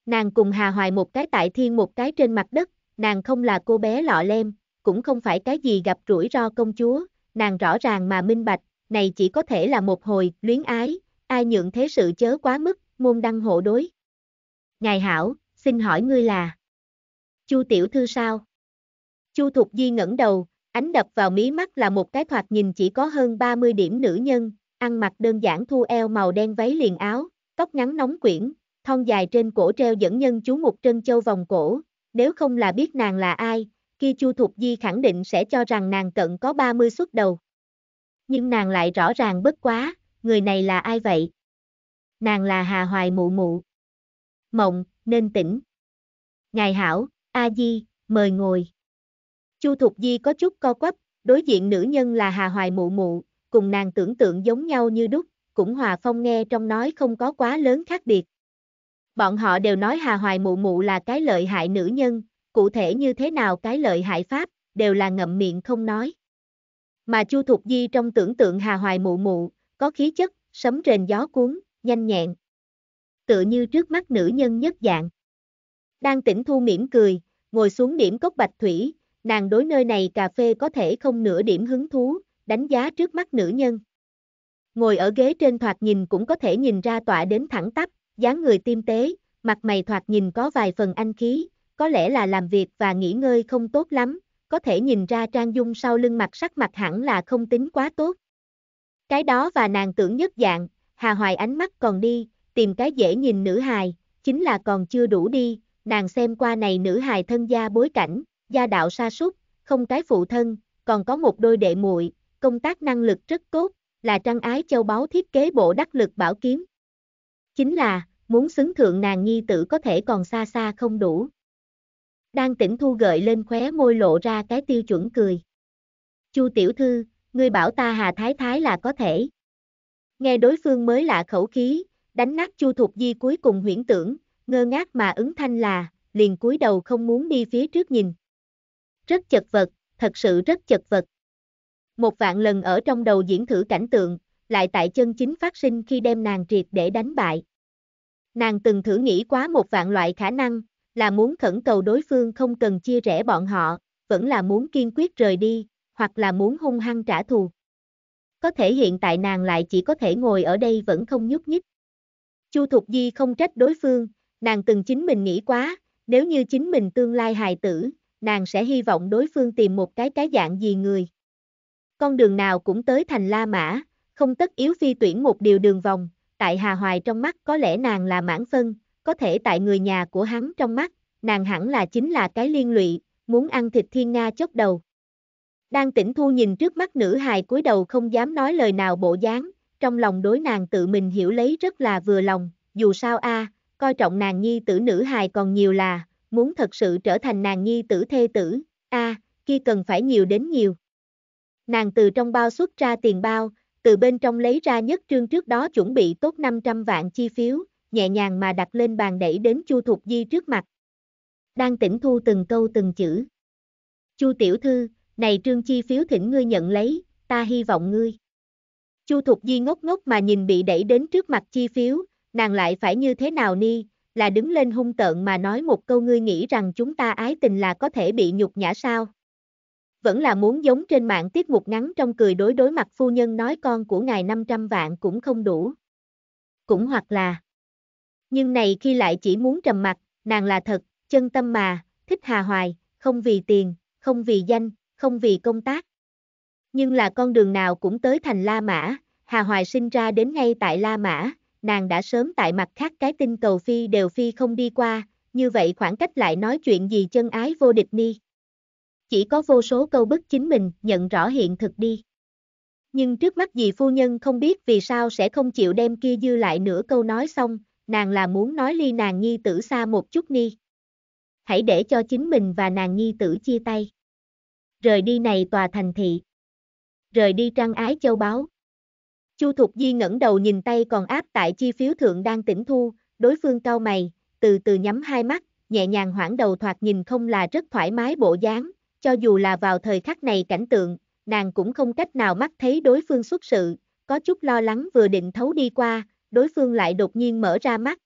Nàng cùng Hà Hoài một cái tại thiên một cái trên mặt đất, nàng không là cô bé lọ lem, cũng không phải cái gì gặp rủi ro công chúa, nàng rõ ràng mà minh bạch, này chỉ có thể là một hồi luyến ái, ai nhượng thế sự chớ quá mức, môn đăng hộ đối. Ngài hảo, xin hỏi ngươi là? Chu tiểu thư sao? Chu Thục Di ngẩng đầu, ánh đập vào mí mắt là một cái thoạt nhìn chỉ có hơn 30 điểm nữ nhân, ăn mặc đơn giản thu eo màu đen váy liền áo, tóc ngắn nóng quyển, thon dài trên cổ treo dẫn nhân chú một trân châu vòng cổ, nếu không là biết nàng là ai, kia Chu Thục Di khẳng định sẽ cho rằng nàng cận có 30 xuất đầu. Nhưng nàng lại rõ ràng bất quá, người này là ai vậy? Nàng là Hà Hoài Mụ Mụ. Mộng, nên tỉnh. Ngài hảo, A Di, mời ngồi. Chu Thục Di có chút co quắp, đối diện nữ nhân là Hà Hoài Mụ Mụ, cùng nàng tưởng tượng giống nhau như đúc, cũng Hòa Phong nghe trong nói không có quá lớn khác biệt. Bọn họ đều nói Hà Hoài Mụ Mụ là cái lợi hại nữ nhân, cụ thể như thế nào cái lợi hại pháp, đều là ngậm miệng không nói. Mà Chu Thục Di trong tưởng tượng Hà Hoài Mụ Mụ, có khí chất, sấm rền gió cuốn, nhanh nhẹn tựa như trước mắt nữ nhân nhất dạng. Đang tỉnh thu mỉm cười, ngồi xuống điểm cốc bạch thủy, nàng đối nơi này cà phê có thể không nửa điểm hứng thú, đánh giá trước mắt nữ nhân. Ngồi ở ghế trên thoạt nhìn cũng có thể nhìn ra tọa đến thẳng tắp, dáng người tiêm tế, mặt mày thoạt nhìn có vài phần anh khí, có lẽ là làm việc và nghỉ ngơi không tốt lắm, có thể nhìn ra trang dung sau lưng mặt sắc mặt hẳn là không tính quá tốt. Cái đó và nàng tưởng nhất dạng, Hà Hoài ánh mắt còn đi, tìm cái dễ nhìn nữ hài, chính là còn chưa đủ đi, nàng xem qua này nữ hài thân gia bối cảnh, gia đạo sa sút, không cái phụ thân, còn có một đôi đệ muội, công tác năng lực rất tốt, là trăng ái châu báu thiết kế bộ đắc lực bảo kiếm. Chính là, muốn xứng thượng nàng nhi tử có thể còn xa xa không đủ. Đang tỉnh thu gợi lên khóe môi lộ ra cái tiêu chuẩn cười. Chu tiểu thư, ngươi bảo ta hà thái thái là có thể. Nghe đối phương mới lạ khẩu khí, đánh nát Chu Thục Di cuối cùng huyễn tưởng, ngơ ngác mà ứng thanh là, liền cúi đầu không muốn đi phía trước nhìn. Rất chật vật, thật sự rất chật vật. Một vạn lần ở trong đầu diễn thử cảnh tượng, lại tại chân chính phát sinh khi đem nàng triệt để đánh bại. Nàng từng thử nghĩ quá một vạn loại khả năng, là muốn khẩn cầu đối phương không cần chia rẽ bọn họ, vẫn là muốn kiên quyết rời đi, hoặc là muốn hung hăng trả thù. Có thể hiện tại nàng lại chỉ có thể ngồi ở đây vẫn không nhúc nhích. Chu Thục Di không trách đối phương, nàng từng chính mình nghĩ quá, nếu như chính mình tương lai hài tử, nàng sẽ hy vọng đối phương tìm một cái cái dạng gì người. Con đường nào cũng tới thành La Mã, không tất yếu phi tuyển một điều đường vòng, tại Hà Hoài trong mắt có lẽ nàng là mãn phân, có thể tại người nhà của hắn trong mắt, nàng hẳn là chính là cái liên lụy, muốn ăn thịt thiên nga chốc đầu. Đang tỉnh thu nhìn trước mắt nữ hài cúi đầu không dám nói lời nào bộ dáng, trong lòng đối nàng tự mình hiểu lấy rất là vừa lòng, dù sao a, coi trọng nàng nhi tử nữ hài còn nhiều là, muốn thật sự trở thành nàng nhi tử thê tử, a, kia cần phải nhiều đến nhiều. Nàng từ trong bao xuất ra tiền bao, từ bên trong lấy ra nhất trương trước đó chuẩn bị tốt 500 vạn chi phiếu, nhẹ nhàng mà đặt lên bàn đẩy đến Chu Thục Di trước mặt. Đang tỉnh thu từng câu từng chữ. Chu tiểu thư, này trương chi phiếu thỉnh ngươi nhận lấy, ta hy vọng ngươi. Chu Thục Di ngốc ngốc mà nhìn bị đẩy đến trước mặt chi phiếu, nàng lại phải như thế nào ni, là đứng lên hung tợn mà nói một câu ngươi nghĩ rằng chúng ta ái tình là có thể bị nhục nhã sao. Vẫn là muốn giống trên mạng tiết mục ngắn trong cười đối đối mặt phu nhân nói con của ngài 500 vạn cũng không đủ. Cũng hoặc là. Nhưng này khi lại chỉ muốn trầm mặt, nàng là thật, chân tâm mà, thích hà hoài, không vì tiền, không vì danh, không vì công tác. Nhưng là con đường nào cũng tới thành La Mã, Hà Hoài sinh ra đến ngay tại La Mã, nàng đã sớm tại mặt khác cái tinh cầu phi đều phi không đi qua, như vậy khoảng cách lại nói chuyện gì chân ái vô địch ni. Chỉ có vô số câu bức chính mình nhận rõ hiện thực đi. Nhưng trước mắt dì phu nhân không biết vì sao sẽ không chịu đem kia dư lại nửa câu nói xong, nàng là muốn nói ly nàng nhi tử xa một chút ni. Hãy để cho chính mình và nàng nhi tử chia tay. Rời đi này tòa thành thị rời đi trang ái châu báo Chu Thục Di ngẩng đầu nhìn tay còn áp tại chi phiếu thượng đang tỉnh thu, đối phương cau mày, từ từ nhắm hai mắt, nhẹ nhàng hoảng đầu thoạt nhìn không là rất thoải mái bộ dáng, cho dù là vào thời khắc này cảnh tượng, nàng cũng không cách nào mắt thấy đối phương xuất sự, có chút lo lắng vừa định thấu đi qua, đối phương lại đột nhiên mở ra mắt.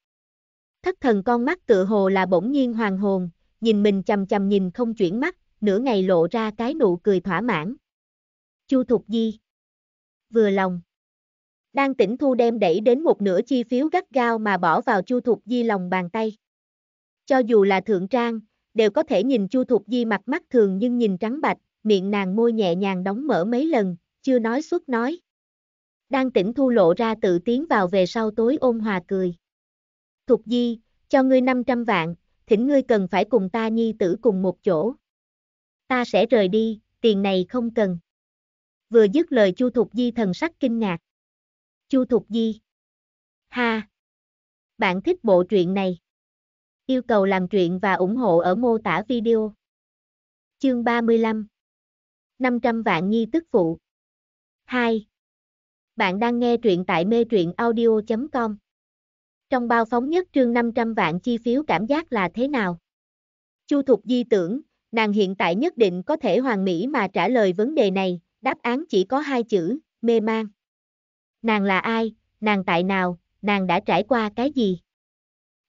Thất thần con mắt tựa hồ là bỗng nhiên hoàng hồn, nhìn mình chầm chầm nhìn không chuyển mắt, nửa ngày lộ ra cái nụ cười thỏa mãn. Chu Thục Di. Vừa lòng. Đang tỉnh thu đem đẩy đến một nửa chi phiếu gắt gao mà bỏ vào Chu Thục Di lòng bàn tay. Cho dù là thượng trang, đều có thể nhìn Chu Thục Di mặt mắt thường nhưng nhìn trắng bạch, miệng nàng môi nhẹ nhàng đóng mở mấy lần, chưa nói suốt nói. Đang tỉnh thu lộ ra tự tiến vào về sau tối ôn hòa cười. Thục Di, cho ngươi 500 vạn, thỉnh ngươi cần phải cùng ta nhi tử cùng một chỗ. Ta sẽ rời đi, tiền này không cần vừa dứt lời Chu Thục Di thần sắc kinh ngạc. Chu Thục Di. Ha. Bạn thích bộ truyện này. Yêu cầu làm truyện và ủng hộ ở mô tả video. Chương 35. 500 vạn nhi tức phụ. 2. Bạn đang nghe truyện tại mê truyện audio.com. Trong bao phóng nhất trương 500 vạn chi phiếu cảm giác là thế nào? Chu Thục Di tưởng, nàng hiện tại nhất định có thể hoàn mỹ mà trả lời vấn đề này, đáp án chỉ có hai chữ, mê man. Nàng là ai, nàng tại nào, nàng đã trải qua cái gì?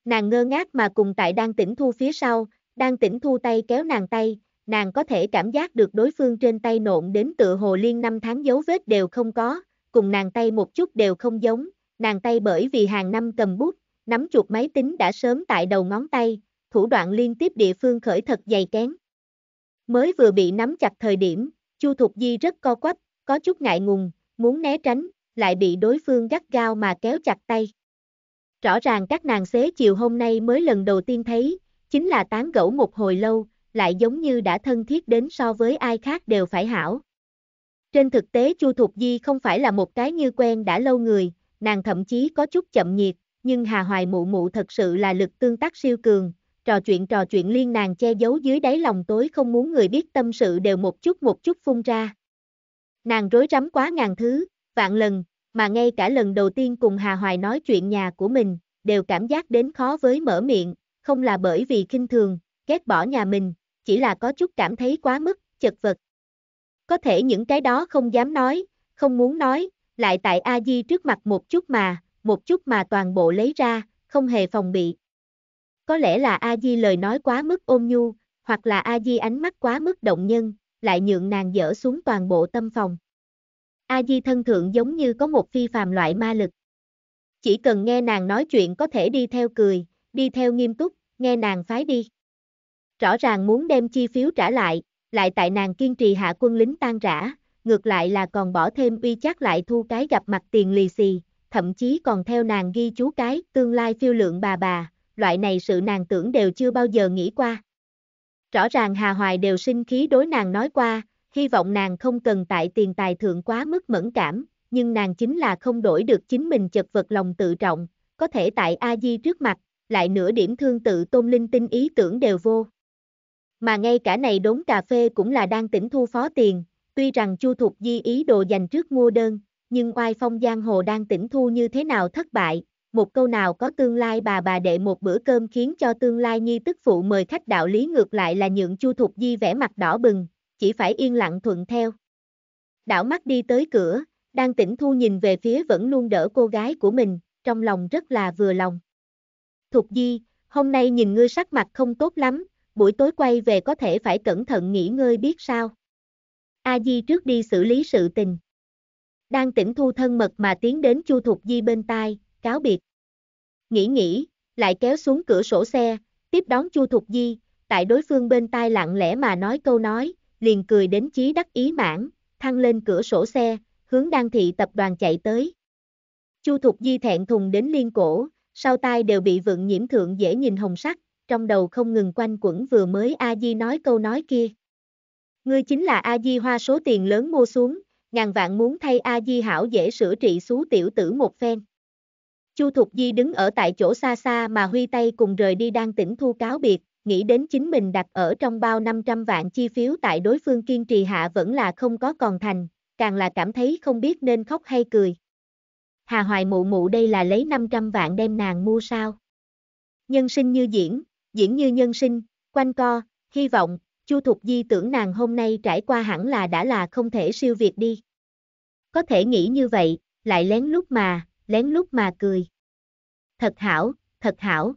Nàng ngơ ngác mà cùng tại đang tỉnh thu phía sau, đang tỉnh thu tay kéo nàng tay, nàng có thể cảm giác được đối phương trên tay nộn đến tựa hồ liên năm tháng dấu vết đều không có, cùng nàng tay một chút đều không giống, nàng tay bởi vì hàng năm cầm bút, nắm chuột máy tính đã sớm tại đầu ngón tay, thủ đoạn liên tiếp địa phương khởi thật dày kén. Mới vừa bị nắm chặt thời điểm, Chu Thục Di rất co quắp, có chút ngại ngùng, muốn né tránh, lại bị đối phương gắt gao mà kéo chặt tay. Rõ ràng các nàng xế chiều hôm nay mới lần đầu tiên thấy, chính là tán gẫu một hồi lâu, lại giống như đã thân thiết đến so với ai khác đều phải hảo. Trên thực tế Chu Thục Di không phải là một cái như quen đã lâu người, nàng thậm chí có chút chậm nhiệt, nhưng Hà Hoài Mụ Mụ thật sự là lực tương tác siêu cường, trò chuyện trò chuyện liên nàng che giấu dưới đáy lòng tối không muốn người biết tâm sự đều một chút một chút phun ra. Nàng rối rắm quá ngàn thứ, vạn lần, mà ngay cả lần đầu tiên cùng Hà Hoài nói chuyện nhà của mình, đều cảm giác đến khó với mở miệng, không là bởi vì kinh thường, ghét bỏ nhà mình, chỉ là có chút cảm thấy quá mức, chật vật. Có thể những cái đó không dám nói, không muốn nói, lại tại A Di trước mặt một chút mà, một chút mà toàn bộ lấy ra, không hề phòng bị. Có lẽ là A-di lời nói quá mức ôn nhu, hoặc là A-di ánh mắt quá mức động nhân, lại nhượng nàng dở xuống toàn bộ tâm phòng. A-di thân thượng giống như có một phi phàm loại ma lực. Chỉ cần nghe nàng nói chuyện có thể đi theo cười, đi theo nghiêm túc, nghe nàng phái đi. Rõ ràng muốn đem chi phiếu trả lại, lại tại nàng kiên trì hạ quân lính tan rã, ngược lại là còn bỏ thêm uy chắc lại thu cái gặp mặt tiền lì xì, thậm chí còn theo nàng ghi chú cái tương lai phiêu lượng bà bà, loại này sự nàng tưởng đều chưa bao giờ nghĩ qua. Rõ ràng Hà Hoài đều sinh khí đối nàng nói qua, hy vọng nàng không cần tại tiền tài thượng quá mức mẫn cảm, nhưng nàng chính là không đổi được chính mình chật vật lòng tự trọng, có thể tại A-di trước mặt, lại nửa điểm thương tự tôn linh tinh ý tưởng đều vô. Mà ngay cả này đốn cà phê cũng là đang tỉnh thu phó tiền, tuy rằng Chu Thục Di ý đồ dành trước mua đơn, nhưng oai phong giang hồ đang tỉnh thu như thế nào thất bại, một câu nào có tương lai bà bà đệ một bữa cơm khiến cho tương lai nhi tức phụ mời khách đạo lý ngược lại là nhượng chu thục di vẻ mặt đỏ bừng, chỉ phải yên lặng thuận theo. Đảo mắt đi tới cửa, đang tỉnh thu nhìn về phía vẫn luôn đỡ cô gái của mình, trong lòng rất là vừa lòng. Thục di, hôm nay nhìn ngươi sắc mặt không tốt lắm, buổi tối quay về có thể phải cẩn thận nghỉ ngơi biết sao. A Di trước đi xử lý sự tình. Đang tỉnh thu thân mật mà tiến đến Chu Thục Di bên tai, cáo biệt. Nghĩ nghĩ, lại kéo xuống cửa sổ xe, tiếp đón Chu Thục Di, tại đối phương bên tai lặng lẽ mà nói câu nói, liền cười đến chí đắc ý mãn, thăng lên cửa sổ xe, hướng đan thị tập đoàn chạy tới. Chu Thục Di thẹn thùng đến liên cổ, sau tai đều bị vượng nhiễm thượng dễ nhìn hồng sắc, trong đầu không ngừng quanh quẩn vừa mới A Di nói câu nói kia. Ngươi chính là A Di hoa số tiền lớn mua xuống, ngàn vạn muốn thay A Di hảo dễ sửa trị xú tiểu tử một phen. Chu Thục Di đứng ở tại chỗ xa xa mà huy tay cùng rời đi đang tỉnh thu cáo biệt, nghĩ đến chính mình đặt ở trong bao 500 vạn chi phiếu tại đối phương kiên trì hạ vẫn là không có còn thành, càng là cảm thấy không biết nên khóc hay cười. Hà Hoài mụ mụ đây là lấy 500 vạn đem nàng mua sao? Nhân sinh như diễn, diễn như nhân sinh, quanh co, hy vọng, Chu Thục Di tưởng nàng hôm nay trải qua hẳn là đã là không thể siêu việt đi. Có thể nghĩ như vậy, lại lén lút mà, lén lút mà cười. Thật hảo, thật hảo.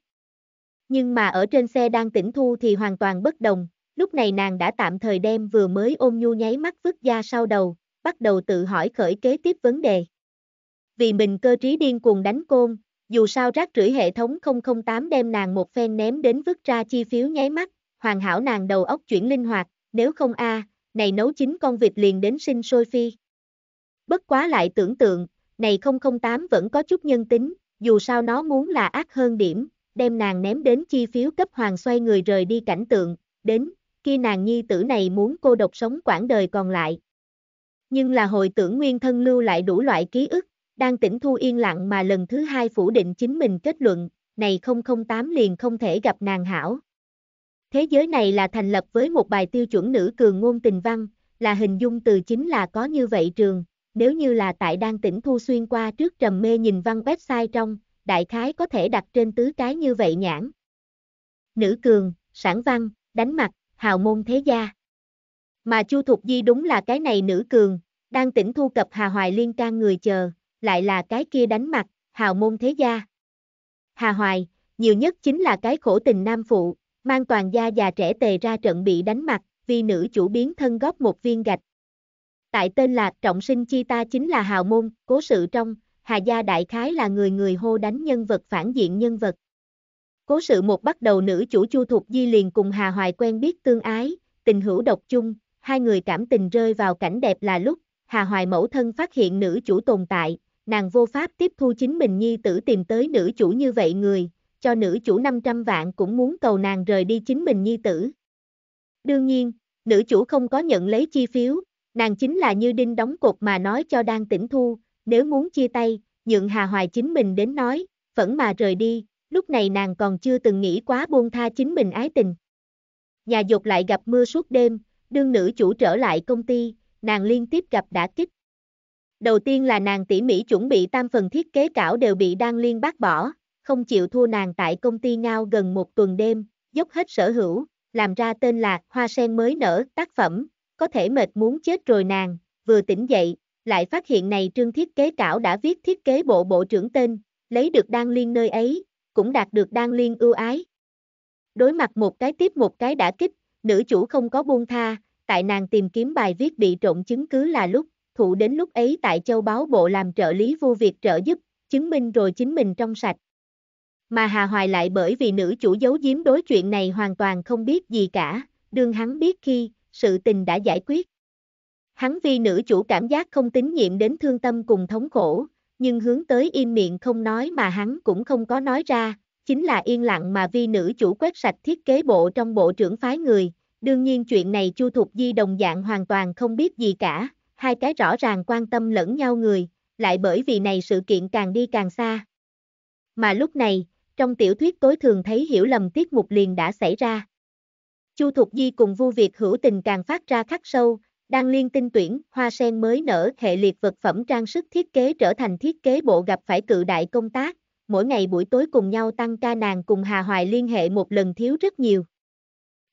Nhưng mà ở trên xe đang tỉnh thu thì hoàn toàn bất đồng, lúc này nàng đã tạm thời đem vừa mới ôm nhu nháy mắt vứt ra sau đầu, bắt đầu tự hỏi khởi kế tiếp vấn đề. Vì mình cơ trí điên cuồng đánh côn, dù sao rác rưởi hệ thống 008 đem nàng một phen ném đến vứt ra chi phiếu nháy mắt, hoàn hảo nàng đầu óc chuyển linh hoạt, nếu không a này nấu chính con vịt liền đến sinh sôi phi. Bất quá lại tưởng tượng, này 008 vẫn có chút nhân tính, dù sao nó muốn là ác hơn điểm, đem nàng ném đến chi phiếu cấp hoàng xoay người rời đi cảnh tượng, đến, khi nàng nhi tử này muốn cô độc sống quãng đời còn lại. Nhưng là hồi tưởng nguyên thân lưu lại đủ loại ký ức, đang tỉnh thu yên lặng mà lần thứ hai phủ định chính mình kết luận, này 008 liền không thể gặp nàng hảo. Thế giới này là thành lập với một bài tiêu chuẩn nữ cường ngôn tình văn, là hình dung từ chính là có như vậy trường, nếu như là tại đang tỉnh thu xuyên qua trước trầm mê nhìn văn website trong, đại khái có thể đặt trên tứ cái như vậy nhãn. Nữ cường, sản văn, đánh mặt, hào môn thế gia. Mà Chu Thục Di đúng là cái này nữ cường, đang tỉnh thu cập Hà Hoài Liên can người chờ, lại là cái kia đánh mặt, hào môn thế gia. Hà Hoài, nhiều nhất chính là cái khổ tình nam phụ, mang toàn gia già trẻ tề ra trận bị đánh mặt, vì nữ chủ biến thân góp một viên gạch, tại tên là Trọng Sinh Chi Ta chính là hào môn, cố sự trong, Hà Gia Đại Khái là người người hô đánh nhân vật phản diện nhân vật. Cố sự một bắt đầu nữ chủ Chu Thục Di liền cùng Hà Hoài quen biết tương ái, tình hữu độc chung, hai người cảm tình rơi vào cảnh đẹp là lúc, Hà Hoài mẫu thân phát hiện nữ chủ tồn tại, nàng vô pháp tiếp thu chính mình nhi tử tìm tới nữ chủ như vậy người, cho nữ chủ 500 vạn cũng muốn cầu nàng rời đi chính mình nhi tử. Đương nhiên, nữ chủ không có nhận lấy chi phiếu, Nàng chính là như đinh đóng cột mà nói cho đang tỉnh thu, nếu muốn chia tay, nhượng Hà Hoài chính mình đến nói, vẫn mà rời đi, lúc này nàng còn chưa từng nghĩ quá buông tha chính mình ái tình. Nhà dục lại gặp mưa suốt đêm, đương nữ chủ trở lại công ty, nàng liên tiếp gặp đả kích. Đầu tiên là nàng tỉ mỉ chuẩn bị tam phần thiết kế cảo đều bị đang liên bác bỏ, không chịu thua nàng tại công ty ngao gần một tuần đêm, dốc hết sở hữu, làm ra tên là Hoa Sen mới nở tác phẩm, có thể mệt muốn chết rồi nàng, vừa tỉnh dậy, lại phát hiện này trương thiết kế cảo đã viết thiết kế bộ bộ trưởng tên, lấy được đan liên nơi ấy, cũng đạt được đan liên ưu ái. Đối mặt một cái tiếp một cái đã kích, nữ chủ không có buông tha, tại nàng tìm kiếm bài viết bị trộn chứng cứ là lúc, thụ đến lúc ấy tại châu báo bộ làm trợ lý vô việc trợ giúp, chứng minh rồi chính mình trong sạch. Mà Hà Hoài lại bởi vì nữ chủ giấu giếm đối chuyện này hoàn toàn không biết gì cả, đương hắn biết khi, sự tình đã giải quyết. Hắn vi nữ chủ cảm giác không tín nhiệm đến thương tâm cùng thống khổ, nhưng hướng tới im miệng không nói mà hắn cũng không có nói ra, chính là yên lặng mà vi nữ chủ quét sạch thiết kế bộ trong bộ trưởng phái người. Đương nhiên chuyện này Chu Thục Di đồng dạng hoàn toàn không biết gì cả, hai cái rõ ràng quan tâm lẫn nhau người, lại bởi vì này sự kiện càng đi càng xa. Mà lúc này, trong tiểu thuyết tối thường thấy hiểu lầm tiết mục liền đã xảy ra. Chu Thục Di cùng Vu Việt hữu tình càng phát ra khắc sâu, đang liên tinh tuyển, hoa sen mới nở hệ liệt vật phẩm trang sức thiết kế trở thành thiết kế bộ gặp phải cự đại công tác, mỗi ngày buổi tối cùng nhau tăng ca nàng cùng Hà Hoài liên hệ một lần thiếu rất nhiều.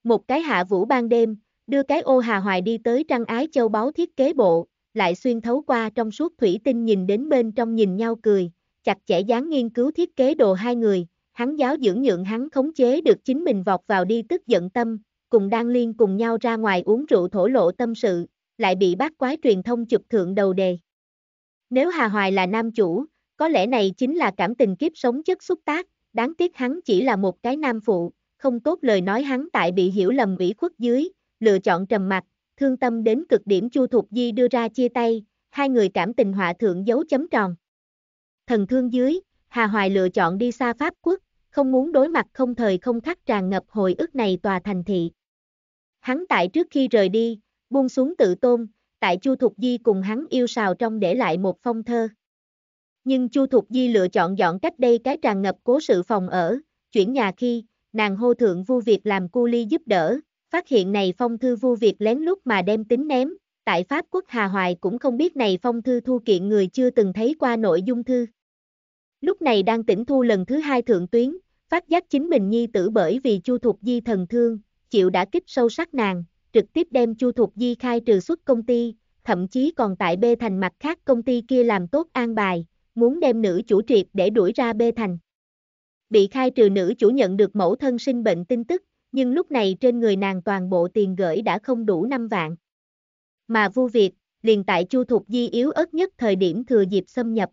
Một cái hạ vũ ban đêm, đưa cái ô Hà Hoài đi tới Trang ái châu báu thiết kế bộ, lại xuyên thấu qua trong suốt thủy tinh nhìn đến bên trong nhìn nhau cười, chặt chẽ dáng nghiên cứu thiết kế đồ hai người, hắn giáo dưỡng nhượng hắn khống chế được chính mình vọt vào đi tức giận tâm, cùng Đan Liên cùng nhau ra ngoài uống rượu thổ lộ tâm sự, lại bị bác quái truyền thông chụp thượng đầu đề. Nếu Hà Hoài là nam chủ, có lẽ này chính là cảm tình kiếp sống chất xúc tác, đáng tiếc hắn chỉ là một cái nam phụ, không tốt lời nói hắn tại bị hiểu lầm ủy khuất dưới, lựa chọn trầm mặc, thương tâm đến cực điểm Chu Thục Di đưa ra chia tay, hai người cảm tình họa thượng dấu chấm tròn. Thần thương dưới, Hà Hoài lựa chọn đi xa Pháp quốc, không muốn đối mặt không thời không khắc tràn ngập hồi ức này tòa thành thị. Hắn tại trước khi rời đi, buông xuống tự tôn, tại Chu Thục Di cùng hắn yêu sào trong để lại một phong thơ. Nhưng Chu Thục Di lựa chọn dọn cách đây cái tràn ngập cố sự phòng ở, chuyển nhà khi, nàng hô thượng vu Việt làm cu ly giúp đỡ, phát hiện này phong thư vu Việt lén lút mà đem tính ném, tại Pháp quốc Hà Hoài cũng không biết này phong thư thu kiện người chưa từng thấy qua nội dung thư. Lúc này đang tỉnh thu lần thứ hai thượng tuyến, phát giác chính mình nhi tử bởi vì Chu Thục Di thần thương, chịu đã kích sâu sắc nàng, trực tiếp đem Chu Thục Di khai trừ xuất công ty, thậm chí còn tại Bê Thành mặt khác công ty kia làm tốt an bài, muốn đem nữ chủ triệt để đuổi ra Bê Thành. Bị khai trừ nữ chủ nhận được mẫu thân sinh bệnh tin tức, nhưng lúc này trên người nàng toàn bộ tiền gửi đã không đủ 5 vạn. Mà vu Việt, liền tại Chu Thục Di yếu ớt nhất thời điểm thừa dịp xâm nhập.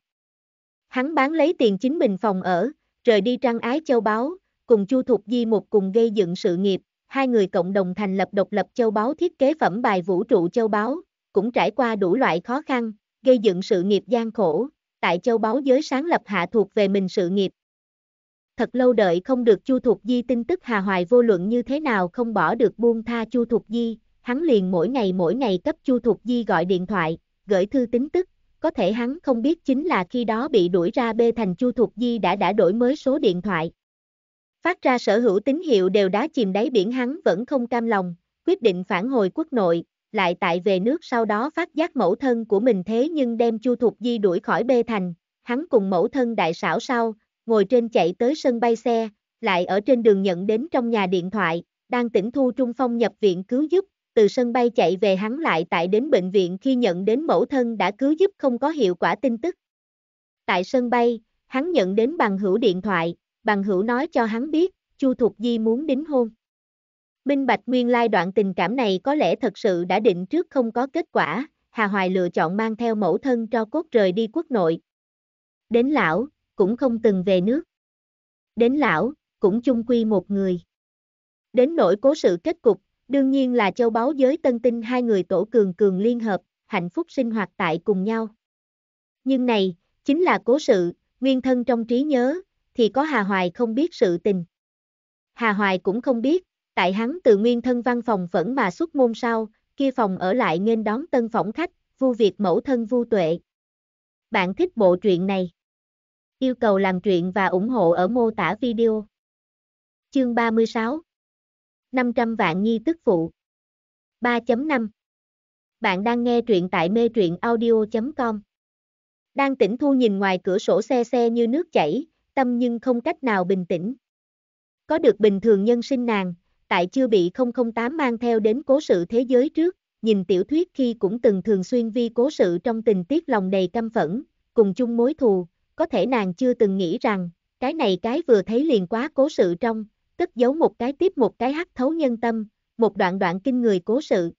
Hắn bán lấy tiền chính mình phòng ở, rời đi trăng ái châu báu, cùng Chu Thục Di một cùng gây dựng sự nghiệp, hai người cộng đồng thành lập độc lập châu Báo thiết kế phẩm bài vũ trụ châu Báo cũng trải qua đủ loại khó khăn, gây dựng sự nghiệp gian khổ, tại châu Báo giới sáng lập hạ thuộc về mình sự nghiệp. Thật lâu đợi không được Chu Thục Di tin tức Hà Hoài vô luận như thế nào không bỏ được buông tha Chu Thục Di, hắn liền mỗi ngày mỗi ngày cấp Chu Thục Di gọi điện thoại, gửi thư tin tức, có thể hắn không biết chính là khi đó bị đuổi ra bê thành Chu Thục Di đã đã đổi mới số điện thoại. Phát ra sở hữu tín hiệu đều đá chìm đáy biển hắn vẫn không cam lòng, quyết định phản hồi quốc nội, lại tại về nước sau đó phát giác mẫu thân của mình thế nhưng đem Chu Thục Di đuổi khỏi bê thành, hắn cùng mẫu thân đại xảo sau, ngồi trên chạy tới sân bay xe, lại ở trên đường nhận đến trong nhà điện thoại, đang tỉnh thu Trung Phong nhập viện cứu giúp, từ sân bay chạy về hắn lại tại đến bệnh viện khi nhận đến mẫu thân đã cứu giúp không có hiệu quả tin tức. Tại sân bay, hắn nhận đến bằng hữu điện thoại, bằng hữu nói cho hắn biết, Chu Thục Di muốn đính hôn. Minh Bạch Nguyên Lai đoạn tình cảm này có lẽ thật sự đã định trước không có kết quả, Hà Hoài lựa chọn mang theo mẫu thân cho cốt trời đi quốc nội. Đến lão, cũng không từng về nước. Đến lão, cũng chung quy một người. Đến nỗi cố sự kết cục, đương nhiên là châu báu giới tân tinh hai người tổ cường cường liên hợp, hạnh phúc sinh hoạt tại cùng nhau. Nhưng này, chính là cố sự, nguyên thân trong trí nhớ, thì có Hà Hoài không biết sự tình. Hà Hoài cũng không biết, tại hắn từ nguyên thân văn phòng phẫn mà xuất môn sau, kia phòng ở lại nên đón tân phỏng khách, vu việc mẫu thân vu tuệ. Bạn thích bộ truyện này? Yêu cầu làm truyện và ủng hộ ở mô tả video. Chương 36 500 vạn nhi tức phụ 3.5 Bạn đang nghe truyện tại mê truyện audio.com Đang tỉnh thu nhìn ngoài cửa sổ xe xe như nước chảy, tâm nhưng không cách nào bình tĩnh. Có được bình thường nhân sinh nàng, tại chưa bị 008 mang theo đến cố sự thế giới trước, nhìn tiểu thuyết khi cũng từng thường xuyên vi cố sự trong tình tiết lòng đầy căm phẫn, cùng chung mối thù, có thể nàng chưa từng nghĩ rằng, cái này cái vừa thấy liền quá cố sự trong, cất giấu một cái tiếp một cái hắc thấu nhân tâm, một đoạn đoạn kinh người cố sự.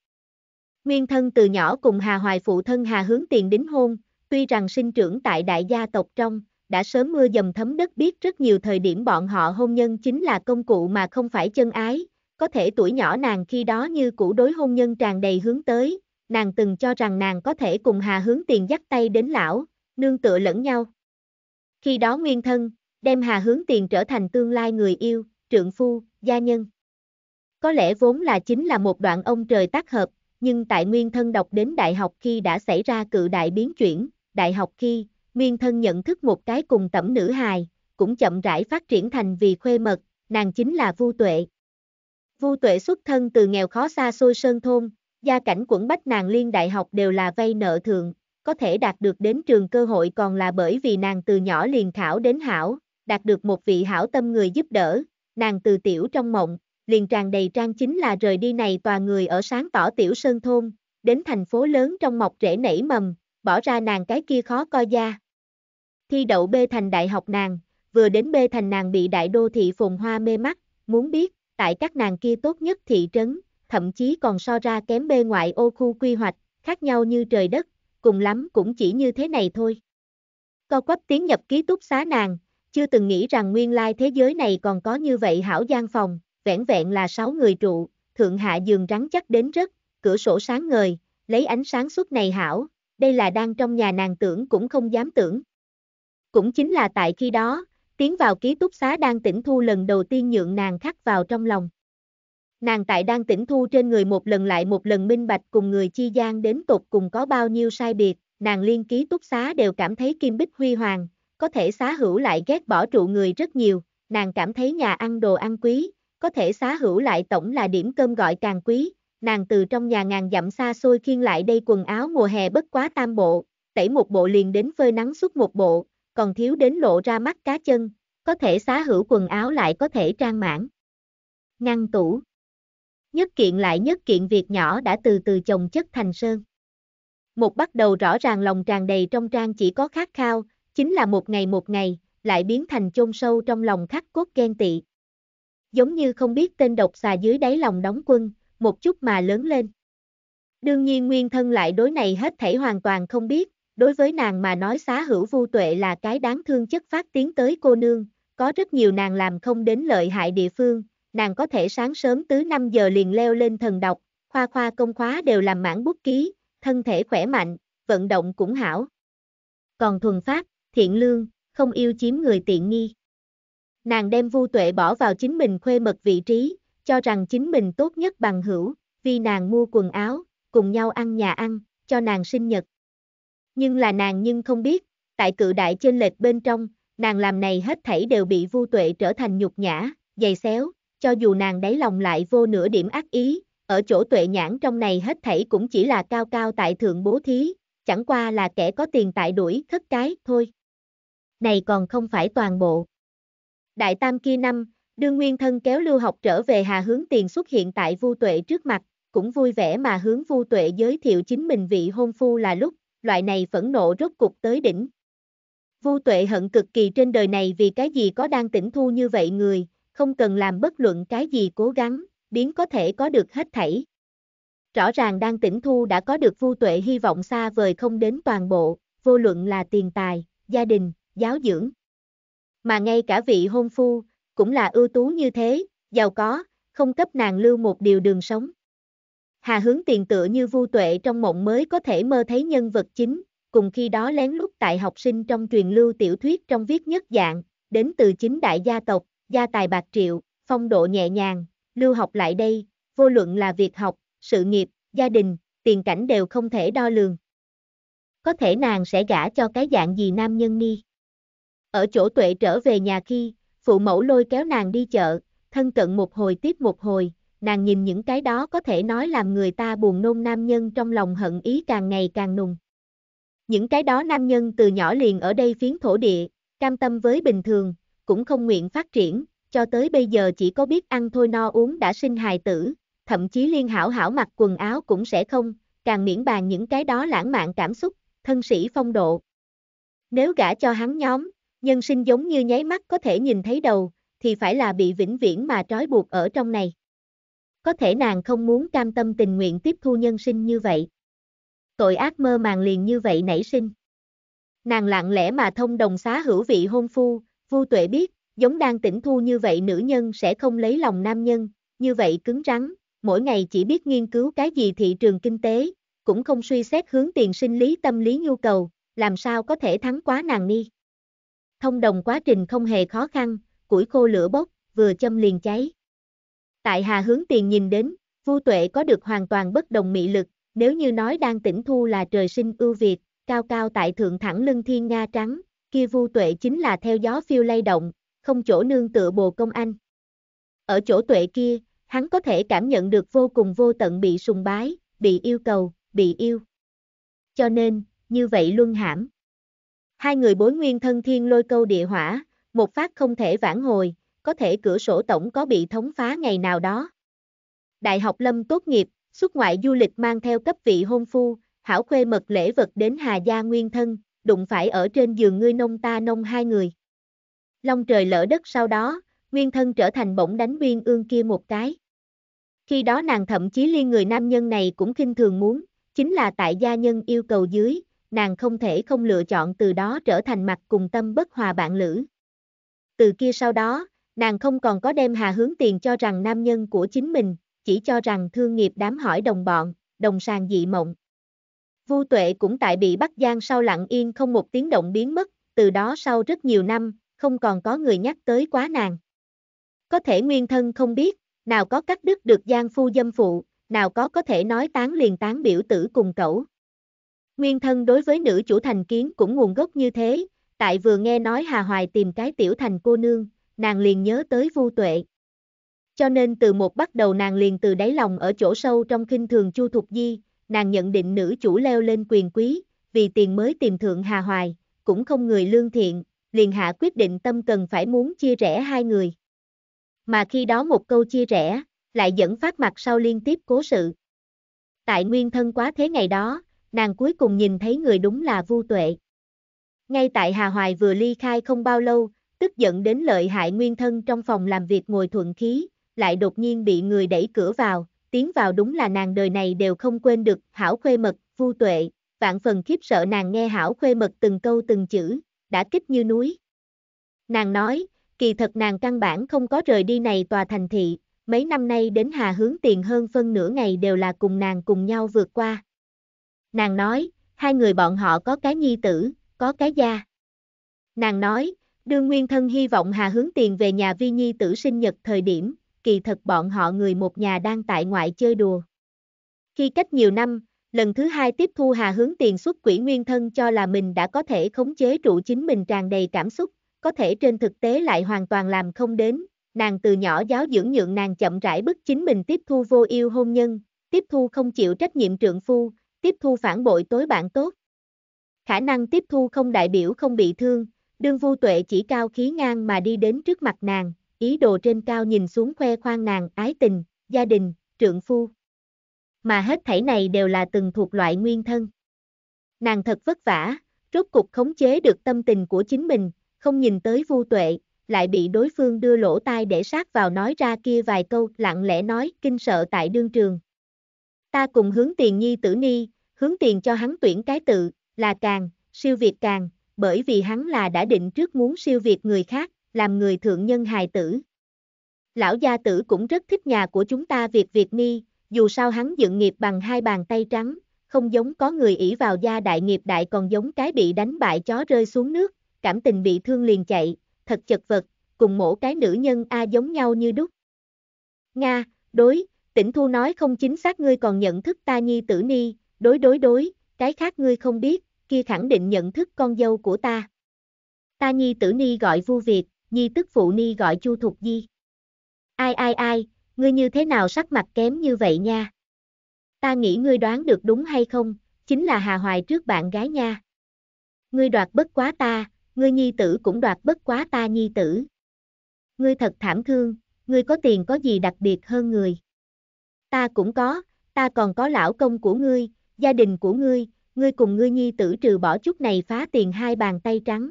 Nguyên thân từ nhỏ cùng Hà Hoài phụ thân Hà Hướng Tiền đính hôn, tuy rằng sinh trưởng tại đại gia tộc trong, đã sớm mưa dầm thấm đất biết rất nhiều thời điểm bọn họ hôn nhân chính là công cụ mà không phải chân ái, có thể tuổi nhỏ nàng khi đó như cũ đối hôn nhân tràn đầy hướng tới, nàng từng cho rằng nàng có thể cùng Hà Hướng Tiền dắt tay đến lão, nương tựa lẫn nhau. Khi đó nguyên thân, đem Hà Hướng Tiền trở thành tương lai người yêu, trượng phu, gia nhân. Có lẽ vốn là chính là một đoạn ông trời tác hợp, nhưng tại nguyên thân đọc đến đại học khi đã xảy ra cự đại biến chuyển, đại học khi, Nguyên thân nhận thức một cái cùng tẩm nữ hài, cũng chậm rãi phát triển thành vì khuê mật, nàng chính là Vu Tuệ. Vu Tuệ xuất thân từ nghèo khó xa xôi sơn thôn, gia cảnh quẩn bách nàng liên đại học đều là vay nợ thường, có thể đạt được đến trường cơ hội còn là bởi vì nàng từ nhỏ liền khảo đến hảo, đạt được một vị hảo tâm người giúp đỡ, nàng từ tiểu trong mộng, liền tràn đầy trang chính là rời đi này tòa người ở sáng tỏ tiểu sơn thôn, đến thành phố lớn trong mọc rễ nảy mầm, bỏ ra nàng cái kia khó coi da. Thi đậu B thành đại học nàng, vừa đến B thành nàng bị đại đô thị phồn hoa mê mắt, muốn biết, tại các nàng kia tốt nhất thị trấn, thậm chí còn so ra kém B ngoại ô khu quy hoạch, khác nhau như trời đất, cùng lắm cũng chỉ như thế này thôi. Co quắp tiến nhập ký túc xá nàng, chưa từng nghĩ rằng nguyên lai thế giới này còn có như vậy hảo gian phòng, vẻn vẹn là sáu người trụ, thượng hạ giường rắn chắc đến rất, cửa sổ sáng ngời, lấy ánh sáng suốt này hảo, đây là đang trong nhà nàng tưởng cũng không dám tưởng. Cũng chính là tại khi đó, tiến vào ký túc xá đang tỉnh thu lần đầu tiên nhượng nàng khắc vào trong lòng. Nàng tại đang tỉnh thu trên người một lần lại một lần minh bạch cùng người chi gian đến tột cùng có bao nhiêu sai biệt, nàng liên ký túc xá đều cảm thấy kim bích huy hoàng, có thể xá hữu lại ghét bỏ trụ người rất nhiều, nàng cảm thấy nhà ăn đồ ăn quý, có thể xá hữu lại tổng là điểm cơm gọi càng quý, nàng từ trong nhà ngàn dặm xa xôi khiên lại đây quần áo mùa hè bất quá tam bộ, tẩy một bộ liền đến phơi nắng suốt một bộ, còn thiếu đến lộ ra mắt cá chân, có thể xá hữu quần áo lại có thể trang mãn. Ngăn tủ Nhất kiện lại nhất kiện việc nhỏ đã từ từ chồng chất thành sơn. Một bắt đầu rõ ràng lòng tràn đầy trong trang chỉ có khát khao, chính là một ngày một ngày, lại biến thành chôn sâu trong lòng khắc cốt ghen tị. Giống như không biết tên độc xà dưới đáy lòng đóng quân, một chút mà lớn lên. Đương nhiên nguyên thân lại đối này hết thảy hoàn toàn không biết, đối với nàng mà nói xá hữu vu tuệ là cái đáng thương chất phát tiến tới cô nương, có rất nhiều nàng làm không đến lợi hại địa phương, nàng có thể sáng sớm tứ 5 giờ liền leo lên thần độc, khoa khoa công khóa đều làm mãn bút ký, thân thể khỏe mạnh, vận động cũng hảo. Còn thuần phát, thiện lương, không yêu chiếm người tiện nghi. Nàng đem vu tuệ bỏ vào chính mình khuê mật vị trí, cho rằng chính mình tốt nhất bằng hữu, vì nàng mua quần áo, cùng nhau ăn nhà ăn, cho nàng sinh nhật, nhưng là nàng nhưng không biết, tại cự đại trên lệch bên trong, nàng làm này hết thảy đều bị vu tuệ trở thành nhục nhã, dày xéo, cho dù nàng đáy lòng lại vô nửa điểm ác ý, ở chỗ tuệ nhãn trong này hết thảy cũng chỉ là cao cao tại thượng bố thí, chẳng qua là kẻ có tiền tại đuổi thất cái thôi. Này còn không phải toàn bộ. Đại tam kia năm, đương nguyên thân kéo lưu học trở về hà hướng tiền xuất hiện tại vu tuệ trước mặt, cũng vui vẻ mà hướng vu tuệ giới thiệu chính mình vị hôn phu là lúc, loại này phẫn nộ rốt cục tới đỉnh. Vu tuệ hận cực kỳ trên đời này vì cái gì có đang tỉnh thu như vậy người, không cần làm bất luận cái gì cố gắng, biến có thể có được hết thảy. Rõ ràng đang tỉnh thu đã có được vu tuệ hy vọng xa vời không đến toàn bộ, vô luận là tiền tài, gia đình, giáo dưỡng. Mà ngay cả vị hôn phu, cũng là ưu tú như thế, giàu có, không cấp nàng lưu một điều đường sống. Hà hướng tiền tựa như vu tuệ trong mộng mới có thể mơ thấy nhân vật chính, cùng khi đó lén lút tại học sinh trong truyền lưu tiểu thuyết trong viết nhất dạng, đến từ chính đại gia tộc, gia tài bạc triệu, phong độ nhẹ nhàng, lưu học lại đây, vô luận là việc học, sự nghiệp, gia đình, tiền cảnh đều không thể đo lường. Có thể nàng sẽ gả cho cái dạng gì nam nhân ni? Ở chỗ tuệ trở về nhà khi, phụ mẫu lôi kéo nàng đi chợ, thân cận một hồi tiếp một hồi, nàng nhìn những cái đó có thể nói làm người ta buồn nôn nam nhân trong lòng hận ý càng ngày càng nùng. Những cái đó nam nhân từ nhỏ liền ở đây phiến thổ địa, cam tâm với bình thường, cũng không nguyện phát triển, cho tới bây giờ chỉ có biết ăn thôi no uống đã sinh hài tử, thậm chí liên hảo hảo mặc quần áo cũng sẽ không, càng miễn bàn những cái đó lãng mạn cảm xúc, thân sĩ phong độ. Nếu gả cho hắn nhóm, nhân sinh giống như nháy mắt có thể nhìn thấy đầu, thì phải là bị vĩnh viễn mà trói buộc ở trong này. Có thể nàng không muốn cam tâm tình nguyện tiếp thu nhân sinh như vậy. Tội ác mơ màng liền như vậy nảy sinh. Nàng lặng lẽ mà thông đồng xá hữu vị hôn phu, vu tuệ biết, giống đang tỉnh thu như vậy nữ nhân sẽ không lấy lòng nam nhân, như vậy cứng rắn, mỗi ngày chỉ biết nghiên cứu cái gì thị trường kinh tế, cũng không suy xét hướng tiền sinh lý tâm lý nhu cầu, làm sao có thể thắng quá nàng ni. Thông đồng quá trình không hề khó khăn, củi khô lửa bốc, vừa châm liền cháy. Tại Hà hướng tiền nhìn đến, Vu Tuệ có được hoàn toàn bất đồng mị lực, nếu như nói đang tỉnh thu là trời sinh ưu việt, cao cao tại thượng thẳng lưng thiên nga trắng, kia Vu Tuệ chính là theo gió phiêu lay động, không chỗ nương tựa bồ công anh. Ở chỗ Tuệ kia, hắn có thể cảm nhận được vô cùng vô tận bị sùng bái, bị yêu cầu, bị yêu. Cho nên, như vậy luân hãm. Hai người bối nguyên thân thiên lôi câu địa hỏa, một phát không thể vãn hồi, có thể cửa sổ tổng có bị thống phá ngày nào đó. Đại học Lâm tốt nghiệp, xuất ngoại du lịch mang theo cấp vị hôn phu, hảo khuê mật lễ vật đến Hà Gia nguyên thân, đụng phải ở trên giường ngươi nông ta nông hai người. Long trời lỡ đất sau đó, nguyên thân trở thành bỗng đánh viên ương kia một cái. Khi đó nàng thậm chí liên người nam nhân này cũng kinh thường muốn, chính là tại gia nhân yêu cầu dưới, nàng không thể không lựa chọn từ đó trở thành mặt cùng tâm bất hòa bạn lữ. Từ kia sau đó, Nàng không còn có đem Hà Hướng Tiền cho rằng nam nhân của chính mình, chỉ cho rằng thương nghiệp đám hỏi đồng bọn, đồng sàng dị mộng. Vu Tuệ cũng tại bị bắt giang sau lặng yên không một tiếng động biến mất, từ đó sau rất nhiều năm, không còn có người nhắc tới quá nàng. Có thể nguyên thân không biết, nào có cắt đứt được giang phu dâm phụ, nào có có thể nói tán liền tán biểu tử cùng cẩu. Nguyên thân đối với nữ chủ thành kiến cũng nguồn gốc như thế, tại vừa nghe nói Hà Hoài tìm cái tiểu thành cô nương, nàng liền nhớ tới Vu Tuệ. Cho nên từ một bắt đầu nàng liền từ đáy lòng ở chỗ sâu trong kinh thường Chu Thục Di, nàng nhận định nữ chủ leo lên quyền quý, vì tiền mới tìm thượng Hà Hoài, cũng không người lương thiện, liền hạ quyết định tâm cần phải muốn chia rẽ hai người. Mà khi đó một câu chia rẽ, lại dẫn phát mặt sau liên tiếp cố sự. Tại nguyên thân quá thế ngày đó, nàng cuối cùng nhìn thấy người đúng là Vu Tuệ. Ngay tại Hà Hoài vừa ly khai không bao lâu, tức giận đến lợi hại nguyên thân trong phòng làm việc ngồi thuận khí, lại đột nhiên bị người đẩy cửa vào, tiến vào đúng là nàng đời này đều không quên được, hảo khuê mật, vu tuệ, vạn phần khiếp sợ nàng nghe hảo khuê mật từng câu từng chữ, đã kích như núi. Nàng nói, kỳ thật nàng căn bản không có rời đi này tòa thành thị, mấy năm nay đến hà hướng tiền hơn phân nửa ngày đều là cùng nàng cùng nhau vượt qua. Nàng nói, hai người bọn họ có cái nhi tử, có cái gia. Nàng nói, Đương Nguyên Thân hy vọng Hà hướng tiền về nhà Vi Nhi tử sinh nhật thời điểm, kỳ thật bọn họ người một nhà đang tại ngoại chơi đùa. Khi cách nhiều năm, lần thứ hai tiếp thu Hà hướng tiền xuất quỹ Nguyên Thân cho là mình đã có thể khống chế trụ chính mình tràn đầy cảm xúc, có thể trên thực tế lại hoàn toàn làm không đến, nàng từ nhỏ giáo dưỡng nhượng nàng chậm rãi bức chính mình tiếp thu vô yêu hôn nhân, tiếp thu không chịu trách nhiệm trượng phu, tiếp thu phản bội tối bạn tốt. Khả năng tiếp thu không đại biểu không bị thương, Đương vu tuệ chỉ cao khí ngang mà đi đến trước mặt nàng, ý đồ trên cao nhìn xuống khoe khoang nàng ái tình, gia đình, trượng phu. Mà hết thảy này đều là từng thuộc loại nguyên thân. Nàng thật vất vả, rốt cục khống chế được tâm tình của chính mình, không nhìn tới vu tuệ, lại bị đối phương đưa lỗ tai để sát vào nói ra kia vài câu lặng lẽ nói kinh sợ tại đương trường. Ta cùng hướng tiền nhi tử ni, hướng tiền cho hắn tuyển cái tự, là càng, siêu việt càng, bởi vì hắn là đã định trước muốn siêu việt người khác, làm người thượng nhân hài tử. Lão gia tử cũng rất thích nhà của chúng ta Việt Việt ni, dù sao hắn dựng nghiệp bằng hai bàn tay trắng, không giống có người ỷ vào gia đại nghiệp đại còn giống cái bị đánh bại chó rơi xuống nước, cảm tình bị thương liền chạy, thật chật vật, cùng mỗi cái nữ nhân A giống nhau như đúc. Nga, đối, tỉnh thu nói không chính xác ngươi còn nhận thức ta nhi tử ni, đối đối đối, cái khác ngươi không biết, kia khẳng định nhận thức con dâu của ta. Ta nhi tử ni gọi vu Việt, nhi tức phụ ni gọi chu thục di. Ai ai ai, ngươi như thế nào sắc mặt kém như vậy nha? Ta nghĩ ngươi đoán được đúng hay không, chính là Hà Hoài trước bạn gái nha. Ngươi đoạt bất quá ta, ngươi nhi tử cũng đoạt bất quá ta nhi tử. Ngươi thật thảm thương, ngươi có tiền có gì đặc biệt hơn người. Ta cũng có, ta còn có lão công của ngươi, gia đình của ngươi, ngươi cùng ngươi nhi tử trừ bỏ chút này phá tiền hai bàn tay trắng.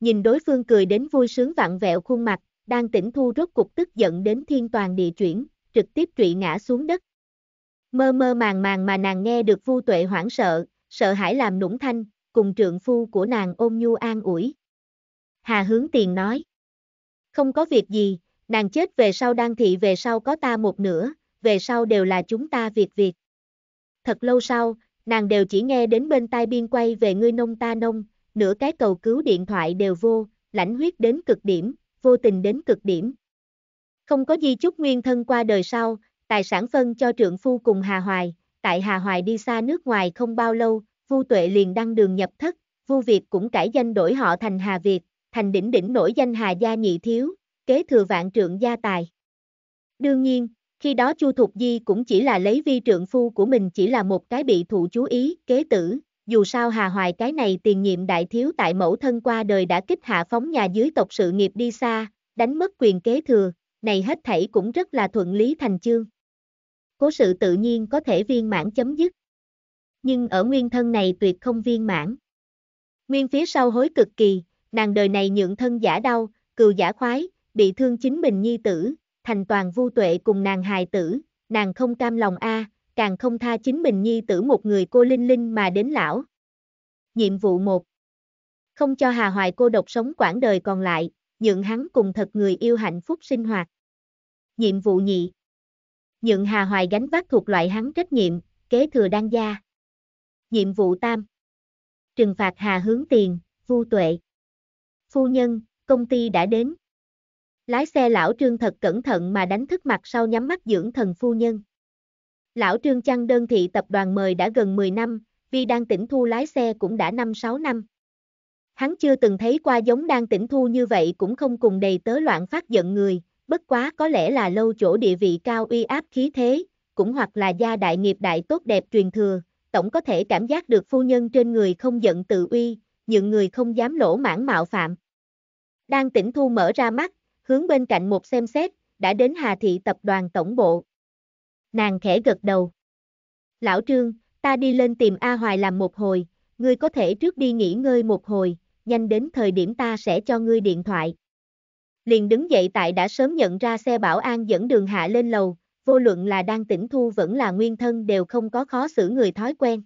Nhìn đối phương cười đến vui sướng vặn vẹo khuôn mặt, đang tỉnh thu rốt cục tức giận đến thiên toàn địa chuyển, trực tiếp trụy ngã xuống đất. Mơ mơ màng màng mà nàng nghe được vu tuệ hoảng sợ, sợ hãi làm nũng thanh, cùng trượng phu của nàng ôm nhu an ủi. Hà hướng tiền nói. Không có việc gì, nàng chết về sau đang thị về sau có ta một nửa, về sau đều là chúng ta việc việc. Thật lâu sau, Nàng đều chỉ nghe đến bên tai biên quay về ngươi nông ta nông, nửa cái cầu cứu điện thoại đều vô, lãnh huyết đến cực điểm, vô tình đến cực điểm. Không có di chúc nguyên thân qua đời sau, tài sản phân cho trượng phu cùng Hà Hoài, tại Hà Hoài đi xa nước ngoài không bao lâu, Vu Tuệ liền đăng đường nhập thất, Vu Việt cũng cải danh đổi họ thành Hà Việt, thành đỉnh đỉnh nổi danh Hà gia nhị thiếu, kế thừa vạn trượng gia tài. Đương nhiên, khi đó Chu Thục Di cũng chỉ là lấy vi trượng phu của mình chỉ là một cái bị thụ chú ý, kế tử, dù sao Hà Hoài cái này tiền nhiệm đại thiếu tại mẫu thân qua đời đã kích hạ phóng nhà dưới tộc sự nghiệp đi xa, đánh mất quyền kế thừa, này hết thảy cũng rất là thuận lý thành chương. Cố sự tự nhiên có thể viên mãn chấm dứt. Nhưng ở nguyên thân này tuyệt không viên mãn. Nguyên phía sau hối cực kỳ, nàng đời này nhượng thân giả đau, cừu giả khoái, bị thương chính mình nhi tử, thành toàn vu tuệ cùng nàng hài tử, nàng không cam lòng a, càng không tha chính mình nhi tử một người cô linh linh mà đến lão. Nhiệm vụ 1 Không cho Hà Hoài cô độc sống quãng đời còn lại, nhượng hắn cùng thật người yêu hạnh phúc sinh hoạt. Nhiệm vụ nhị Nhượng Hà Hoài gánh vác thuộc loại hắn trách nhiệm, kế thừa đan gia. Nhiệm vụ tam Trừng phạt Hà hướng tiền, vu tuệ. Phu nhân, công ty đã đến. Lái xe lão trương thật cẩn thận mà đánh thức mặt sau nhắm mắt dưỡng thần phu nhân. Lão trương chăn đơn thị tập đoàn mời đã gần 10 năm, vì đang tỉnh thu lái xe cũng đã 5-6 năm. Hắn chưa từng thấy qua giống đang tỉnh thu như vậy cũng không cùng đầy tớ loạn phát giận người, bất quá có lẽ là lâu chỗ địa vị cao uy áp khí thế, cũng hoặc là gia đại nghiệp đại tốt đẹp truyền thừa, tổng có thể cảm giác được phu nhân trên người không giận tự uy, những người không dám lỗ mãn mạo phạm. Đang tỉnh thu mở ra mắt, hướng bên cạnh một xem xét, đã đến Hà Thị tập đoàn tổng bộ. Nàng khẽ gật đầu. Lão Trương, ta đi lên tìm A Hoài làm một hồi, ngươi có thể trước đi nghỉ ngơi một hồi, nhanh đến thời điểm ta sẽ cho ngươi điện thoại. Liền đứng dậy tại đã sớm nhận ra xe bảo an dẫn đường hạ lên lầu, vô luận là đang tỉnh thu vẫn là nguyên thân đều không có khó xử người thói quen.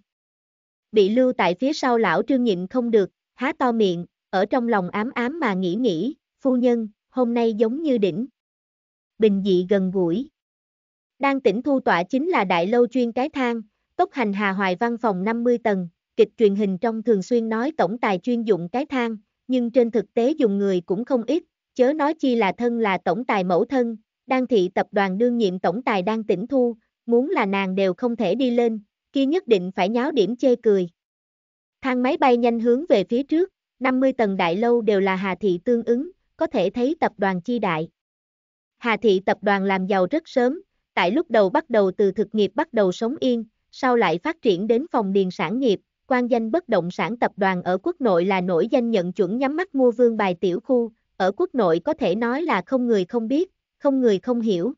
Bị lưu tại phía sau lão trương nhịn không được, há to miệng, ở trong lòng ám ám mà nghĩ nghĩ, phu nhân, hôm nay giống như đỉnh. Bình dị gần gũi. Đang tỉnh thu tọa chính là đại lâu chuyên cái thang, tốc hành Hà Hoài văn phòng 50 tầng, kịch truyền hình trong thường xuyên nói tổng tài chuyên dụng cái thang, nhưng trên thực tế dùng người cũng không ít, chớ nói chi là thân là tổng tài mẫu thân, đang thị tập đoàn đương nhiệm tổng tài đang tỉnh thu, muốn là nàng đều không thể đi lên, kia nhất định phải nháo điểm chê cười. Thang máy bay nhanh hướng về phía trước, 50 tầng đại lâu đều là Hà Thị tương ứng, có thể thấy tập đoàn chi đại. Hà thị tập đoàn làm giàu rất sớm, tại lúc đầu bắt đầu từ thực nghiệp bắt đầu sống yên, sau lại phát triển đến phòng điền sản nghiệp, quan danh bất động sản tập đoàn ở quốc nội là nổi danh nhận chuẩn nhắm mắt mua vương bài tiểu khu, ở quốc nội có thể nói là không người không biết, không người không hiểu.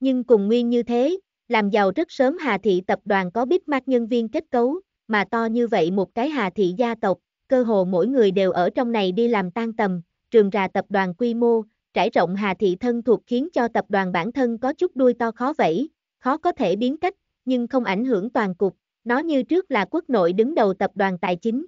Nhưng cùng nguyên như thế, làm giàu rất sớm Hà Thị tập đoàn có biết mắt nhân viên kết cấu, mà to như vậy một cái Hà Thị gia tộc, cơ hồ mỗi người đều ở trong này đi làm tan tầm, trường rà tập đoàn quy mô, trải rộng Hà Thị thân thuộc khiến cho tập đoàn bản thân có chút đuôi to khó vẫy, khó có thể biến cách, nhưng không ảnh hưởng toàn cục, nó như trước là quốc nội đứng đầu tập đoàn tài chính.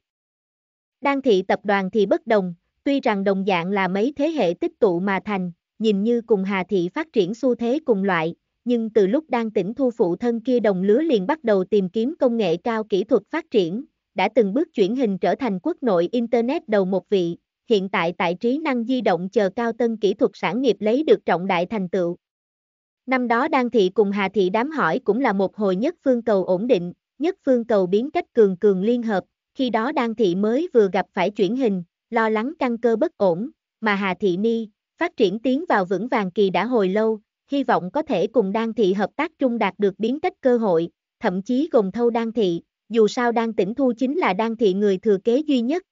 Đan thị tập đoàn thì bất đồng, tuy rằng đồng dạng là mấy thế hệ tích tụ mà thành, nhìn như cùng Hà thị phát triển xu thế cùng loại, nhưng từ lúc Đan tỉnh thu phụ thân kia đồng lứa liền bắt đầu tìm kiếm công nghệ cao kỹ thuật phát triển, đã từng bước chuyển hình trở thành quốc nội Internet đầu một vị, hiện tại tại trí năng di động chờ cao tân kỹ thuật sản nghiệp lấy được trọng đại thành tựu. Năm đó Đan Thị cùng Hà Thị đám hỏi cũng là một hồi nhất phương cầu ổn định, nhất phương cầu biến cách cường cường liên hợp, khi đó Đan Thị mới vừa gặp phải chuyển hình, lo lắng căn cơ bất ổn, mà Hà Thị Ni, phát triển tiến vào vững vàng kỳ đã hồi lâu, hy vọng có thể cùng Đan Thị hợp tác chung đạt được biến cách cơ hội, thậm chí gồm thâu Đan Thị, dù sao Đan Tĩnh Thu chính là Đan Thị người thừa kế duy nhất,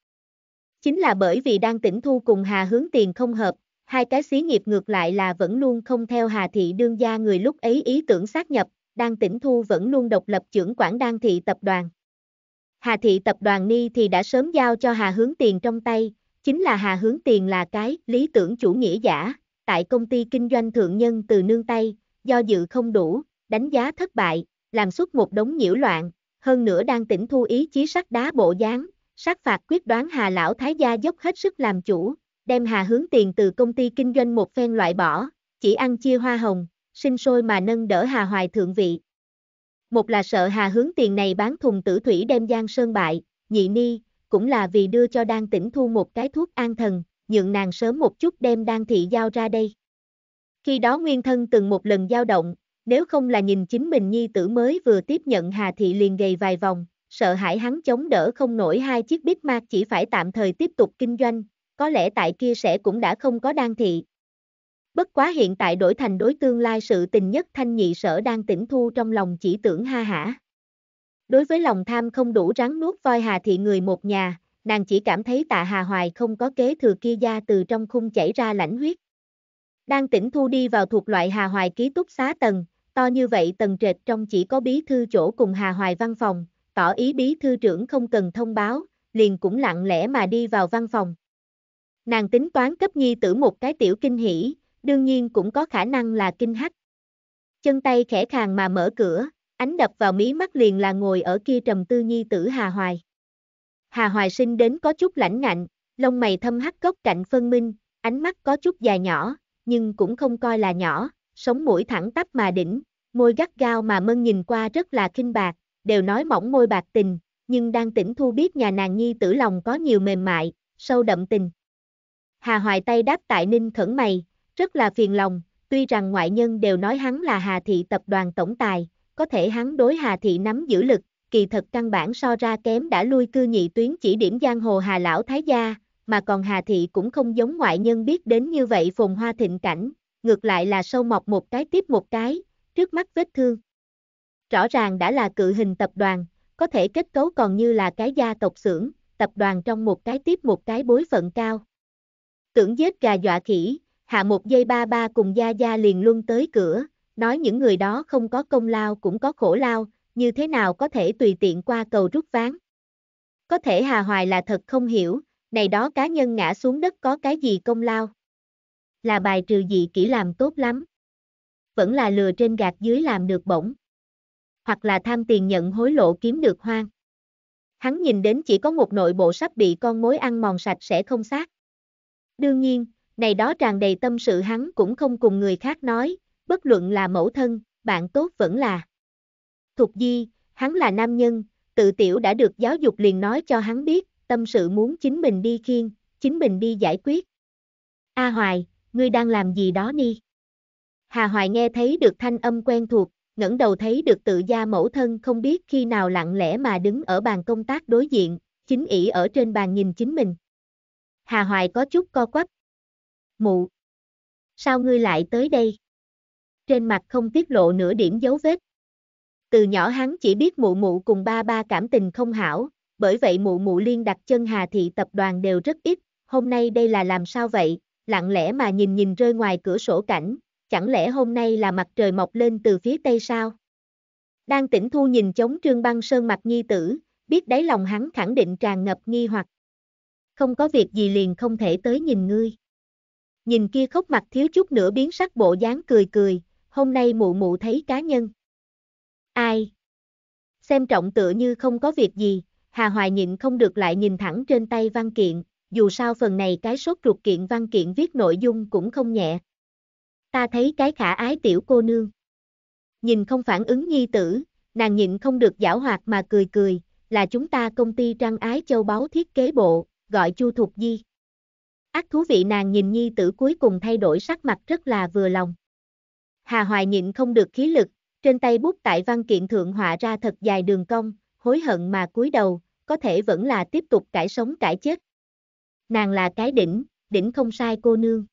Chính là bởi vì đang tỉnh thu cùng Hà hướng tiền không hợp, hai cái xí nghiệp ngược lại là vẫn luôn không theo Hà thị đương gia người lúc ấy ý tưởng xác nhập, đang tỉnh thu vẫn luôn độc lập trưởng quản đan thị tập đoàn. Hà thị tập đoàn Ni thì đã sớm giao cho Hà hướng tiền trong tay, chính là Hà hướng tiền là cái lý tưởng chủ nghĩa giả, tại công ty kinh doanh thượng nhân từ nương tay, do dự không đủ, đánh giá thất bại, làm suốt một đống nhiễu loạn, hơn nữa đang tỉnh thu ý chí sắt đá bộ dáng, sát phạt quyết đoán Hà Lão Thái Gia dốc hết sức làm chủ, đem Hà hướng tiền từ công ty kinh doanh một phen loại bỏ, chỉ ăn chia hoa hồng, sinh sôi mà nâng đỡ Hà Hoài thượng vị. Một là sợ Hà hướng tiền này bán thùng tử thủy đem Giang Sơn bại, nhị ni, cũng là vì đưa cho Đan Tĩnh Thu một cái thuốc an thần, nhượng nàng sớm một chút đem Đan Thị Giao ra đây. Khi đó nguyên thân từng một lần dao động, nếu không là nhìn chính mình nhi tử mới vừa tiếp nhận Hà Thị liền gầy vài vòng, sợ hãi hắn chống đỡ không nổi hai chiếc bít mạc chỉ phải tạm thời tiếp tục kinh doanh, có lẽ tại kia sẽ cũng đã không có đan thị. Bất quá hiện tại đổi thành đối tương lai sự tình nhất thanh nhị sở đang tỉnh thu trong lòng chỉ tưởng ha hả. Đối với lòng tham không đủ rắn nuốt voi Hà Thị người một nhà, nàng chỉ cảm thấy tạ Hà Hoài không có kế thừa kia ra từ trong khung chảy ra lãnh huyết. Đang tỉnh thu đi vào thuộc loại Hà Hoài ký túc xá tầng, to như vậy tầng trệt trong chỉ có bí thư chỗ cùng Hà Hoài văn phòng, tỏ ý bí thư trưởng không cần thông báo, liền cũng lặng lẽ mà đi vào văn phòng. Nàng tính toán cấp nhi tử một cái tiểu kinh hỉ, đương nhiên cũng có khả năng là kinh hắc Chân tay khẽ khàng mà mở cửa, ánh đập vào mí mắt liền là ngồi ở kia trầm tư nhi tử Hà Hoài. Hà Hoài sinh đến có chút lãnh ngạnh, lông mày thâm hắc góc cạnh phân minh, ánh mắt có chút dài nhỏ, nhưng cũng không coi là nhỏ, sống mũi thẳng tắp mà đỉnh, môi gắt gao mà mân nhìn qua rất là kinh bạc, đều nói mỏng môi bạc tình, nhưng đang tỉnh thu biết nhà nàng nhi tử lòng có nhiều mềm mại, sâu đậm tình. Hà Hoài tay đáp tại Ninh khẩn mày, rất là phiền lòng, tuy rằng ngoại nhân đều nói hắn là Hà Thị tập đoàn tổng tài, có thể hắn đối Hà Thị nắm giữ lực, kỳ thật căn bản so ra kém đã lui cư nhị tuyến chỉ điểm giang hồ Hà Lão Thái Gia, mà còn Hà Thị cũng không giống ngoại nhân biết đến như vậy phồn hoa thịnh cảnh, ngược lại là sâu mọc một cái tiếp một cái, trước mắt vết thương. Rõ ràng đã là cự hình tập đoàn, có thể kết cấu còn như là cái gia tộc xưởng, tập đoàn trong một cái tiếp một cái bối phận cao. Tưởng giết gà dọa khỉ, hạ một giây ba ba cùng Gia Gia liền luôn tới cửa, nói những người đó không có công lao cũng có khổ lao, như thế nào có thể tùy tiện qua cầu rút ván. Có thể Hà Hoài là thật không hiểu, này đó cá nhân ngã xuống đất có cái gì công lao. Là bài trừ dị kỹ làm tốt lắm. Vẫn là lừa trên gạt dưới làm được bổng hoặc là tham tiền nhận hối lộ kiếm được hoang. Hắn nhìn đến chỉ có một nội bộ sắp bị con mối ăn mòn sạch sẽ không xác. Đương nhiên, này đó tràn đầy tâm sự hắn cũng không cùng người khác nói, bất luận là mẫu thân, bạn tốt vẫn là. Thục Di, hắn là nam nhân, tự tiểu đã được giáo dục liền nói cho hắn biết, tâm sự muốn chính mình đi khiên, chính mình đi giải quyết. A Hoài, ngươi đang làm gì đó đi. Hà Hoài nghe thấy được thanh âm quen thuộc, ngẩng đầu thấy được tự gia mẫu thân không biết khi nào lặng lẽ mà đứng ở bàn công tác đối diện, chính ỷ ở trên bàn nhìn chính mình. Hà Hoài có chút co quắp. Mụ! Sao ngươi lại tới đây? Trên mặt không tiết lộ nửa điểm dấu vết. Từ nhỏ hắn chỉ biết mụ mụ cùng ba ba cảm tình không hảo, bởi vậy mụ mụ liên đặt chân Hà Thị tập đoàn đều rất ít, hôm nay đây là làm sao vậy, lặng lẽ mà nhìn nhìn rơi ngoài cửa sổ cảnh, chẳng lẽ hôm nay là mặt trời mọc lên từ phía tây sao? Đang tỉnh thu nhìn chống trương băng sơn mặt nhi tử, biết đáy lòng hắn khẳng định tràn ngập nghi hoặc. Không có việc gì liền không thể tới nhìn ngươi. Nhìn kia khóc mặt thiếu chút nữa biến sắc bộ dáng cười cười, hôm nay mụ mụ thấy cá nhân. Ai? Xem trọng tựa như không có việc gì, Hà Hoài nhịn không được lại nhìn thẳng trên tay văn kiện, dù sao phần này cái sốt ruột kiện văn kiện viết nội dung cũng không nhẹ, ta thấy cái khả ái tiểu cô nương. Nhìn không phản ứng nhi tử, nàng nhịn không được giảo hoạt mà cười cười, là chúng ta công ty trăng ái châu báu thiết kế bộ, gọi Chu Thục Di. Ác thú vị nàng nhìn nhi tử cuối cùng thay đổi sắc mặt rất là vừa lòng. Hà Hoài nhịn không được khí lực, trên tay bút tại văn kiện thượng họa ra thật dài đường cong, hối hận mà cúi đầu, có thể vẫn là tiếp tục cải sống cải chết. Nàng là cái đỉnh, đỉnh không sai cô nương.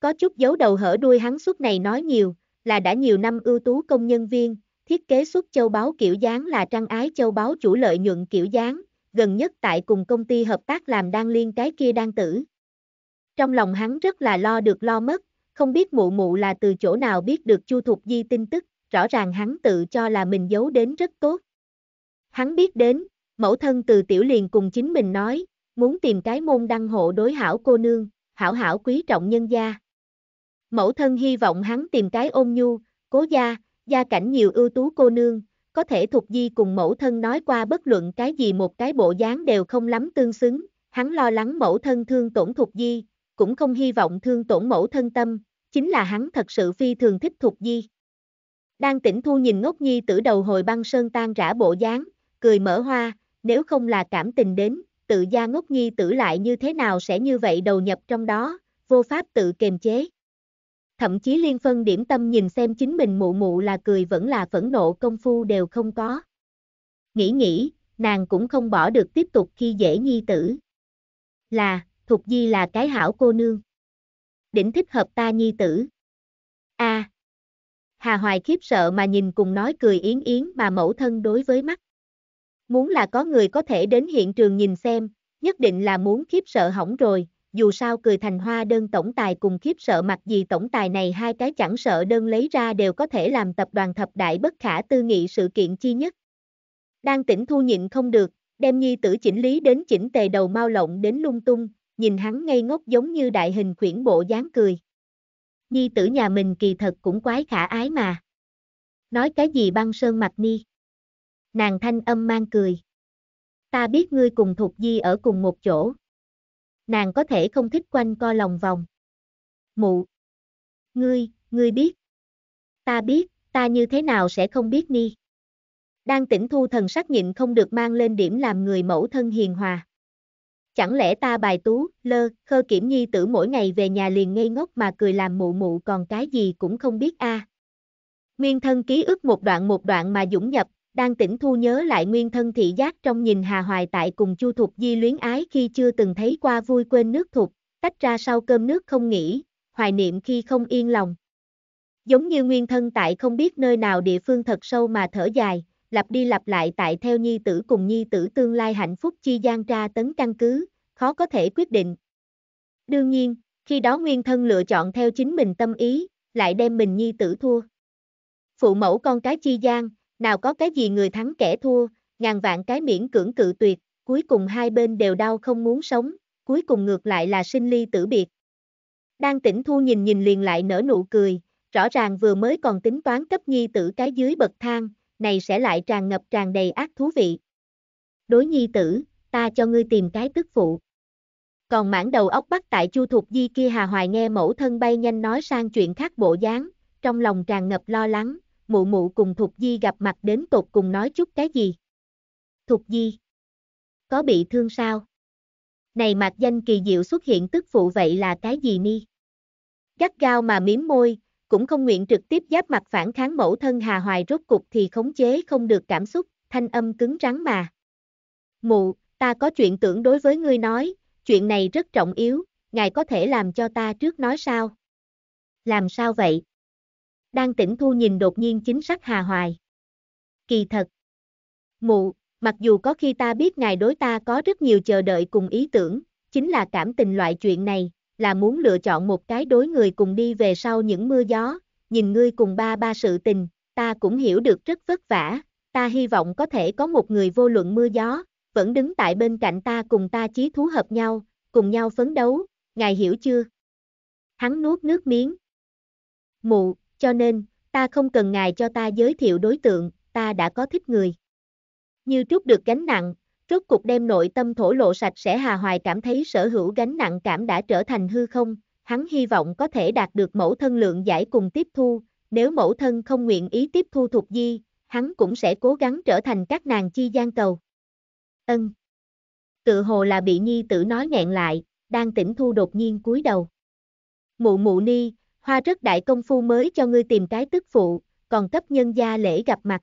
Có chút dấu đầu hở đuôi hắn suốt này nói nhiều, là đã nhiều năm ưu tú công nhân viên, thiết kế xuất châu báu kiểu dáng là trang ái châu báu chủ lợi nhuận kiểu dáng, gần nhất tại cùng công ty hợp tác làm đang liên cái kia đang tử. Trong lòng hắn rất là lo được lo mất, không biết mụ mụ là từ chỗ nào biết được Chu Thục Di tin tức, rõ ràng hắn tự cho là mình giấu đến rất tốt. Hắn biết đến, mẫu thân từ tiểu liền cùng chính mình nói, muốn tìm cái môn đăng hộ đối hảo cô nương, hảo hảo quý trọng nhân gia. Mẫu thân hy vọng hắn tìm cái ôn nhu, cố gia, gia cảnh nhiều ưu tú cô nương, có thể thuộc di cùng mẫu thân nói qua bất luận cái gì một cái bộ dáng đều không lắm tương xứng, hắn lo lắng mẫu thân thương tổn thuộc di, cũng không hy vọng thương tổn mẫu thân tâm, chính là hắn thật sự phi thường thích thuộc di. Đang tỉnh thu nhìn ngốc nhi tử đầu hồi băng sơn tan rã bộ dáng, cười mở hoa, nếu không là cảm tình đến, tự gia ngốc nhi tử lại như thế nào sẽ như vậy đầu nhập trong đó, vô pháp tự kềm chế thậm chí liên phân điểm tâm nhìn xem chính mình mụ mụ là cười vẫn là phẫn nộ công phu đều không có. Nghĩ nghĩ, nàng cũng không bỏ được tiếp tục khi dễ nhi tử. Là, Thục Di là cái hảo cô nương. Đỉnh thích hợp ta nhi tử. a à, Hà Hoài khiếp sợ mà nhìn cùng nói cười yến yến mà mẫu thân đối với mắt. Muốn là có người có thể đến hiện trường nhìn xem, nhất định là muốn khiếp sợ hỏng rồi, dù sao cười thành hoa đơn tổng tài cùng khiếp sợ mặt gì tổng tài này hai cái chẳng sợ đơn lấy ra đều có thể làm tập đoàn thập đại bất khả tư nghị sự kiện chi nhất. Đang tỉnh thu nhịn không được, đem nhi tử chỉnh lý đến chỉnh tề đầu mau lộng đến lung tung, nhìn hắn ngây ngốc giống như đại hình khuyển bộ dáng cười. Nhi tử nhà mình kỳ thật cũng quái khả ái mà. Nói cái gì băng sơn mặt ni. Nàng thanh âm mang cười. Ta biết ngươi cùng Thục Di ở cùng một chỗ nàng có thể không thích quanh co lòng vòng. Mụ. Ngươi, ngươi biết. Ta biết, ta như thế nào sẽ không biết ni. Đang tỉnh thu thần sắc nhịn không được mang lên điểm làm người mẫu thân hiền hòa. Chẳng lẽ ta bài tú, lơ, khơ kiểm nhi tử mỗi ngày về nhà liền ngây ngốc mà cười làm mụ mụ còn cái gì cũng không biết a à. Nguyên thân ký ức một đoạn một đoạn mà dũng nhập, đang tỉnh thu nhớ lại nguyên thân thị giác trong nhìn Hà Hoài tại cùng Chu Thục Di luyến ái khi chưa từng thấy qua vui quên nước Thục, tách ra sau cơm nước không nghỉ, hoài niệm khi không yên lòng. Giống như nguyên thân tại không biết nơi nào địa phương thật sâu mà thở dài, lặp đi lặp lại tại theo nhi tử cùng nhi tử tương lai hạnh phúc chi gian tra tấn căn cứ, khó có thể quyết định. Đương nhiên, khi đó nguyên thân lựa chọn theo chính mình tâm ý, lại đem mình nhi tử thua. Phụ mẫu con cái chi gian, nào có cái gì người thắng kẻ thua, ngàn vạn cái miễn cưỡng cự tuyệt, cuối cùng hai bên đều đau không muốn sống, cuối cùng ngược lại là sinh ly tử biệt. Đang tỉnh thu nhìn nhìn liền lại nở nụ cười, rõ ràng vừa mới còn tính toán cấp nhi tử cái dưới bậc thang, này sẽ lại tràn ngập tràn đầy ác thú vị. Đối nhi tử, ta cho ngươi tìm cái tức phụ. Còn mảng đầu óc bắt tại chu thuộc di kia hà hoài nghe mẫu thân bay nhanh nói sang chuyện khác bộ dáng, trong lòng tràn ngập lo lắng, mụ mụ cùng Thục Di gặp mặt đến tột cùng nói chút cái gì. Thục Di. Có bị thương sao? Này mặt danh kỳ diệu xuất hiện tức phụ vậy là cái gì ni? Gắt gao mà miếm môi, cũng không nguyện trực tiếp giáp mặt phản kháng mẫu thân Hà Hoài rốt cục thì khống chế không được cảm xúc, thanh âm cứng rắn mà. Mụ, ta có chuyện tưởng đối với ngươi nói, chuyện này rất trọng yếu, ngài có thể làm cho ta trước nói sao? Làm sao vậy? đang tỉnh thu nhìn đột nhiên chính sắc hà hoài. Kỳ thật. Mụ, mặc dù có khi ta biết ngài đối ta có rất nhiều chờ đợi cùng ý tưởng, chính là cảm tình loại chuyện này, là muốn lựa chọn một cái đối người cùng đi về sau những mưa gió, nhìn ngươi cùng ba ba sự tình, ta cũng hiểu được rất vất vả, ta hy vọng có thể có một người vô luận mưa gió, vẫn đứng tại bên cạnh ta cùng ta chí thú hợp nhau, cùng nhau phấn đấu, ngài hiểu chưa? Hắn nuốt nước miếng. Mụ, cho nên, ta không cần ngài cho ta giới thiệu đối tượng, ta đã có thích người. Như trút được gánh nặng, rốt cục đem nội tâm thổ lộ sạch sẽ Hà Hoài cảm thấy sở hữu gánh nặng cảm đã trở thành hư không, hắn hy vọng có thể đạt được mẫu thân lượng giải cùng tiếp thu, nếu mẫu thân không nguyện ý tiếp thu thuộc di, hắn cũng sẽ cố gắng trở thành các nàng chi gian cầu. Ân. Tự hồ là bị nhi tử nói nghẹn lại, đang tỉnh thu đột nhiên cúi đầu. Mụ mụ ni, hoa rất đại công phu mới cho ngươi tìm cái tức phụ, còn cấp nhân gia lễ gặp mặt.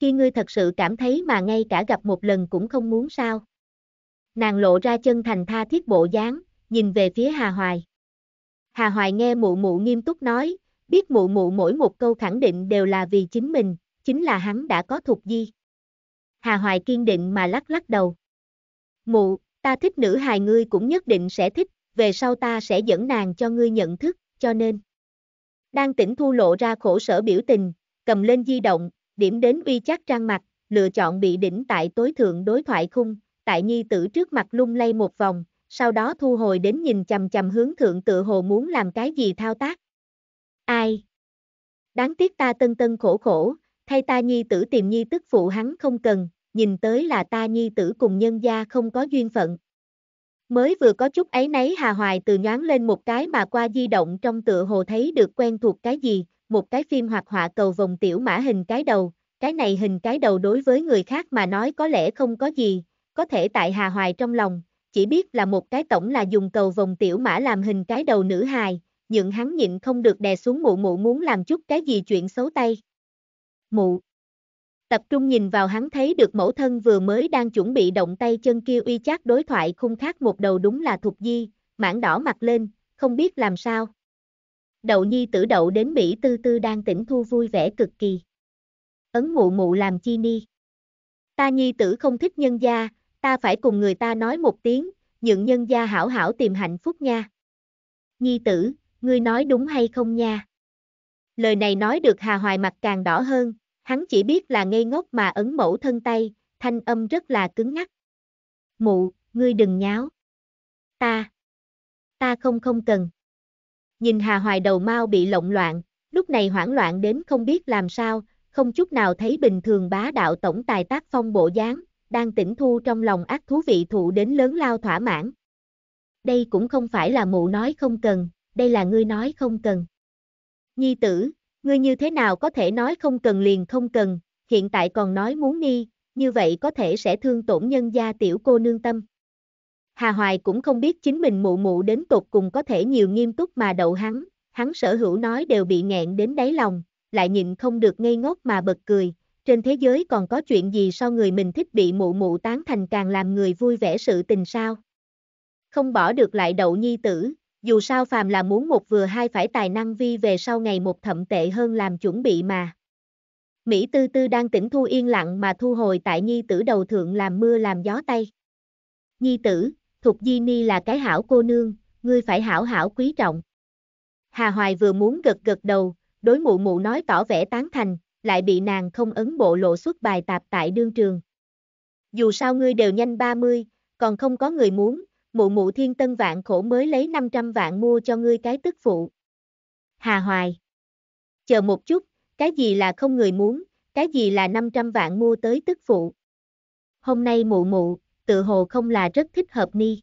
Khi ngươi thật sự cảm thấy mà ngay cả gặp một lần cũng không muốn sao. Nàng lộ ra chân thành tha thiết bộ dáng, nhìn về phía Hà Hoài. Hà Hoài nghe mụ mụ nghiêm túc nói, biết mụ mụ mỗi một câu khẳng định đều là vì chính mình, chính là hắn đã có thuộc di. Hà Hoài kiên định mà lắc lắc đầu. Mụ, ta thích nữ hài ngươi cũng nhất định sẽ thích, về sau ta sẽ dẫn nàng cho ngươi nhận thức cho nên. Đang tỉnh thu lộ ra khổ sở biểu tình, cầm lên di động, điểm đến uy chắc trang mặt, lựa chọn bị đỉnh tại tối thượng đối thoại khung, tại nhi tử trước mặt lung lay một vòng, sau đó thu hồi đến nhìn chầm chầm hướng thượng tự hồ muốn làm cái gì thao tác. Ai? Đáng tiếc ta tân tân khổ khổ, thay ta nhi tử tìm nhi tức phụ hắn không cần, nhìn tới là ta nhi tử cùng nhân gia không có duyên phận, Mới vừa có chút ấy nấy Hà Hoài từ nhoáng lên một cái mà qua di động trong tựa hồ thấy được quen thuộc cái gì, một cái phim hoạt họa cầu vòng tiểu mã hình cái đầu, cái này hình cái đầu đối với người khác mà nói có lẽ không có gì, có thể tại Hà Hoài trong lòng, chỉ biết là một cái tổng là dùng cầu vòng tiểu mã làm hình cái đầu nữ hài, nhưng hắn nhịn không được đè xuống mụ mụ muốn làm chút cái gì chuyện xấu tay. Mụ, tập trung nhìn vào hắn thấy được mẫu thân vừa mới đang chuẩn bị động tay chân kia uy chát đối thoại khung khác một đầu đúng là thục di, mảng đỏ mặt lên, không biết làm sao. Đậu nhi tử đậu đến Mỹ tư tư đang tỉnh thu vui vẻ cực kỳ. Ấn mụ mụ làm chi ni. Ta nhi tử không thích nhân gia, ta phải cùng người ta nói một tiếng, nhượng nhân gia hảo hảo tìm hạnh phúc nha. Nhi tử, ngươi nói đúng hay không nha? Lời này nói được Hà Hoài mặt càng đỏ hơn, Hắn chỉ biết là ngây ngốc mà ấn mẫu thân tay, thanh âm rất là cứng ngắc. Mụ, ngươi đừng nháo. Ta. Ta không không cần. Nhìn Hà Hoài đầu mau bị lộn loạn, lúc này hoảng loạn đến không biết làm sao, không chút nào thấy bình thường bá đạo tổng tài tác phong bộ dáng, đang tỉnh thu trong lòng ác thú vị thụ đến lớn lao thỏa mãn. Đây cũng không phải là mụ nói không cần, đây là ngươi nói không cần. Nhi tử, ngươi như thế nào có thể nói không cần liền không cần, hiện tại còn nói muốn ni, như vậy có thể sẽ thương tổn nhân gia tiểu cô nương tâm. Hà Hoài cũng không biết chính mình mụ mụ đến tột cùng có thể nhiều nghiêm túc mà đậu hắn, hắn sở hữu nói đều bị nghẹn đến đáy lòng, lại nhìn không được ngây ngốc mà bật cười, trên thế giới còn có chuyện gì sau người mình thích bị mụ mụ tán thành càng làm người vui vẻ sự tình sao. Không bỏ được lại đậu nhi tử, dù sao phàm là muốn một vừa hai phải tài năng vi về sau ngày một thậm tệ hơn làm chuẩn bị mà. Mỹ tư tư đang tỉnh thu yên lặng mà thu hồi tại nhi tử đầu thượng làm mưa làm gió tay. Nhi tử, Thục Di Ni là cái hảo cô nương, ngươi phải hảo hảo quý trọng. Hà Hoài vừa muốn gật gật đầu, đối mụ mụ nói tỏ vẻ tán thành, lại bị nàng không ấn bộ lộ xuất bài tạp tại đương trường. Dù sao ngươi đều nhanh 30, còn không có người muốn, mụ mụ thiên tân vạn khổ mới lấy 500 vạn mua cho ngươi cái tức phụ. Hà Hoài. Chờ một chút, cái gì là không người muốn, cái gì là 500 vạn mua tới tức phụ. Hôm nay mụ mụ, tự hồ không là rất thích hợp ni.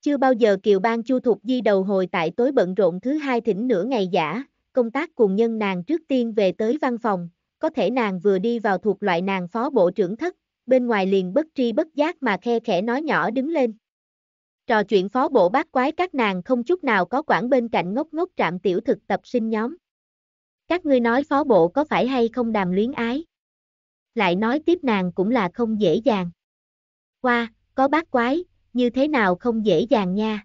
Chưa bao giờ Kiều Bang Chu Thục Di đầu hồi tại tối bận rộn thứ hai thỉnh nửa ngày giả, công tác cùng nhân nàng trước tiên về tới văn phòng, có thể nàng vừa đi vào thuộc loại nàng phó bộ trưởng thất, bên ngoài liền bất tri bất giác mà khe khẽ nói nhỏ đứng lên. Trò chuyện phó bộ bát quái các nàng không chút nào có quản bên cạnh ngốc ngốc trạm tiểu thực tập sinh nhóm. Các ngươi nói phó bộ có phải hay không đàm luyến ái? Lại nói tiếp nàng cũng là không dễ dàng. Qua, có bát quái, như thế nào không dễ dàng nha.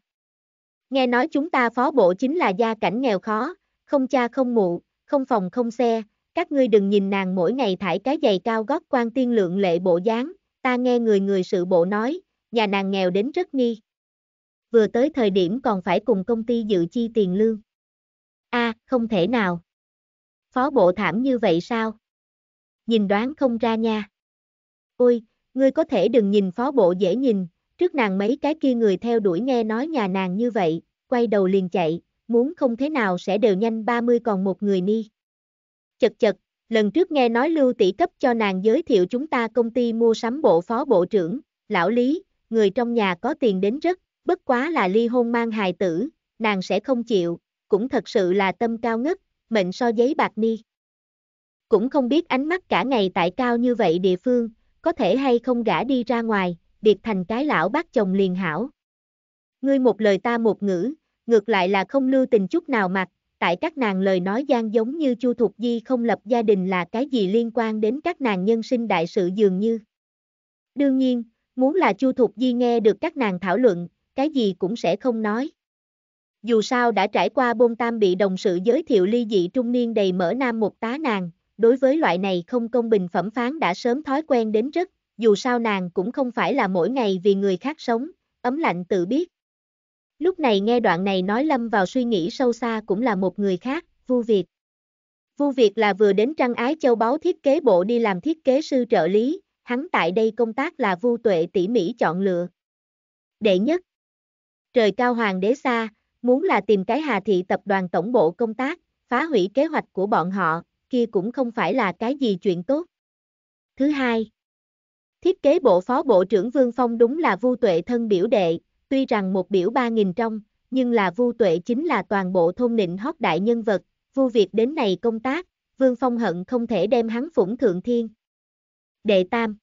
Nghe nói chúng ta phó bộ chính là gia cảnh nghèo khó, không cha không mụ, không phòng không xe, các ngươi đừng nhìn nàng mỗi ngày thải cái giày cao gót quan tiên lượng lệ bộ dáng, ta nghe người người sự bộ nói, nhà nàng nghèo đến rất nghi vừa tới thời điểm còn phải cùng công ty dự chi tiền lương. A, à, không thể nào. Phó bộ thảm như vậy sao? Nhìn đoán không ra nha. Ôi, ngươi có thể đừng nhìn phó bộ dễ nhìn, trước nàng mấy cái kia người theo đuổi nghe nói nhà nàng như vậy, quay đầu liền chạy, muốn không thế nào sẽ đều nhanh 30 còn một người ni. Chật chật, lần trước nghe nói lưu tỷ cấp cho nàng giới thiệu chúng ta công ty mua sắm bộ phó bộ trưởng, lão lý, người trong nhà có tiền đến rất, bất quá là ly hôn mang hài tử, nàng sẽ không chịu, cũng thật sự là tâm cao ngất, mệnh so giấy bạc ni. Cũng không biết ánh mắt cả ngày tại cao như vậy địa phương, có thể hay không gã đi ra ngoài, việc thành cái lão bác chồng liền hảo. Ngươi một lời ta một ngữ, ngược lại là không lưu tình chút nào mặt, tại các nàng lời nói gian giống như Chu Thục Di không lập gia đình là cái gì liên quan đến các nàng nhân sinh đại sự dường như. Đương nhiên, muốn là Chu Thục Di nghe được các nàng thảo luận, cái gì cũng sẽ không nói. Dù sao đã trải qua bôn tam bị đồng sự giới thiệu ly dị trung niên đầy mỡ nam một tá nàng, đối với loại này không công bình phẩm phán đã sớm thói quen đến rất, dù sao nàng cũng không phải là mỗi ngày vì người khác sống, ấm lạnh tự biết. Lúc này nghe đoạn này nói lâm vào suy nghĩ sâu xa cũng là một người khác, Vu Việt. Vu Việt là vừa đến Trăng Ái Châu Báu thiết kế bộ đi làm thiết kế sư trợ lý, hắn tại đây công tác là Vu Tuệ tỉ mỉ chọn lựa. Đệ nhất, Trời cao hoàng đế xa, muốn là tìm cái Hà Thị tập đoàn tổng bộ công tác, phá hủy kế hoạch của bọn họ, kia cũng không phải là cái gì chuyện tốt. Thứ hai, thiết kế bộ phó bộ trưởng Vương Phong đúng là Vu Tuệ thân biểu đệ, tuy rằng một biểu ba nghìn trong, nhưng là Vu Tuệ chính là toàn bộ thôn nịnh hót đại nhân vật, Vu Việt đến này công tác, Vương Phong hận không thể đem hắn phủng thượng thiên. Đệ Tam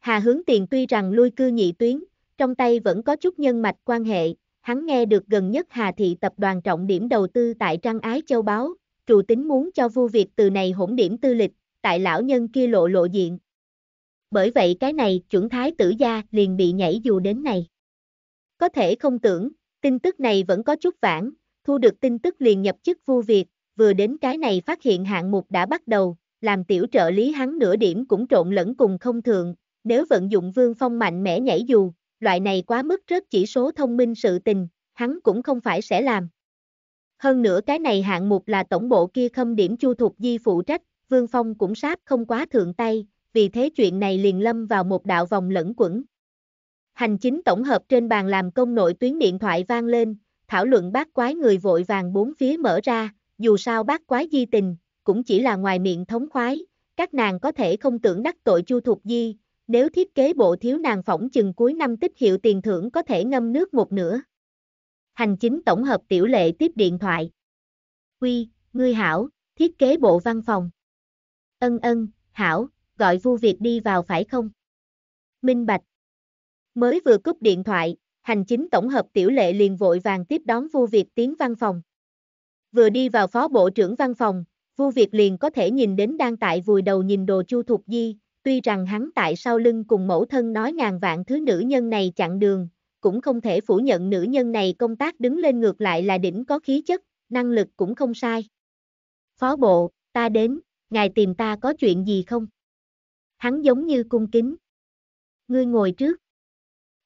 Hà hướng tiền tuy rằng lui cư nhị tuyến, trong tay vẫn có chút nhân mạch quan hệ, hắn nghe được gần nhất Hà Thị tập đoàn trọng điểm đầu tư tại Trăng Ái Châu Báo, trù tính muốn cho Vu Việt từ này hỗn điểm tư lịch, tại lão nhân kia lộ lộ diện. Bởi vậy cái này chuẩn thái tử gia liền bị nhảy dù đến này. Có thể không tưởng, tin tức này vẫn có chút vãng, thu được tin tức liền nhập chức Vu Việt, vừa đến cái này phát hiện hạng mục đã bắt đầu, làm tiểu trợ lý hắn nửa điểm cũng trộn lẫn cùng không thường, nếu vận dụng vương phong mạnh mẽ nhảy dù, loại này quá mức rớt chỉ số thông minh sự tình, hắn cũng không phải sẽ làm. Hơn nữa cái này hạng mục là tổng bộ kia khâm điểm chu thuộc di phụ trách, Vương Phong cũng sáp không quá thượng tay, vì thế chuyện này liền lâm vào một đạo vòng lẫn quẩn. Hành chính tổng hợp trên bàn làm công nội tuyến điện thoại vang lên, thảo luận bác quái người vội vàng bốn phía mở ra, dù sao bác quái di tình, cũng chỉ là ngoài miệng thống khoái, các nàng có thể không tưởng đắc tội chu thuộc di, nếu thiết kế bộ thiếu nàng phỏng chừng cuối năm tích hiệu tiền thưởng có thể ngâm nước một nửa. Hành chính tổng hợp tiểu lệ tiếp điện thoại. Quy, ngươi hảo, thiết kế bộ văn phòng. Ân ân, hảo, gọi vu Việt đi vào phải không? Minh Bạch. Mới vừa cúp điện thoại, hành chính tổng hợp tiểu lệ liền vội vàng tiếp đón vu Việt tiến văn phòng. Vừa đi vào phó bộ trưởng văn phòng, vu Việt liền có thể nhìn đến đang tại vùi đầu nhìn đồ Chu Thục Di, Tuy rằng hắn tại sau lưng cùng mẫu thân nói ngàn vạn thứ nữ nhân này chặn đường, cũng không thể phủ nhận nữ nhân này công tác đứng lên ngược lại là đỉnh có khí chất, năng lực cũng không sai. Phó bộ, ta đến, ngài tìm ta có chuyện gì không? Hắn giống như cung kính. Ngươi ngồi trước.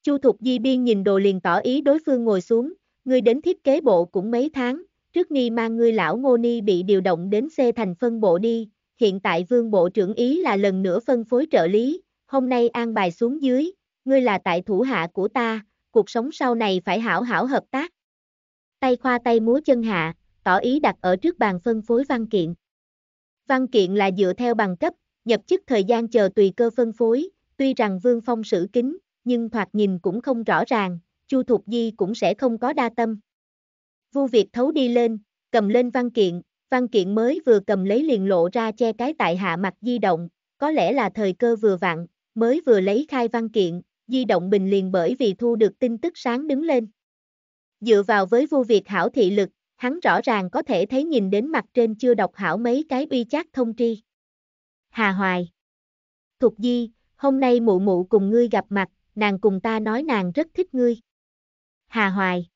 Chu Thục Di Biên nhìn đồ liền tỏ ý đối phương ngồi xuống, ngươi đến thiết kế bộ cũng mấy tháng, trước ni mang ngươi lão ngô ni bị điều động đến xe thành phân bộ đi, hiện tại vương bộ trưởng ý là lần nữa phân phối trợ lý, hôm nay an bài xuống dưới, ngươi là tại thủ hạ của ta, cuộc sống sau này phải hảo hảo hợp tác. Tay khoa tay múa chân hạ, tỏ ý đặt ở trước bàn phân phối văn kiện. Văn kiện là dựa theo bằng cấp, nhập chức thời gian chờ tùy cơ phân phối, tuy rằng Vương Phong sử kính, nhưng thoạt nhìn cũng không rõ ràng, Chu Thục Di cũng sẽ không có đa tâm. Vu Việt thấu đi lên, cầm lên văn kiện, Văn kiện mới vừa cầm lấy liền lộ ra che cái tại hạ mặt di động, có lẽ là thời cơ vừa vặn, mới vừa lấy khai văn kiện, di động bình liền bởi vì thu được tin tức sáng đứng lên. Dựa vào với vô việc hảo thị lực, hắn rõ ràng có thể thấy nhìn đến mặt trên chưa đọc hảo mấy cái uy chát thông tri. Hà Hoài Thục Di, hôm nay mụ mụ cùng ngươi gặp mặt, nàng cùng ta nói nàng rất thích ngươi. Hà Hoài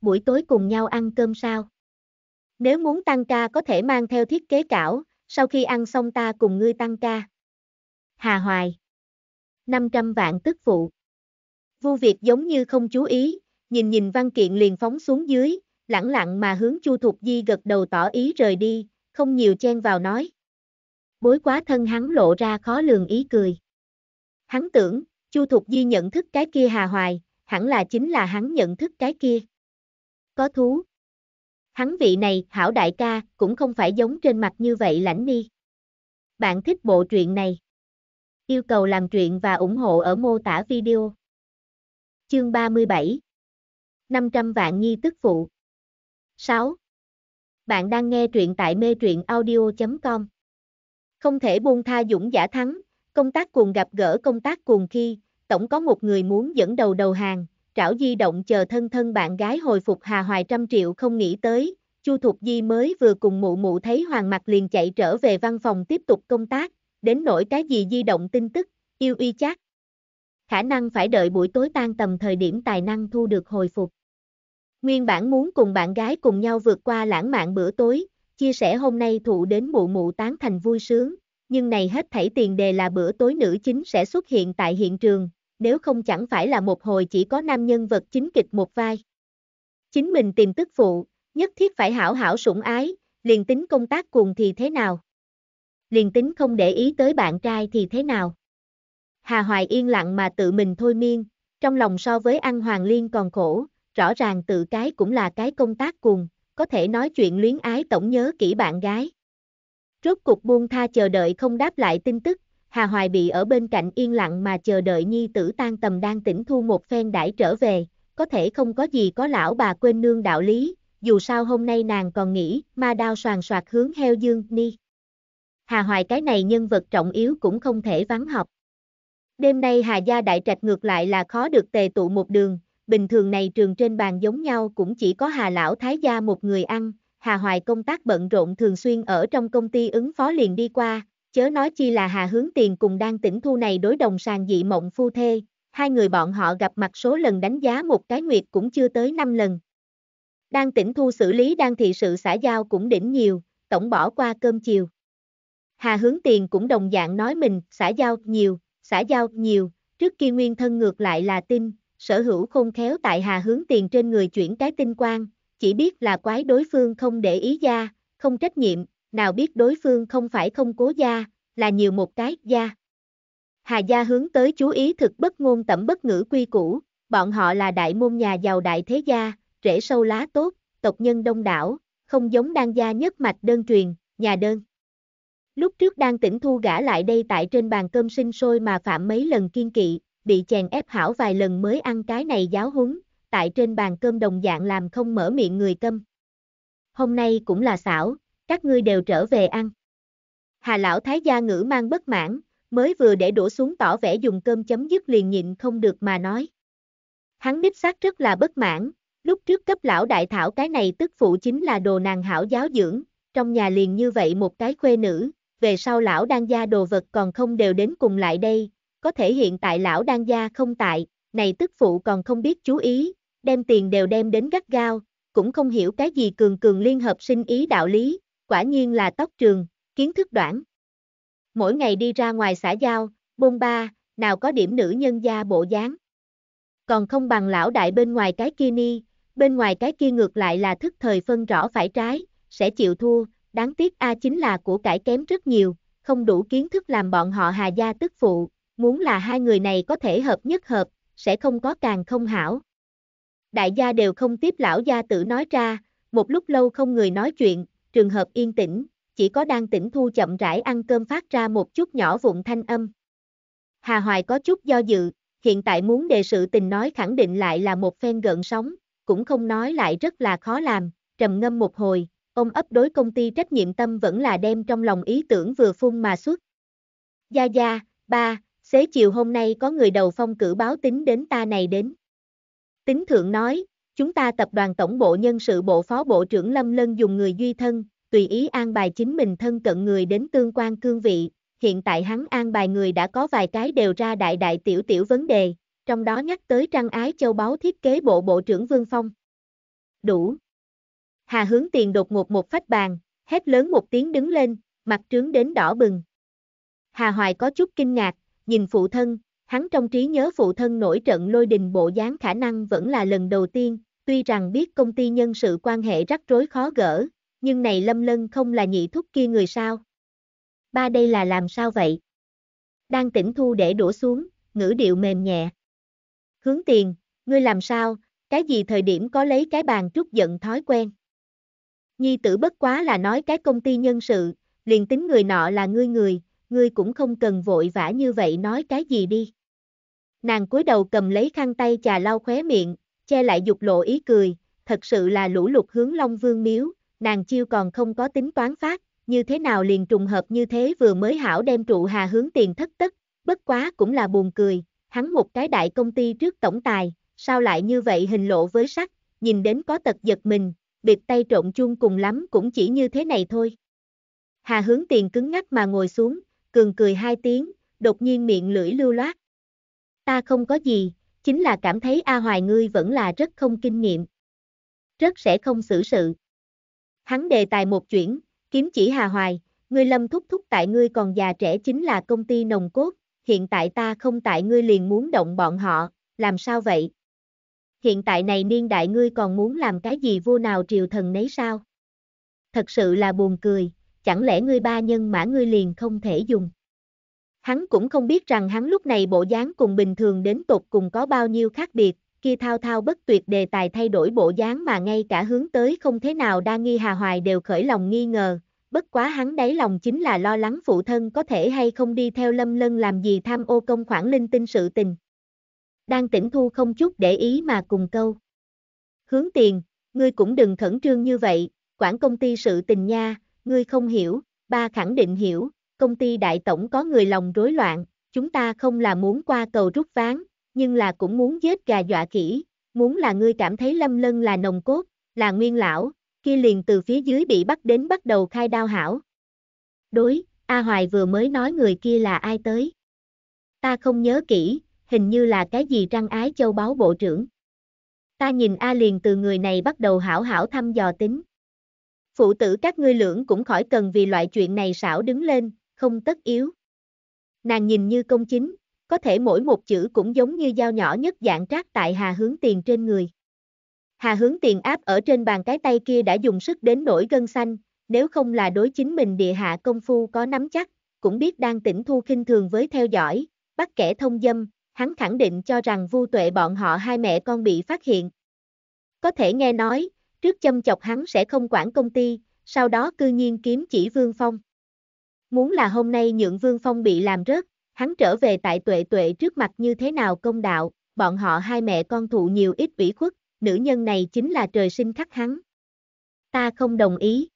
Buổi tối cùng nhau ăn cơm sao? Nếu muốn tăng ca có thể mang theo thiết kế cảo, sau khi ăn xong ta cùng ngươi tăng ca. Hà Hoài 500 vạn tức phụ Vu Việt giống như không chú ý, nhìn nhìn văn kiện liền phóng xuống dưới, lẳng lặng mà hướng Chu Thục Di gật đầu tỏ ý rời đi, không nhiều chen vào nói. Bối quá thân hắn lộ ra khó lường ý cười. Hắn tưởng, Chu Thục Di nhận thức cái kia Hà Hoài, hẳn là chính là hắn nhận thức cái kia. Có thú, Hắn vị này, hảo đại ca, cũng không phải giống trên mặt như vậy lãnh ni. Bạn thích bộ truyện này? Yêu cầu làm truyện và ủng hộ ở mô tả video. Chương 37 500 vạn nhi tức phụ 6. Bạn đang nghe truyện tại mê truyện audio.com Không thể buông tha dũng giả thắng, công tác cuồng gặp gỡ công tác cuồng khi, tổng có một người muốn dẫn đầu đầu hàng, trảo di động chờ thân thân bạn gái hồi phục Hà Hoài trăm triệu không nghĩ tới, Chu Thục Di mới vừa cùng mụ mụ thấy Hoàng mặt liền chạy trở về văn phòng tiếp tục công tác, đến nỗi cái gì di động tin tức, yêu y chắc. Khả năng phải đợi buổi tối tan tầm thời điểm tài năng thu được hồi phục. Nguyên bản muốn cùng bạn gái cùng nhau vượt qua lãng mạn bữa tối, chia sẻ hôm nay thụ đến mụ mụ tán thành vui sướng, nhưng này hết thảy tiền đề là bữa tối nữ chính sẽ xuất hiện tại hiện trường, nếu không chẳng phải là một hồi chỉ có nam nhân vật chính kịch một vai. Chính mình tìm tức phụ, nhất thiết phải hảo hảo sủng ái, liền tính công tác cuồng thì thế nào? Liền tính không để ý tới bạn trai thì thế nào? Hà Hoài yên lặng mà tự mình thôi miên, trong lòng so với ăn Hoàng Liên còn khổ, rõ ràng tự cái cũng là cái công tác cuồng, có thể nói chuyện luyến ái tổng nhớ kỹ bạn gái. Rốt cuộc buông tha chờ đợi không đáp lại tin tức, Hà Hoài bị ở bên cạnh yên lặng mà chờ đợi nhi tử tan tầm đang tỉnh thu một phen đãi trở về, có thể không có gì có lão bà quên nương đạo lý, dù sao hôm nay nàng còn nghĩ ma đao soàn soạt hướng heo dương ni. Hà Hoài cái này nhân vật trọng yếu cũng không thể vắng học. Đêm nay Hà Gia Đại Trạch ngược lại là khó được tề tụ một đường, bình thường này trường trên bàn giống nhau cũng chỉ có Hà Lão Thái Gia một người ăn, Hà Hoài công tác bận rộn thường xuyên ở trong công ty ứng phó liền đi qua, Chớ nói chi là Hà Hướng Tiền cùng đang tỉnh thu này đối đồng sàng dị mộng phu thê, hai người bọn họ gặp mặt số lần đánh giá một cái nguyệt cũng chưa tới 5 lần. Đang tỉnh thu xử lý đang thị sự xã giao cũng đỉnh nhiều, tổng bỏ qua cơm chiều. Hà Hướng Tiền cũng đồng dạng nói mình xã giao nhiều, xã giao nhiều, trước kia nguyên thân ngược lại là tin, sở hữu khôn khéo tại Hà Hướng Tiền trên người chuyển cái tinh quang, chỉ biết là quái đối phương không để ý ra, không trách nhiệm, nào biết đối phương không phải không cố gia, là nhiều một cái gia. Hà gia hướng tới chú ý thực bất ngôn tẩm bất ngữ quy củ, bọn họ là đại môn nhà giàu đại thế gia, rễ sâu lá tốt, tộc nhân đông đảo, không giống đan gia nhất mạch đơn truyền, nhà đơn. Lúc trước đang tỉnh thu gã lại đây tại trên bàn cơm sinh sôi mà phạm mấy lần kiên kỵ, bị chèn ép hảo vài lần mới ăn cái này giáo húng, tại trên bàn cơm đồng dạng làm không mở miệng người tâm Hôm nay cũng là xảo, các ngươi đều trở về ăn. Hà lão thái gia ngữ mang bất mãn, mới vừa để đổ xuống tỏ vẻ dùng cơm chấm dứt liền nhịn không được mà nói. Hắn đích xác rất là bất mãn, lúc trước cấp lão đại thảo cái này tức phụ chính là đồ nàng hảo giáo dưỡng, trong nhà liền như vậy một cái khuê nữ, về sau lão đang gia đồ vật còn không đều đến cùng lại đây, có thể hiện tại lão đang gia không tại, này tức phụ còn không biết chú ý, đem tiền đều đem đến gắt gao, cũng không hiểu cái gì cường cường liên hợp sinh ý đạo lý, quả nhiên là tóc trường, kiến thức đoạn. Mỗi ngày đi ra ngoài xã giao, bôn ba, nào có điểm nữ nhân gia bộ dáng. Còn không bằng lão đại bên ngoài cái kia ni, bên ngoài cái kia ngược lại là thức thời phân rõ phải trái, sẽ chịu thua, đáng tiếc A chính là của cải kém rất nhiều, không đủ kiến thức làm bọn họ hà gia tức phụ, muốn là hai người này có thể hợp nhất hợp, sẽ không có càng không hảo. Đại gia đều không tiếp lão gia tử nói ra, một lúc lâu không người nói chuyện, trường hợp yên tĩnh, chỉ có đang tĩnh thu chậm rãi ăn cơm phát ra một chút nhỏ vụn thanh âm. Hà Hoài có chút do dự, hiện tại muốn đề sự tình nói khẳng định lại là một phen gợn sóng, cũng không nói lại rất là khó làm, trầm ngâm một hồi, ông ấp đối công ty trách nhiệm tâm vẫn là đem trong lòng ý tưởng vừa phun mà xuất. Gia Gia, ba, xế chiều hôm nay có người đầu phong cử báo tính đến ta này đến. Tính thượng nói, chúng ta tập đoàn tổng bộ nhân sự bộ phó bộ trưởng Lâm Lân dùng người duy thân, tùy ý an bài chính mình thân cận người đến tương quan cương vị, hiện tại hắn an bài người đã có vài cái đều ra đại đại tiểu tiểu vấn đề, trong đó nhắc tới trăng ái châu báu thiết kế bộ bộ trưởng Vương Phong. Đủ. Hà hướng tiền đột ngột một phách bàn, hét lớn một tiếng đứng lên, mặt trướng đến đỏ bừng. Hà Hoài có chút kinh ngạc, nhìn phụ thân, hắn trong trí nhớ phụ thân nổi trận lôi đình bộ dáng khả năng vẫn là lần đầu tiên, Tuy rằng biết công ty nhân sự quan hệ rắc rối khó gỡ, nhưng này Lâm Lân không là nhị thúc kia người sao? Ba đây là làm sao vậy? Đang tỉnh thu để đổ xuống, ngữ điệu mềm nhẹ. Hướng tiền, ngươi làm sao, cái gì thời điểm có lấy cái bàn trút giận thói quen? Nhi tử bất quá là nói cái công ty nhân sự, liền tính người nọ là ngươi người, ngươi cũng không cần vội vã như vậy nói cái gì đi. Nàng cúi đầu cầm lấy khăn tay chà lau khóe miệng, che lại dục lộ ý cười, thật sự là lũ lụt hướng Long Vương miếu, nàng chiêu còn không có tính toán phát, như thế nào liền trùng hợp như thế vừa mới hảo đem trụ hà hướng tiền thất tất, bất quá cũng là buồn cười, hắn một cái đại công ty trước tổng tài, sao lại như vậy hình lộ với sắc, nhìn đến có tật giật mình, biệt tay trộn chung cùng lắm cũng chỉ như thế này thôi. Hà hướng tiền cứng ngắc mà ngồi xuống, cường cười hai tiếng, đột nhiên miệng lưỡi lưu loát. Ta không có gì, chính là cảm thấy A Hoài ngươi vẫn là rất không kinh nghiệm. Rất sẽ không xử sự. Hắn đề tài một chuyển, kiếm chỉ Hà Hoài, ngươi lâm thúc thúc tại ngươi còn già trẻ chính là công ty nồng cốt, hiện tại ta không tại ngươi liền muốn động bọn họ, làm sao vậy? Hiện tại này niên đại ngươi còn muốn làm cái gì vua nào triều thần nấy sao? Thật sự là buồn cười, chẳng lẽ ngươi ba nhân mã ngươi liền không thể dùng? Hắn cũng không biết rằng hắn lúc này bộ dáng cùng bình thường đến tột cùng có bao nhiêu khác biệt, kia thao thao bất tuyệt đề tài thay đổi bộ dáng mà ngay cả hướng tới không thế nào đa nghi hà hoài đều khởi lòng nghi ngờ, bất quá hắn đáy lòng chính là lo lắng phụ thân có thể hay không đi theo lâm lân làm gì tham ô công khoản linh tinh sự tình. Đang tỉnh thu không chút để ý mà cùng câu. Hướng tiền, ngươi cũng đừng khẩn trương như vậy, quản công ty sự tình nha, ngươi không hiểu, ba khẳng định hiểu, công ty đại tổng có người lòng rối loạn, chúng ta không là muốn qua cầu rút ván, nhưng là cũng muốn giết gà dọa kỹ, muốn là ngươi cảm thấy lâm lân là nồng cốt, là nguyên lão, kia liền từ phía dưới bị bắt đến bắt đầu khai đao hảo. Đối, A Hoài vừa mới nói người kia là ai tới. Ta không nhớ kỹ, hình như là cái gì trăng ái châu Báo bộ trưởng. Ta nhìn A liền từ người này bắt đầu hảo hảo thăm dò tính. Phụ tử các ngươi lưỡng cũng khỏi cần vì loại chuyện này xảo đứng lên, không tất yếu. Nàng nhìn như công chính, có thể mỗi một chữ cũng giống như dao nhỏ nhất dạng trác tại hà hướng tiền trên người. Hà hướng tiền áp ở trên bàn cái tay kia đã dùng sức đến nổi gân xanh, nếu không là đối chính mình địa hạ công phu có nắm chắc, cũng biết đang tỉnh thu khinh thường với theo dõi, bắt kẻ thông dâm, hắn khẳng định cho rằng vu tuệ bọn họ hai mẹ con bị phát hiện. Có thể nghe nói, trước châm chọc hắn sẽ không quản công ty, sau đó cư nhiên kiếm chỉ Vương Phong. Muốn là hôm nay nhượng Vương Phong bị làm rớt, hắn trở về tại tuệ tuệ trước mặt như thế nào công đạo, bọn họ hai mẹ con thụ nhiều ít ủy khuất, nữ nhân này chính là trời sinh khắc hắn. Ta không đồng ý.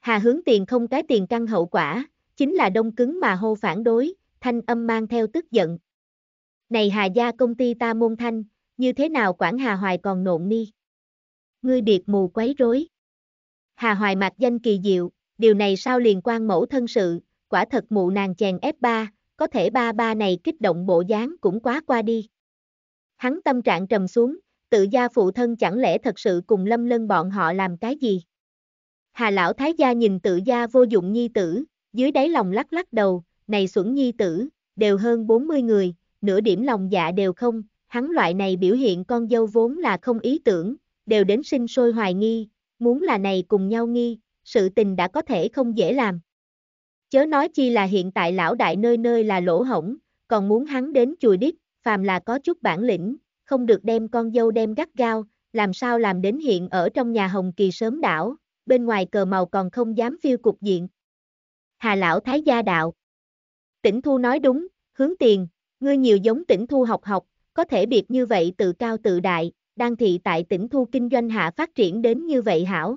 Hà hướng tiền không cái tiền căn hậu quả, chính là đông cứng mà hô phản đối, thanh âm mang theo tức giận. Này Hà gia công ty ta môn thanh, như thế nào quản Hà Hoài còn nộn ni. Ngươi điệt mù quấy rối. Hà Hoài mặt danh kỳ diệu, điều này sao liền quan mẫu thân sự, quả thật mụ nàng chèn ép ba, có thể ba ba này kích động bộ dáng cũng quá qua đi. Hắn tâm trạng trầm xuống, tự gia phụ thân chẳng lẽ thật sự cùng lâm lân bọn họ làm cái gì? Hà lão thái gia nhìn tự gia vô dụng nhi tử, dưới đáy lòng lắc lắc đầu, này xuẩn nhi tử, đều hơn 40 người, nửa điểm lòng dạ đều không, hắn loại này biểu hiện con dâu vốn là không ý tưởng, đều đến sinh sôi hoài nghi, muốn là này cùng nhau nghi, sự tình đã có thể không dễ làm. Chớ nói chi là hiện tại lão đại nơi nơi là lỗ hổng, còn muốn hắn đến chùi đít, phàm là có chút bản lĩnh, không được đem con dâu đem gắt gao, làm sao làm đến hiện ở trong nhà Hồng Kỳ sớm đảo, bên ngoài cờ màu còn không dám phiêu cục diện. Hà lão thái gia đạo. Tỉnh thu nói đúng, hướng tiền, ngươi nhiều giống tỉnh thu học học, có thể biệt như vậy tự cao tự đại, đang thị tại tỉnh thu kinh doanh hạ phát triển đến như vậy hảo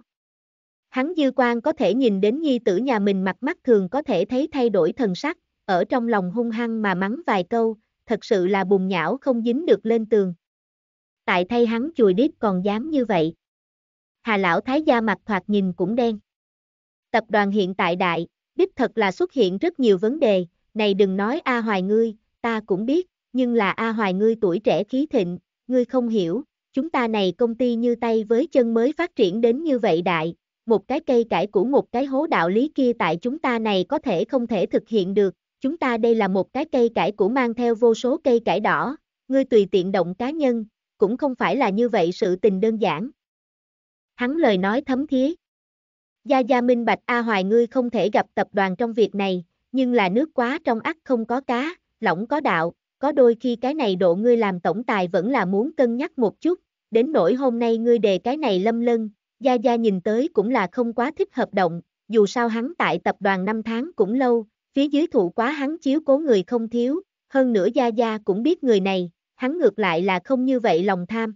hắn dư quan có thể nhìn đến nhi tử nhà mình mặt mắt thường có thể thấy thay đổi thần sắc, ở trong lòng hung hăng mà mắng vài câu, thật sự là bùng nhão không dính được lên tường. Tại thay hắn chùi đít còn dám như vậy. Hà lão thái gia mặt thoạt nhìn cũng đen. Tập đoàn hiện tại đại, đích thật là xuất hiện rất nhiều vấn đề, này đừng nói A Hoài ngươi, ta cũng biết, nhưng là A Hoài ngươi tuổi trẻ khí thịnh, ngươi không hiểu, chúng ta này công ty như tay với chân mới phát triển đến như vậy đại, một cái cây cải của một cái hố đạo lý kia tại chúng ta này có thể không thể thực hiện được, chúng ta đây là một cái cây cải của mang theo vô số cây cải đỏ, ngươi tùy tiện động cá nhân, cũng không phải là như vậy sự tình đơn giản. Hắn lời nói thấm thía. Gia Gia minh bạch A Hoài ngươi không thể gặp tập đoàn trong việc này, nhưng là nước quá trong ắt không có cá, lỏng có đạo, có đôi khi cái này độ ngươi làm tổng tài vẫn là muốn cân nhắc một chút, đến nỗi hôm nay ngươi đề cái này lâm lân, Gia Gia nhìn tới cũng là không quá thích hợp động, dù sao hắn tại tập đoàn 5 tháng cũng lâu, phía dưới thụ quá hắn chiếu cố người không thiếu, hơn nữa Gia Gia cũng biết người này, hắn ngược lại là không như vậy lòng tham.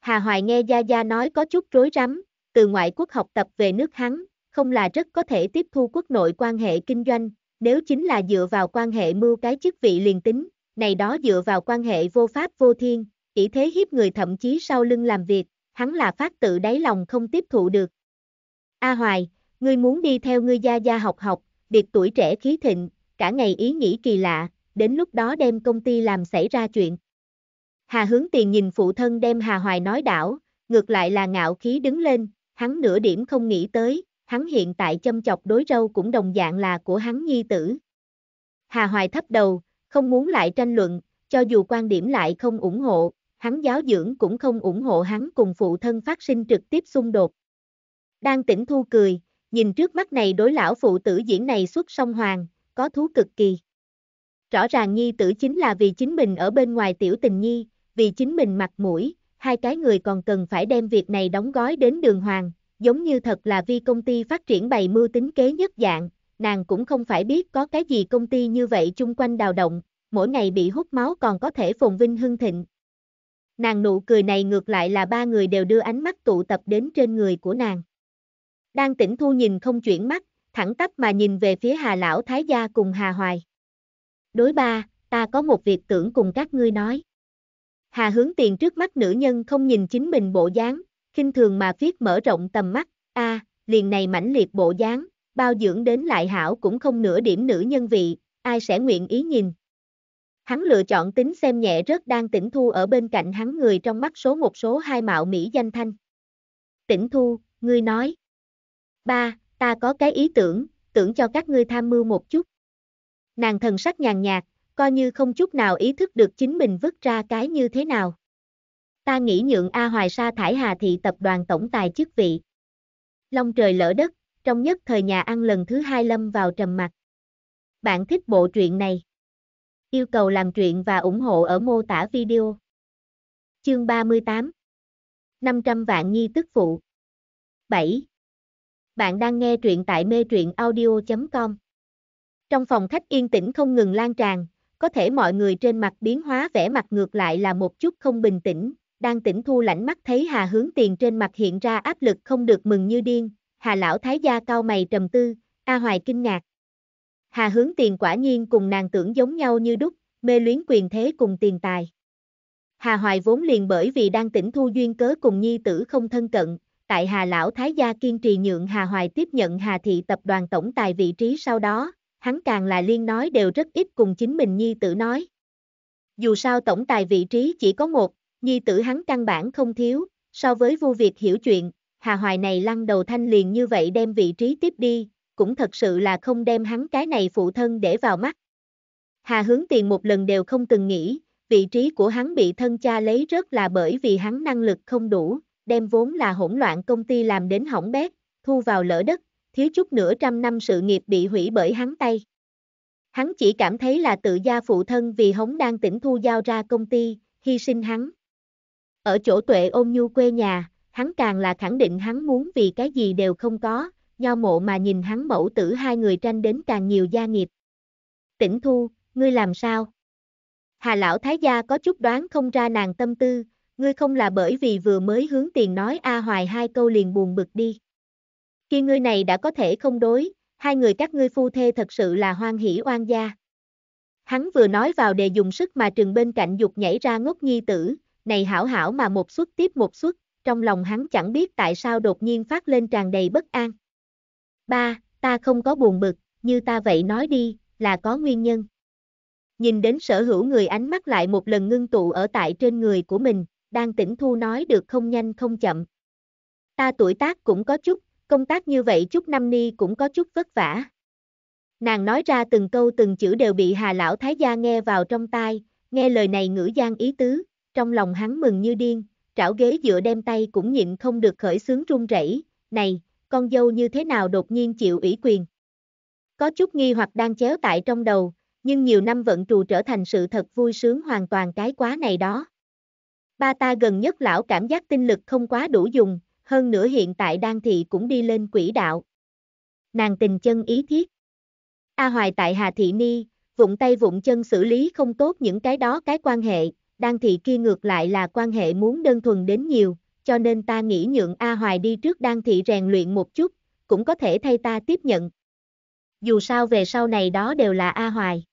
Hà Hoài nghe Gia Gia nói có chút rối rắm, từ ngoại quốc học tập về nước hắn, không là rất có thể tiếp thu quốc nội quan hệ kinh doanh, nếu chính là dựa vào quan hệ mưu cái chức vị liền tính, này đó dựa vào quan hệ vô pháp vô thiên, ý thế hiếp người thậm chí sau lưng làm việc, hắn là phát tự đáy lòng không tiếp thụ được. A Hoài, ngươi muốn đi theo ngươi gia gia học học, việc tuổi trẻ khí thịnh, cả ngày ý nghĩ kỳ lạ, đến lúc đó đem công ty làm xảy ra chuyện. Hà hướng tiền nhìn phụ thân đem Hà Hoài nói đảo, ngược lại là ngạo khí đứng lên, hắn nửa điểm không nghĩ tới, hắn hiện tại châm chọc đối râu cũng đồng dạng là của hắn nhi tử. Hà Hoài thấp đầu, không muốn lại tranh luận, cho dù quan điểm lại không ủng hộ, hắn giáo dưỡng cũng không ủng hộ hắn cùng phụ thân phát sinh trực tiếp xung đột. Đang tỉnh thu cười, nhìn trước mắt này đối lão phụ tử diễn này xuất song hoàng, có thú cực kỳ. Rõ ràng nhi tử chính là vì chính mình ở bên ngoài tiểu tình nhi, vì chính mình mặt mũi, hai cái người còn cần phải đem việc này đóng gói đến đường hoàng, giống như thật là vì công ty phát triển bày mưu tính kế nhất dạng, nàng cũng không phải biết có cái gì công ty như vậy chung quanh đào động, mỗi ngày bị hút máu còn có thể phồn vinh hưng thịnh, Nàng nụ cười này ngược lại là ba người đều đưa ánh mắt tụ tập đến trên người của nàng. Đang tỉnh thu nhìn không chuyển mắt, thẳng tắp mà nhìn về phía Hà Lão Thái Gia cùng Hà Hoài. Đối ba, ta có một việc tưởng cùng các ngươi nói. Hà hướng tiền trước mắt nữ nhân không nhìn chính mình bộ dáng, khinh thường mà viết mở rộng tầm mắt, a liền này mãnh liệt bộ dáng, bao dưỡng đến lại hảo cũng không nửa điểm nữ nhân vị, ai sẽ nguyện ý nhìn. Hắn lựa chọn tính xem nhẹ rớt đang tỉnh thu ở bên cạnh hắn người trong mắt số một số hai mạo Mỹ danh thanh. Tỉnh thu, ngươi nói. Ba, ta có cái ý tưởng, tưởng cho các ngươi tham mưu một chút. Nàng thần sắc nhàn nhạt, coi như không chút nào ý thức được chính mình vứt ra cái như thế nào. Ta nghĩ nhượng A Hoài Sa thải Hà Thị tập đoàn tổng tài chức vị. Long trời lỡ đất, trong nhất thời nhà ăn lần thứ hai lâm vào trầm mặt. Bạn thích bộ truyện này. Yêu cầu làm chuyện và ủng hộ ở mô tả video. Chương 38 500 vạn nhi tức phụ 7. Bạn đang nghe truyện tại mê truyện audio.com Trong phòng khách yên tĩnh không ngừng lan tràn, có thể mọi người trên mặt biến hóa vẻ mặt ngược lại là một chút không bình tĩnh, đang tỉnh thu lãnh mắt thấy Hà hướng tiền trên mặt hiện ra áp lực không được mừng như điên, Hà lão thái gia cao mày trầm tư, A Hoài kinh ngạc, Hà hướng tiền quả nhiên cùng nàng tưởng giống nhau như đúc, mê luyến quyền thế cùng tiền tài. Hà Hoài vốn liền bởi vì đang tỉnh thu duyên cớ cùng nhi tử không thân cận, tại Hà Lão Thái Gia kiên trì nhượng Hà Hoài tiếp nhận Hà Thị Tập đoàn Tổng Tài vị trí sau đó, hắn càng là liên nói đều rất ít cùng chính mình nhi tử nói. Dù sao Tổng Tài vị trí chỉ có một, nhi tử hắn căn bản không thiếu, so với vu việc hiểu chuyện, Hà Hoài này lăn đầu thanh liền như vậy đem vị trí tiếp đi, cũng thật sự là không đem hắn cái này phụ thân để vào mắt. Hà hướng tiền một lần đều không từng nghĩ, vị trí của hắn bị thân cha lấy rất là bởi vì hắn năng lực không đủ, đem vốn là hỗn loạn công ty làm đến hỏng bét, thu vào lỡ đất, thiếu chút nửa trăm năm sự nghiệp bị hủy bởi hắn tay. Hắn chỉ cảm thấy là tự gia phụ thân vì hống đang tỉnh thu giao ra công ty, hy sinh hắn. Ở chỗ tuệ ôm nhu quê nhà, hắn càng là khẳng định hắn muốn vì cái gì đều không có, nho mộ mà nhìn hắn mẫu tử hai người tranh đến càng nhiều gia nghiệp. Tỉnh thu, ngươi làm sao? Hà lão thái gia có chút đoán không ra nàng tâm tư, ngươi không là bởi vì vừa mới hướng tiền nói A hoài hai câu liền buồn bực đi. Khi ngươi này đã có thể không đối, hai người các ngươi phu thê thật sự là hoan hỷ oan gia. Hắn vừa nói vào đề dùng sức mà trừng bên cạnh dục nhảy ra ngốc nhi tử, này hảo hảo mà một suất tiếp một suất, trong lòng hắn chẳng biết tại sao đột nhiên phát lên tràn đầy bất an ba, ta không có buồn bực, như ta vậy nói đi, là có nguyên nhân. Nhìn đến sở hữu người ánh mắt lại một lần ngưng tụ ở tại trên người của mình, đang tỉnh thu nói được không nhanh không chậm. Ta tuổi tác cũng có chút, công tác như vậy chút năm ni cũng có chút vất vả. Nàng nói ra từng câu từng chữ đều bị hà lão thái gia nghe vào trong tai, nghe lời này ngữ gian ý tứ, trong lòng hắn mừng như điên, trảo ghế dựa đem tay cũng nhịn không được khởi sướng run rẩy, này, con dâu như thế nào đột nhiên chịu ủy quyền. Có chút nghi hoặc đang chéo tại trong đầu, nhưng nhiều năm vận trù trở thành sự thật vui sướng hoàn toàn cái quá này đó. Ba ta gần nhất lão cảm giác tinh lực không quá đủ dùng, hơn nữa hiện tại đang thị cũng đi lên quỹ đạo. Nàng tình chân ý thiết. A Hoài tại Hà Thị Ni, vụng tay vụng chân xử lý không tốt những cái đó cái quan hệ, đang thị kia ngược lại là quan hệ muốn đơn thuần đến nhiều, cho nên ta nghĩ nhượng A Hoài đi trước Đan thị rèn luyện một chút, cũng có thể thay ta tiếp nhận. Dù sao về sau này đó đều là A Hoài.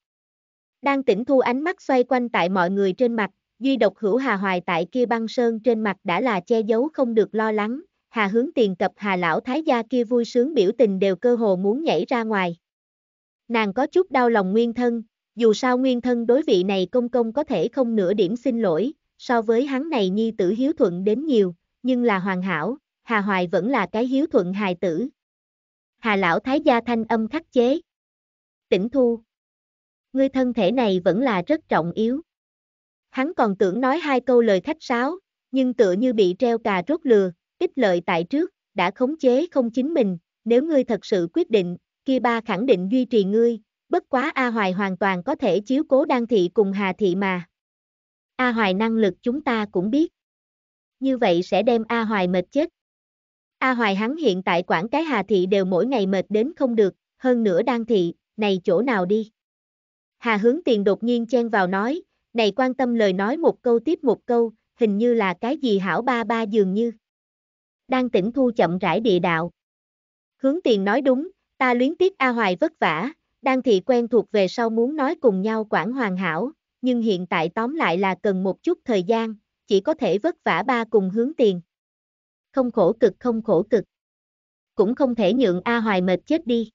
Đan tỉnh thu ánh mắt xoay quanh tại mọi người trên mặt, duy độc hữu Hà Hoài tại kia băng sơn trên mặt đã là che giấu không được lo lắng, Hà hướng tiền cập Hà lão thái gia kia vui sướng biểu tình đều cơ hồ muốn nhảy ra ngoài. Nàng có chút đau lòng nguyên thân, dù sao nguyên thân đối vị này công công có thể không nửa điểm xin lỗi, so với hắn này nhi tử hiếu thuận đến nhiều, nhưng là hoàn hảo, Hà Hoài vẫn là cái hiếu thuận hài tử. Hà lão thái gia thanh âm khắc chế. Tỉnh thu. Ngươi thân thể này vẫn là rất trọng yếu. Hắn còn tưởng nói hai câu lời khách sáo, nhưng tựa như bị treo cà rốt lừa, ít lợi tại trước, đã khống chế không chính mình, nếu ngươi thật sự quyết định, kia ba khẳng định duy trì ngươi, bất quá A Hoài hoàn toàn có thể chiếu cố đan thị cùng Hà thị mà. A Hoài năng lực chúng ta cũng biết. Như vậy sẽ đem A Hoài mệt chết. A Hoài hắn hiện tại quản cái Hà Thị đều mỗi ngày mệt đến không được, hơn nữa đang thị, này chỗ nào đi. Hà hướng tiền đột nhiên chen vào nói, này quan tâm lời nói một câu tiếp một câu, hình như là cái gì hảo ba ba dường như. Đang tỉnh thu chậm rãi địa đạo. Hướng tiền nói đúng, ta luyến tiếc A Hoài vất vả, đang thị quen thuộc về sau muốn nói cùng nhau quản hoàn hảo, nhưng hiện tại tóm lại là cần một chút thời gian, chỉ có thể vất vả ba cùng hướng tiền. Không khổ cực không khổ cực. Cũng không thể nhượng A Hoài mệt chết đi.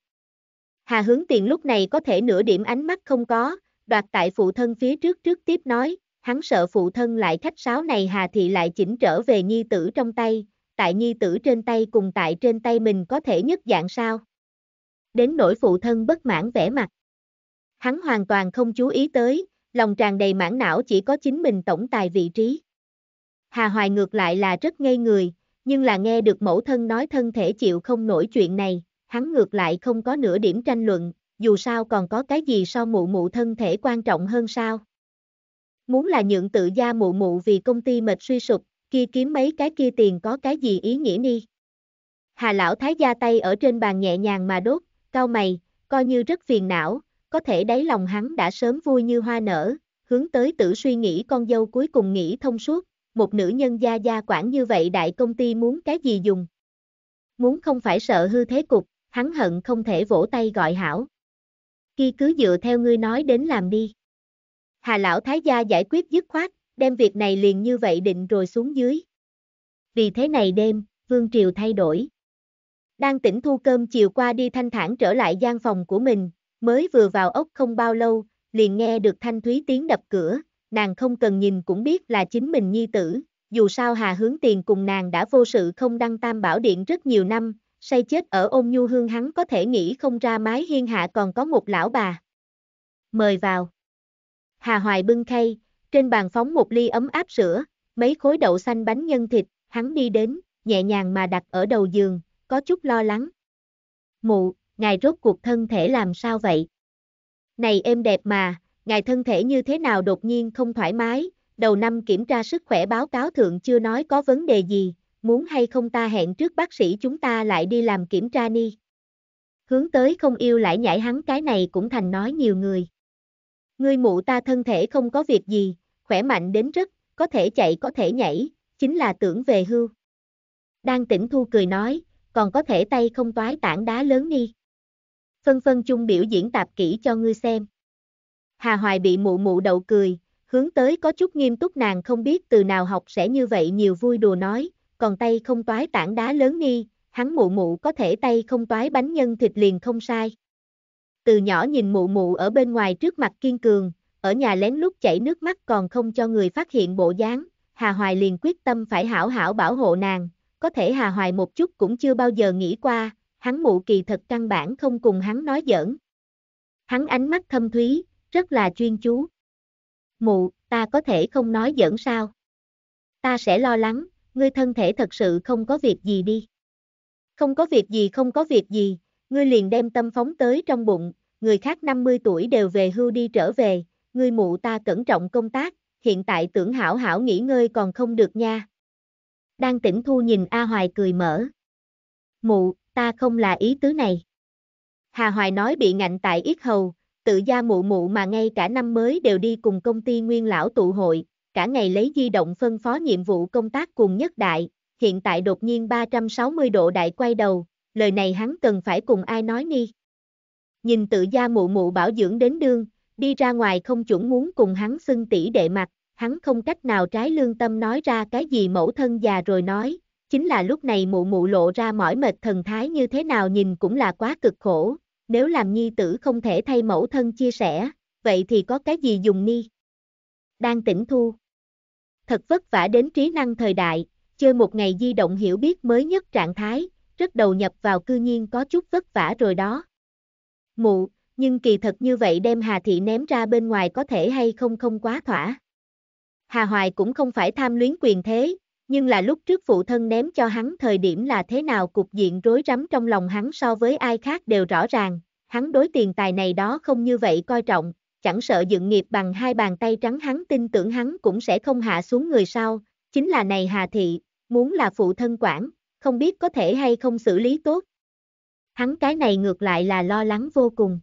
Hà hướng tiền lúc này có thể nửa điểm ánh mắt không có, đoạt tại phụ thân phía trước trước tiếp nói, hắn sợ phụ thân lại khách sáo này Hà Thị lại chỉnh trở về nhi tử trong tay, tại nhi tử trên tay cùng tại trên tay mình có thể nhất dạng sao. Đến nỗi phụ thân bất mãn vẻ mặt. Hắn hoàn toàn không chú ý tới, lòng tràn đầy mãn não chỉ có chính mình tổng tài vị trí. Hà Hoài ngược lại là rất ngây người, nhưng là nghe được mẫu thân nói thân thể chịu không nổi chuyện này, hắn ngược lại không có nửa điểm tranh luận, dù sao còn có cái gì so mụ mụ thân thể quan trọng hơn sao. Muốn là nhượng tự gia mụ mụ vì công ty mệt suy sụp, kia kiếm mấy cái kia tiền có cái gì ý nghĩa ni. Hà lão thái gia tay ở trên bàn nhẹ nhàng mà đốt, cao mày, coi như rất phiền não, có thể đáy lòng hắn đã sớm vui như hoa nở, hướng tới tử suy nghĩ con dâu cuối cùng nghĩ thông suốt, một nữ nhân gia gia quản như vậy đại công ty muốn cái gì dùng. Muốn không phải sợ hư thế cục, hắn hận không thể vỗ tay gọi hảo. Khi cứ dựa theo ngươi nói đến làm đi. Hà lão thái gia giải quyết dứt khoát, đem việc này liền như vậy định rồi xuống dưới. Vì thế này đêm, Vương Triều thay đổi. Đang tỉnh thu cơm chiều qua đi thanh thản trở lại gian phòng của mình, mới vừa vào ốc không bao lâu, liền nghe được thanh thúy tiếng đập cửa, nàng không cần nhìn cũng biết là chính mình nhi tử, dù sao Hà Hướng Tiền cùng nàng đã vô sự không đăng tam bảo điện rất nhiều năm, say chết ở ôn nhu hương hắn có thể nghĩ không ra mái hiên hạ còn có một lão bà. Mời vào. Hà Hoài bưng khay, trên bàn phóng một ly ấm áp sữa, mấy khối đậu xanh bánh nhân thịt, hắn đi đến, nhẹ nhàng mà đặt ở đầu giường, có chút lo lắng. Mụ, ngài rốt cuộc thân thể làm sao vậy? Này em đẹp mà, ngài thân thể như thế nào đột nhiên không thoải mái, đầu năm kiểm tra sức khỏe báo cáo thượng chưa nói có vấn đề gì, muốn hay không ta hẹn trước bác sĩ chúng ta lại đi làm kiểm tra ni. Hướng tới không yêu lại nhảy hắn cái này cũng thành nói nhiều người. Ngươi mụ ta thân thể không có việc gì, khỏe mạnh đến rất, có thể chạy có thể nhảy, chính là tưởng về hưu. Đang tỉnh thu cười nói, còn có thể tay không toái tảng đá lớn đi phân phân chung biểu diễn tạp kỹ cho ngươi xem. Hà Hoài bị mụ mụ đậu cười, hướng tới có chút nghiêm túc nàng không biết từ nào học sẽ như vậy nhiều vui đùa nói, còn tay không toái tảng đá lớn nghi, hắn mụ mụ có thể tay không toái bánh nhân thịt liền không sai. Từ nhỏ nhìn mụ mụ ở bên ngoài trước mặt kiên cường, ở nhà lén lút chảy nước mắt còn không cho người phát hiện bộ dáng, Hà Hoài liền quyết tâm phải hảo hảo bảo hộ nàng, có thể Hà Hoài một chút cũng chưa bao giờ nghĩ qua, hắn mụ kỳ thật căn bản không cùng hắn nói giỡn. Hắn ánh mắt thâm thúy, rất là chuyên chú. Mụ, ta có thể không nói giỡn sao? Ta sẽ lo lắng, ngươi thân thể thật sự không có việc gì đi. Không có việc gì không có việc gì, ngươi liền đem tâm phóng tới trong bụng, người khác 50 tuổi đều về hưu đi trở về, ngươi mụ ta cẩn trọng công tác, hiện tại tưởng hảo hảo nghỉ ngơi còn không được nha. Đang tỉnh thu nhìn A Hoài cười mở. Mụ, ta không là ý tứ này. Hà Hoài nói bị ngạnh tại ít hầu, tự gia mụ mụ mà ngay cả năm mới đều đi cùng công ty nguyên lão tụ hội, cả ngày lấy di động phân phó nhiệm vụ công tác cùng nhất đại, hiện tại đột nhiên 360 độ đại quay đầu, lời này hắn cần phải cùng ai nói ni. Nhìn tự gia mụ mụ bảo dưỡng đến đương, đi ra ngoài không chuẩn muốn cùng hắn xưng tỷ đệ mặt, hắn không cách nào trái lương tâm nói ra cái gì mẫu thân già rồi nói, Chính là lúc này mụ mụ lộ ra mỏi mệt thần thái như thế nào nhìn cũng là quá cực khổ, nếu làm nhi tử không thể thay mẫu thân chia sẻ, vậy thì có cái gì dùng ni? Đang tỉnh thu. Thật vất vả đến trí năng thời đại, chơi một ngày di động hiểu biết mới nhất trạng thái, rất đầu nhập vào cư nhiên có chút vất vả rồi đó. Mụ, nhưng kỳ thật như vậy đem Hà Thị ném ra bên ngoài có thể hay không không quá thỏa. Hà Hoài cũng không phải tham luyến quyền thế, nhưng là lúc trước phụ thân ném cho hắn thời điểm là thế nào cục diện rối rắm trong lòng hắn so với ai khác đều rõ ràng, hắn đối tiền tài này đó không như vậy coi trọng, chẳng sợ dựng nghiệp bằng hai bàn tay trắng hắn tin tưởng hắn cũng sẽ không hạ xuống người sau, chính là này Hà Thị, muốn là phụ thân quản, không biết có thể hay không xử lý tốt. Hắn cái này ngược lại là lo lắng vô cùng.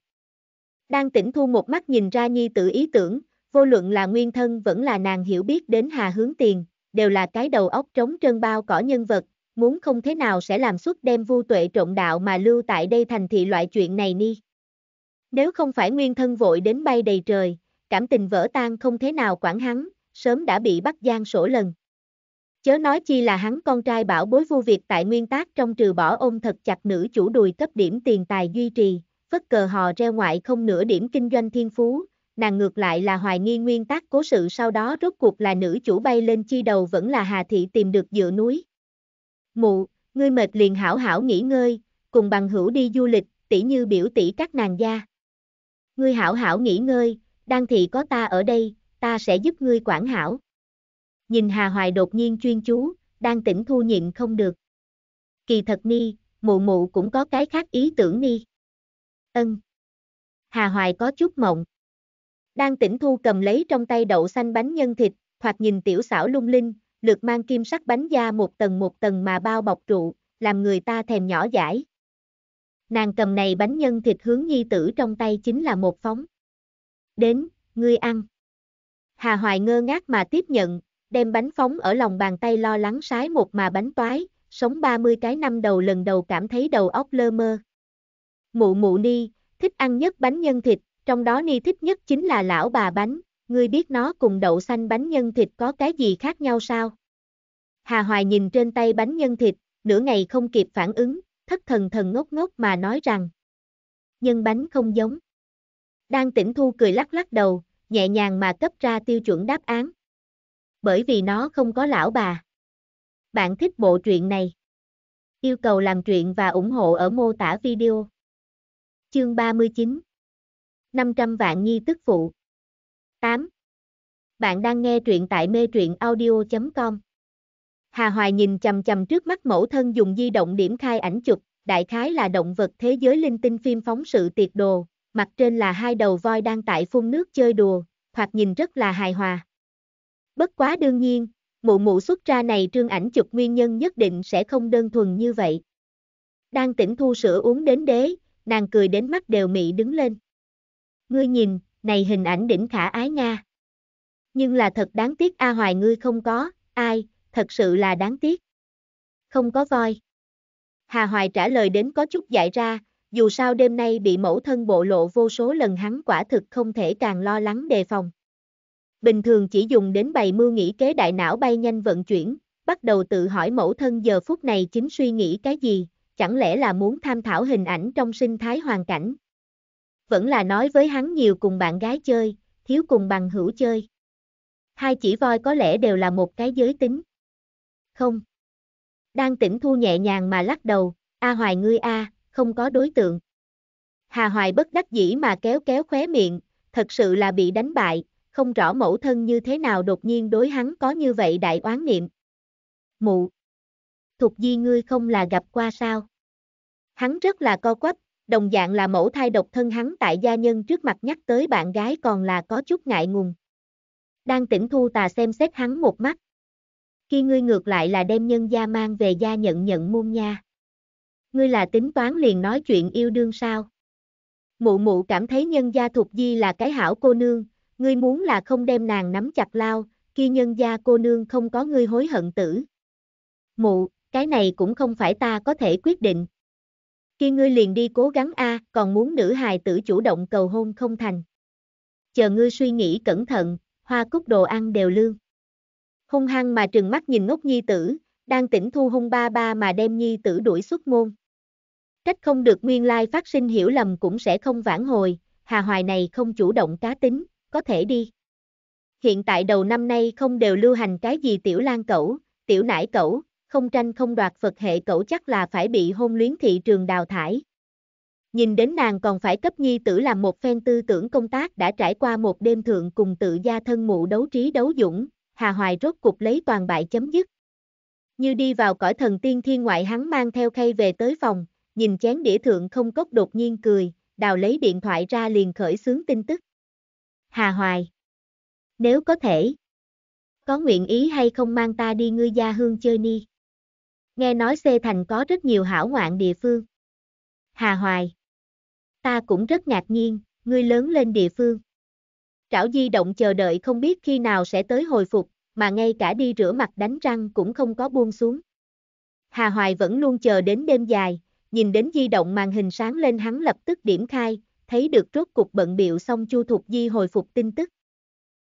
Đang tỉnh thu một mắt nhìn ra nhi tử ý tưởng, vô luận là nguyên thân vẫn là nàng hiểu biết đến Hà hướng tiền, đều là cái đầu óc trống trơn bao cỏ nhân vật, muốn không thế nào sẽ làm suốt đem vu tuệ trộn đạo mà lưu tại đây thành thị loại chuyện này ni. Nếu không phải nguyên thân vội đến bay đầy trời, cảm tình vỡ tan không thế nào quản hắn, sớm đã bị bắt gian sổ lần. Chớ nói chi là hắn con trai bảo bối vu việc tại nguyên tác trong trừ bỏ ôm thật chặt nữ chủ đùi cấp điểm tiền tài duy trì, phất cờ hò reo ngoại không nửa điểm kinh doanh thiên phú, nàng ngược lại là hoài nghi nguyên tắc cố sự sau đó rốt cuộc là nữ chủ bay lên chi đầu vẫn là Hà Thị tìm được dựa núi. Mụ, ngươi mệt liền hảo hảo nghỉ ngơi, cùng bằng hữu đi du lịch, tỷ như biểu tỷ các nàng gia. Ngươi hảo hảo nghỉ ngơi, đang thị có ta ở đây, ta sẽ giúp ngươi quản hảo. Nhìn Hà Hoài đột nhiên chuyên chú, đang tỉnh thu nhịn không được. Kỳ thật ni, mụ mụ cũng có cái khác ý tưởng ni. Ân. Hà Hoài có chút mộng. Đang tỉnh thu cầm lấy trong tay đậu xanh bánh nhân thịt, hoặc nhìn tiểu xảo lung linh, lượt mang kim sắc bánh da một tầng một tầng mà bao bọc trụ, làm người ta thèm nhỏ dãi. Nàng cầm này bánh nhân thịt hướng nhi tử trong tay chính là một phóng. Đến, ngươi ăn. Hà Hoài ngơ ngác mà tiếp nhận, đem bánh phóng ở lòng bàn tay lo lắng sái một mà bánh toái, sống 30 cái năm đầu lần đầu cảm thấy đầu óc lơ mơ. Mụ mụ ni, thích ăn nhất bánh nhân thịt, trong đó ni thích nhất chính là lão bà bánh, ngươi biết nó cùng đậu xanh bánh nhân thịt có cái gì khác nhau sao? Hà Hoài nhìn trên tay bánh nhân thịt, nửa ngày không kịp phản ứng, thất thần thần ngốc ngốc mà nói rằng. Nhân bánh không giống. Đang tỉnh thu cười lắc lắc đầu, nhẹ nhàng mà cấp ra tiêu chuẩn đáp án. Bởi vì nó không có lão bà. Bạn thích bộ truyện này. Yêu cầu làm truyện và ủng hộ ở mô tả video. Chương 39 500 vạn nhi tức phụ. 8. Bạn đang nghe truyện tại mê truyện audio.com. Hà Hoài nhìn chầm chầm trước mắt mẫu thân dùng di động điểm khai ảnh chụp, đại khái là động vật thế giới linh tinh phim phóng sự tiệt đồ, mặt trên là hai đầu voi đang tại phun nước chơi đùa, thoạt nhìn rất là hài hòa. Bất quá đương nhiên, mụ mụ xuất ra này trương ảnh chụp nguyên nhân nhất định sẽ không đơn thuần như vậy. Đang tỉnh thu sữa uống đến đế, nàng cười đến mắt đều mị đứng lên ngươi nhìn, này hình ảnh đỉnh khả ái nha. Nhưng là thật đáng tiếc A Hoài ngươi không có, ai, thật sự là đáng tiếc. Không có voi. Hà Hoài trả lời đến có chút giải ra, dù sao đêm nay bị mẫu thân bộ lộ vô số lần hắn quả thực không thể càng lo lắng đề phòng. Bình thường chỉ dùng đến bày mưu nghĩ kế đại não bay nhanh vận chuyển, bắt đầu tự hỏi mẫu thân giờ phút này chính suy nghĩ cái gì, chẳng lẽ là muốn tham thảo hình ảnh trong sinh thái hoàn cảnh, vẫn là nói với hắn nhiều cùng bạn gái chơi, thiếu cùng bằng hữu chơi. Hai chỉ voi có lẽ đều là một cái giới tính. Không. Đang tỉnh thu nhẹ nhàng mà lắc đầu, A Hoài ngươi A, không có đối tượng. Hà Hoài bất đắc dĩ mà kéo kéo khóe miệng, thật sự là bị đánh bại, không rõ mẫu thân như thế nào đột nhiên đối hắn có như vậy đại oán niệm. Mụ. Thục di ngươi không là gặp qua sao? Hắn rất là co quắp, đồng dạng là mẫu thai độc thân hắn tại gia nhân trước mặt nhắc tới bạn gái còn là có chút ngại ngùng. Đang tỉnh thu tà xem xét hắn một mắt. Khi ngươi ngược lại là đem nhân gia mang về gia nhận nhận môn nha. Ngươi là tính toán liền nói chuyện yêu đương sao? Mụ mụ cảm thấy nhân gia thuộc di là cái hảo cô nương, ngươi muốn là không đem nàng nắm chặt lao, khi nhân gia cô nương không có ngươi hối hận tử. Mụ, cái này cũng không phải ta có thể quyết định, kia ngươi liền đi cố gắng a, còn muốn nữ hài tử chủ động cầu hôn không thành. Chờ ngươi suy nghĩ cẩn thận, hoa cúc đồ ăn đều lương. Hung hăng mà trừng mắt nhìn ngốc nhi tử, đang tỉnh thu hung ba ba mà đem nhi tử đuổi xuất môn. Trách không được nguyên lai phát sinh hiểu lầm cũng sẽ không vãn hồi, hà hoài này không chủ động cá tính, có thể đi. Hiện tại đầu năm nay không đều lưu hành cái gì tiểu lan cẩu, tiểu nải cẩu, không tranh không đoạt Phật hệ cẩu chắc là phải bị hôn luyến thị trường đào thải. Nhìn đến nàng còn phải cấp nhi tử làm một phen tư tưởng công tác đã trải qua một đêm thượng cùng tự gia thân mụ đấu trí đấu dũng, Hà Hoài rốt cục lấy toàn bại chấm dứt. Như đi vào cõi thần tiên thiên ngoại hắn mang theo khay về tới phòng, nhìn chén đĩa thượng không cốc đột nhiên cười, đào lấy điện thoại ra liền khởi xướng tin tức. Hà Hoài. Nếu có thể. Có nguyện ý hay không mang ta đi ngươi gia hương chơi ni? Nghe nói Xê Thành có rất nhiều hảo ngoạn địa phương. Hà Hoài. Ta cũng rất ngạc nhiên, ngươi lớn lên địa phương. Trảo di động chờ đợi không biết khi nào sẽ tới hồi phục, mà ngay cả đi rửa mặt đánh răng cũng không có buông xuống. Hà Hoài vẫn luôn chờ đến đêm dài, nhìn đến di động màn hình sáng lên hắn lập tức điểm khai, thấy được rốt cục bận biệu xong Chu Thục Di hồi phục tin tức.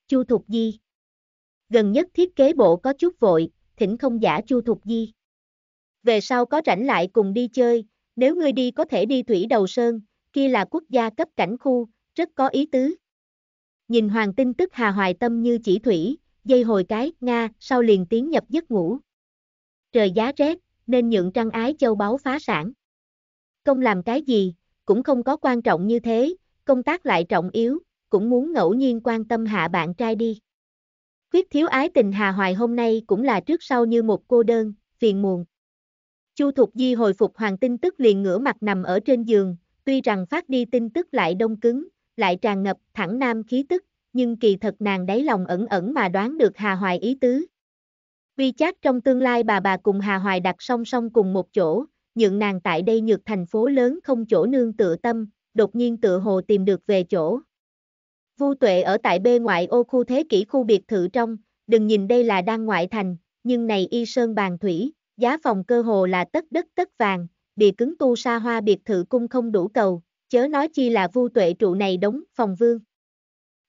Chu Thục Di Gần nhất thiết kế bộ có chút vội, thỉnh không giả Chu Thục Di về sau có rảnh lại cùng đi chơi, nếu ngươi đi có thể đi thủy đầu sơn, kia là quốc gia cấp cảnh khu, rất có ý tứ. Nhìn hoàng tin tức hà hoài tâm như chỉ thủy, dây hồi cái, Nga, sau liền tiến nhập giấc ngủ. Trời giá rét, nên nhượng trăng ái châu báu phá sản. Công làm cái gì, cũng không có quan trọng như thế, công tác lại trọng yếu, cũng muốn ngẫu nhiên quan tâm hạ bạn trai đi. Khuyết thiếu ái tình Hà Hoài hôm nay cũng là trước sau như một cô đơn, phiền muộn. Chu Thục Di hồi phục hoàng tin tức liền ngửa mặt nằm ở trên giường, tuy rằng phát đi tin tức lại đông cứng, lại tràn ngập thẳng nam khí tức, nhưng kỳ thật nàng đáy lòng ẩn ẩn mà đoán được Hà Hoài ý tứ. Vi chắc trong tương lai bà bà cùng Hà Hoài đặt song song cùng một chỗ, nhượng nàng tại đây nhược thành phố lớn không chỗ nương tựa tâm, đột nhiên tựa hồ tìm được về chỗ. Vu Tuệ ở tại bê ngoại ô khu thế kỷ khu biệt thự trong, đừng nhìn đây là đang ngoại thành, nhưng này y sơn bàn thủy, giá phòng cơ hồ là tất đất tất vàng, địa cứng tu sa hoa biệt thự cung không đủ cầu, chớ nói chi là vu tuệ trụ này đóng phòng vương.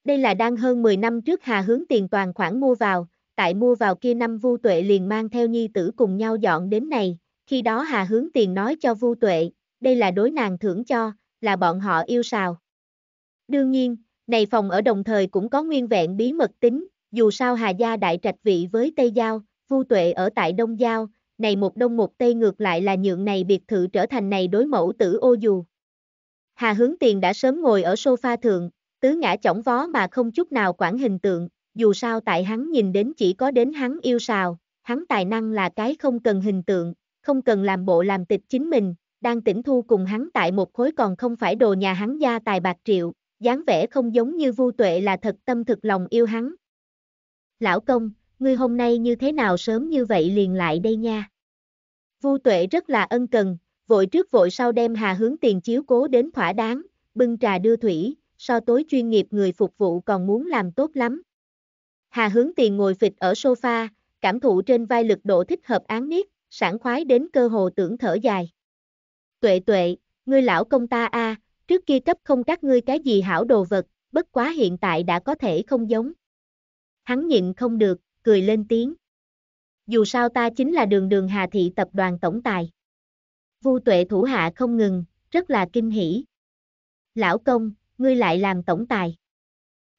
Đây là đang hơn 10 năm trước Hà Hướng tiền toàn khoản mua vào, tại mua vào kia năm Vu Tuệ liền mang theo nhi tử cùng nhau dọn đến này, khi đó Hà Hướng tiền nói cho Vu Tuệ, đây là đối nàng thưởng cho, là bọn họ yêu sào. Đương nhiên, này phòng ở đồng thời cũng có nguyên vẹn bí mật tính, dù sao Hà gia đại trạch vị với Tây Giao, Vu Tuệ ở tại Đông Giao, này một đông một tây ngược lại là nhượng này biệt thự trở thành này đối mẫu tử ô dù. Hà hướng tiền đã sớm ngồi ở sofa thượng, tứ ngã chỏng vó mà không chút nào quản hình tượng, dù sao tại hắn nhìn đến chỉ có đến hắn yêu sào, hắn tài năng là cái không cần hình tượng, không cần làm bộ làm tịch chính mình, đang tỉnh thu cùng hắn tại một khối còn không phải đồ nhà hắn gia tài bạc triệu, dáng vẻ không giống như vu tuệ là thật tâm thực lòng yêu hắn. Lão công, ngươi hôm nay như thế nào sớm như vậy liền lại đây nha. Vu Tuệ rất là ân cần, vội trước vội sau đem Hà Hướng Tiền chiếu cố đến thỏa đáng, bưng trà đưa thủy, so tối chuyên nghiệp người phục vụ còn muốn làm tốt lắm. Hà Hướng Tiền ngồi phịch ở sofa, cảm thụ trên vai lực độ thích hợp án miết, sảng khoái đến cơ hồ tưởng thở dài. Tuệ tuệ, ngươi lão công ta a, à, trước kia cấp không các ngươi cái gì hảo đồ vật, bất quá hiện tại đã có thể không giống. Hắn nhịn không được, cười lên tiếng dù sao ta chính là đường đường Hà Thị Tập đoàn Tổng Tài. Vu tuệ thủ hạ không ngừng, rất là kinh hỉ. Lão công, ngươi lại làm tổng tài.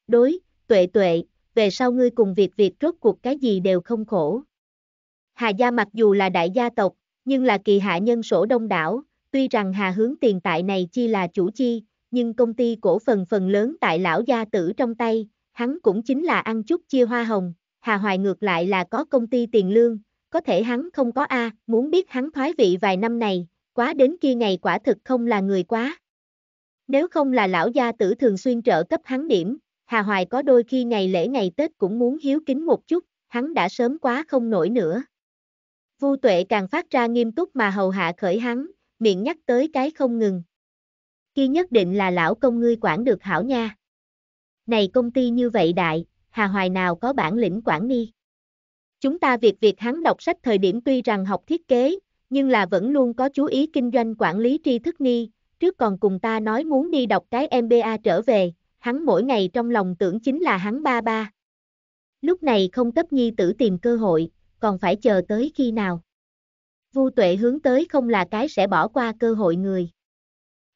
Đối, tuệ tuệ, về sau ngươi cùng việc việc rốt cuộc cái gì đều không khổ. Hà gia mặc dù là đại gia tộc, nhưng là kỳ hạ nhân sổ đông đảo, tuy rằng Hà hướng tiền tại này chi là chủ chi, nhưng công ty cổ phần phần lớn tại lão gia tử trong tay, hắn cũng chính là ăn chút chia hoa hồng, Hà Hoài ngược lại là có công ty tiền lương, có thể hắn không có A, muốn biết hắn thoái vị vài năm này, quá đến kia ngày quả thực không là người quá. Nếu không là lão gia tử thường xuyên trợ cấp hắn điểm, Hà Hoài có đôi khi ngày lễ ngày Tết cũng muốn hiếu kính một chút, hắn đã sớm quá không nổi nữa. Vu tuệ càng phát ra nghiêm túc mà hầu hạ khởi hắn, miệng nhắc tới cái không ngừng. Khi nhất định là lão công ngươi quản được hảo nha. Này công ty như vậy đại, Hà Hoài nào có bản lĩnh quản ni. Chúng ta việc việc hắn đọc sách thời điểm tuy rằng học thiết kế, nhưng là vẫn luôn có chú ý kinh doanh quản lý tri thức ni, trước còn cùng ta nói muốn đi đọc cái MBA trở về, hắn mỗi ngày trong lòng tưởng chính là hắn ba ba. Lúc này không cấp nhi tử tìm cơ hội, còn phải chờ tới khi nào. Vu tuệ hướng tới không là cái sẽ bỏ qua cơ hội người.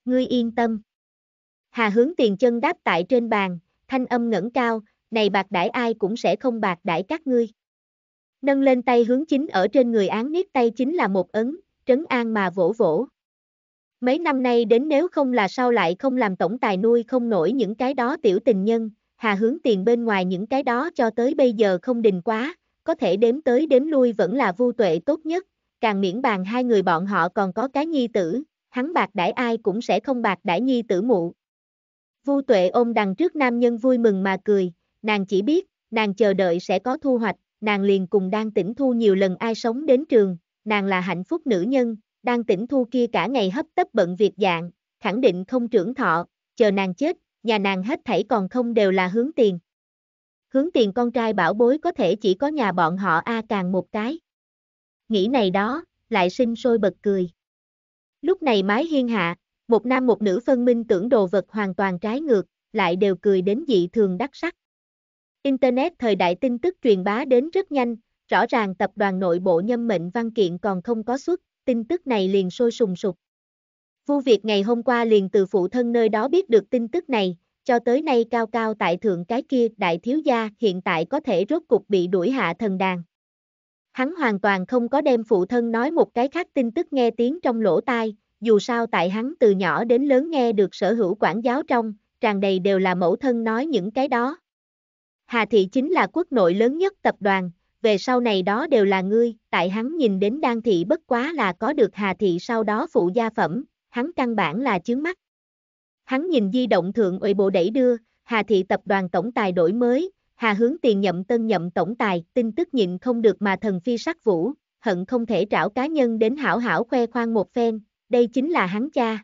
Ngươi yên tâm. Hà hướng tiền chân đáp tại trên bàn, thanh âm ngẩng cao, này bạc đãi ai cũng sẽ không bạc đãi các ngươi. Nâng lên tay hướng chính ở trên người án niết tay chính là một ấn, trấn an mà vỗ vỗ. Mấy năm nay đến nếu không là sao lại không làm tổng tài nuôi không nổi những cái đó tiểu tình nhân, hà hướng tiền bên ngoài những cái đó cho tới bây giờ không đình quá, có thể đếm tới đếm lui vẫn là vu tuệ tốt nhất, càng miễn bàn hai người bọn họ còn có cái nhi tử, hắn bạc đãi ai cũng sẽ không bạc đãi nhi tử mụ. Vu tuệ ôm đằng trước nam nhân vui mừng mà cười, nàng chỉ biết, nàng chờ đợi sẽ có thu hoạch, nàng liền cùng đang tỉnh thu nhiều lần ai sống đến trường, nàng là hạnh phúc nữ nhân, đang tỉnh thu kia cả ngày hấp tấp bận việc dạng, khẳng định không trưởng thọ, chờ nàng chết, nhà nàng hết thảy còn không đều là hướng tiền. Hướng tiền con trai bảo bối có thể chỉ có nhà bọn họ A càng một cái. Nghĩ này đó, lại sinh sôi bật cười. Lúc này mái hiên hạ, một nam một nữ phân minh tưởng đồ vật hoàn toàn trái ngược, lại đều cười đến dị thường đắc sắc. Internet thời đại tin tức truyền bá đến rất nhanh, rõ ràng tập đoàn nội bộ nhâm mệnh văn kiện còn không có xuất, tin tức này liền sôi sùng sục. Vu Việt ngày hôm qua liền từ phụ thân nơi đó biết được tin tức này, cho tới nay cao cao tại thượng cái kia đại thiếu gia hiện tại có thể rốt cục bị đuổi hạ thần đàn. Hắn hoàn toàn không có đem phụ thân nói một cái khác tin tức nghe tiếng trong lỗ tai, dù sao tại hắn từ nhỏ đến lớn nghe được sở hữu quản giáo trong, tràn đầy đều là mẫu thân nói những cái đó. Hà Thị chính là quốc nội lớn nhất tập đoàn, về sau này đó đều là ngươi, tại hắn nhìn đến Đan Thị bất quá là có được Hà Thị sau đó phụ gia phẩm, hắn căn bản là chướng mắt. Hắn nhìn di động thượng ủy bộ đẩy đưa, Hà Thị tập đoàn tổng tài đổi mới, Hà hướng tiền nhậm tân nhậm tổng tài, tin tức nhịn không được mà thần phi sắc vũ, hận không thể trảo cá nhân đến hảo hảo khoe khoang một phen, đây chính là hắn cha.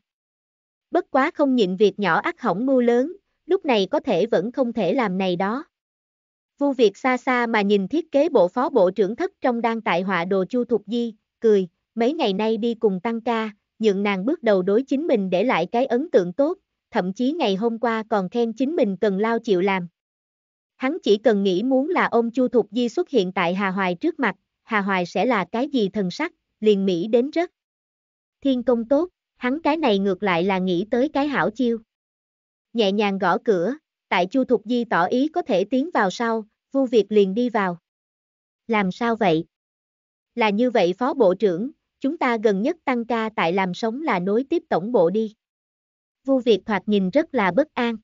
Bất quá không nhịn việc nhỏ ác hỏng mưu lớn, lúc này có thể vẫn không thể làm này đó. Vu Việt xa xa mà nhìn thiết kế bộ phó bộ trưởng thất trong đang tại họa đồ Chu Thục Di, cười, mấy ngày nay đi cùng tăng ca, nhượng nàng bước đầu đối chính mình để lại cái ấn tượng tốt, thậm chí ngày hôm qua còn khen chính mình cần lao chịu làm. Hắn chỉ cần nghĩ muốn là ông Chu Thục Di xuất hiện tại Hà Hoài trước mặt, Hà Hoài sẽ là cái gì thần sắc, liền Mỹ đến rất. Thiên công tốt, hắn cái này ngược lại là nghĩ tới cái hảo chiêu. Nhẹ nhàng gõ cửa, tại Chu Thục Di tỏ ý có thể tiến vào sau, Vu Việt liền đi vào. Làm sao vậy? Là như vậy Phó Bộ trưởng, chúng ta gần nhất tăng ca tại làm sống là nối tiếp tổng bộ đi. Vu Việt thoạt nhìn rất là bất an.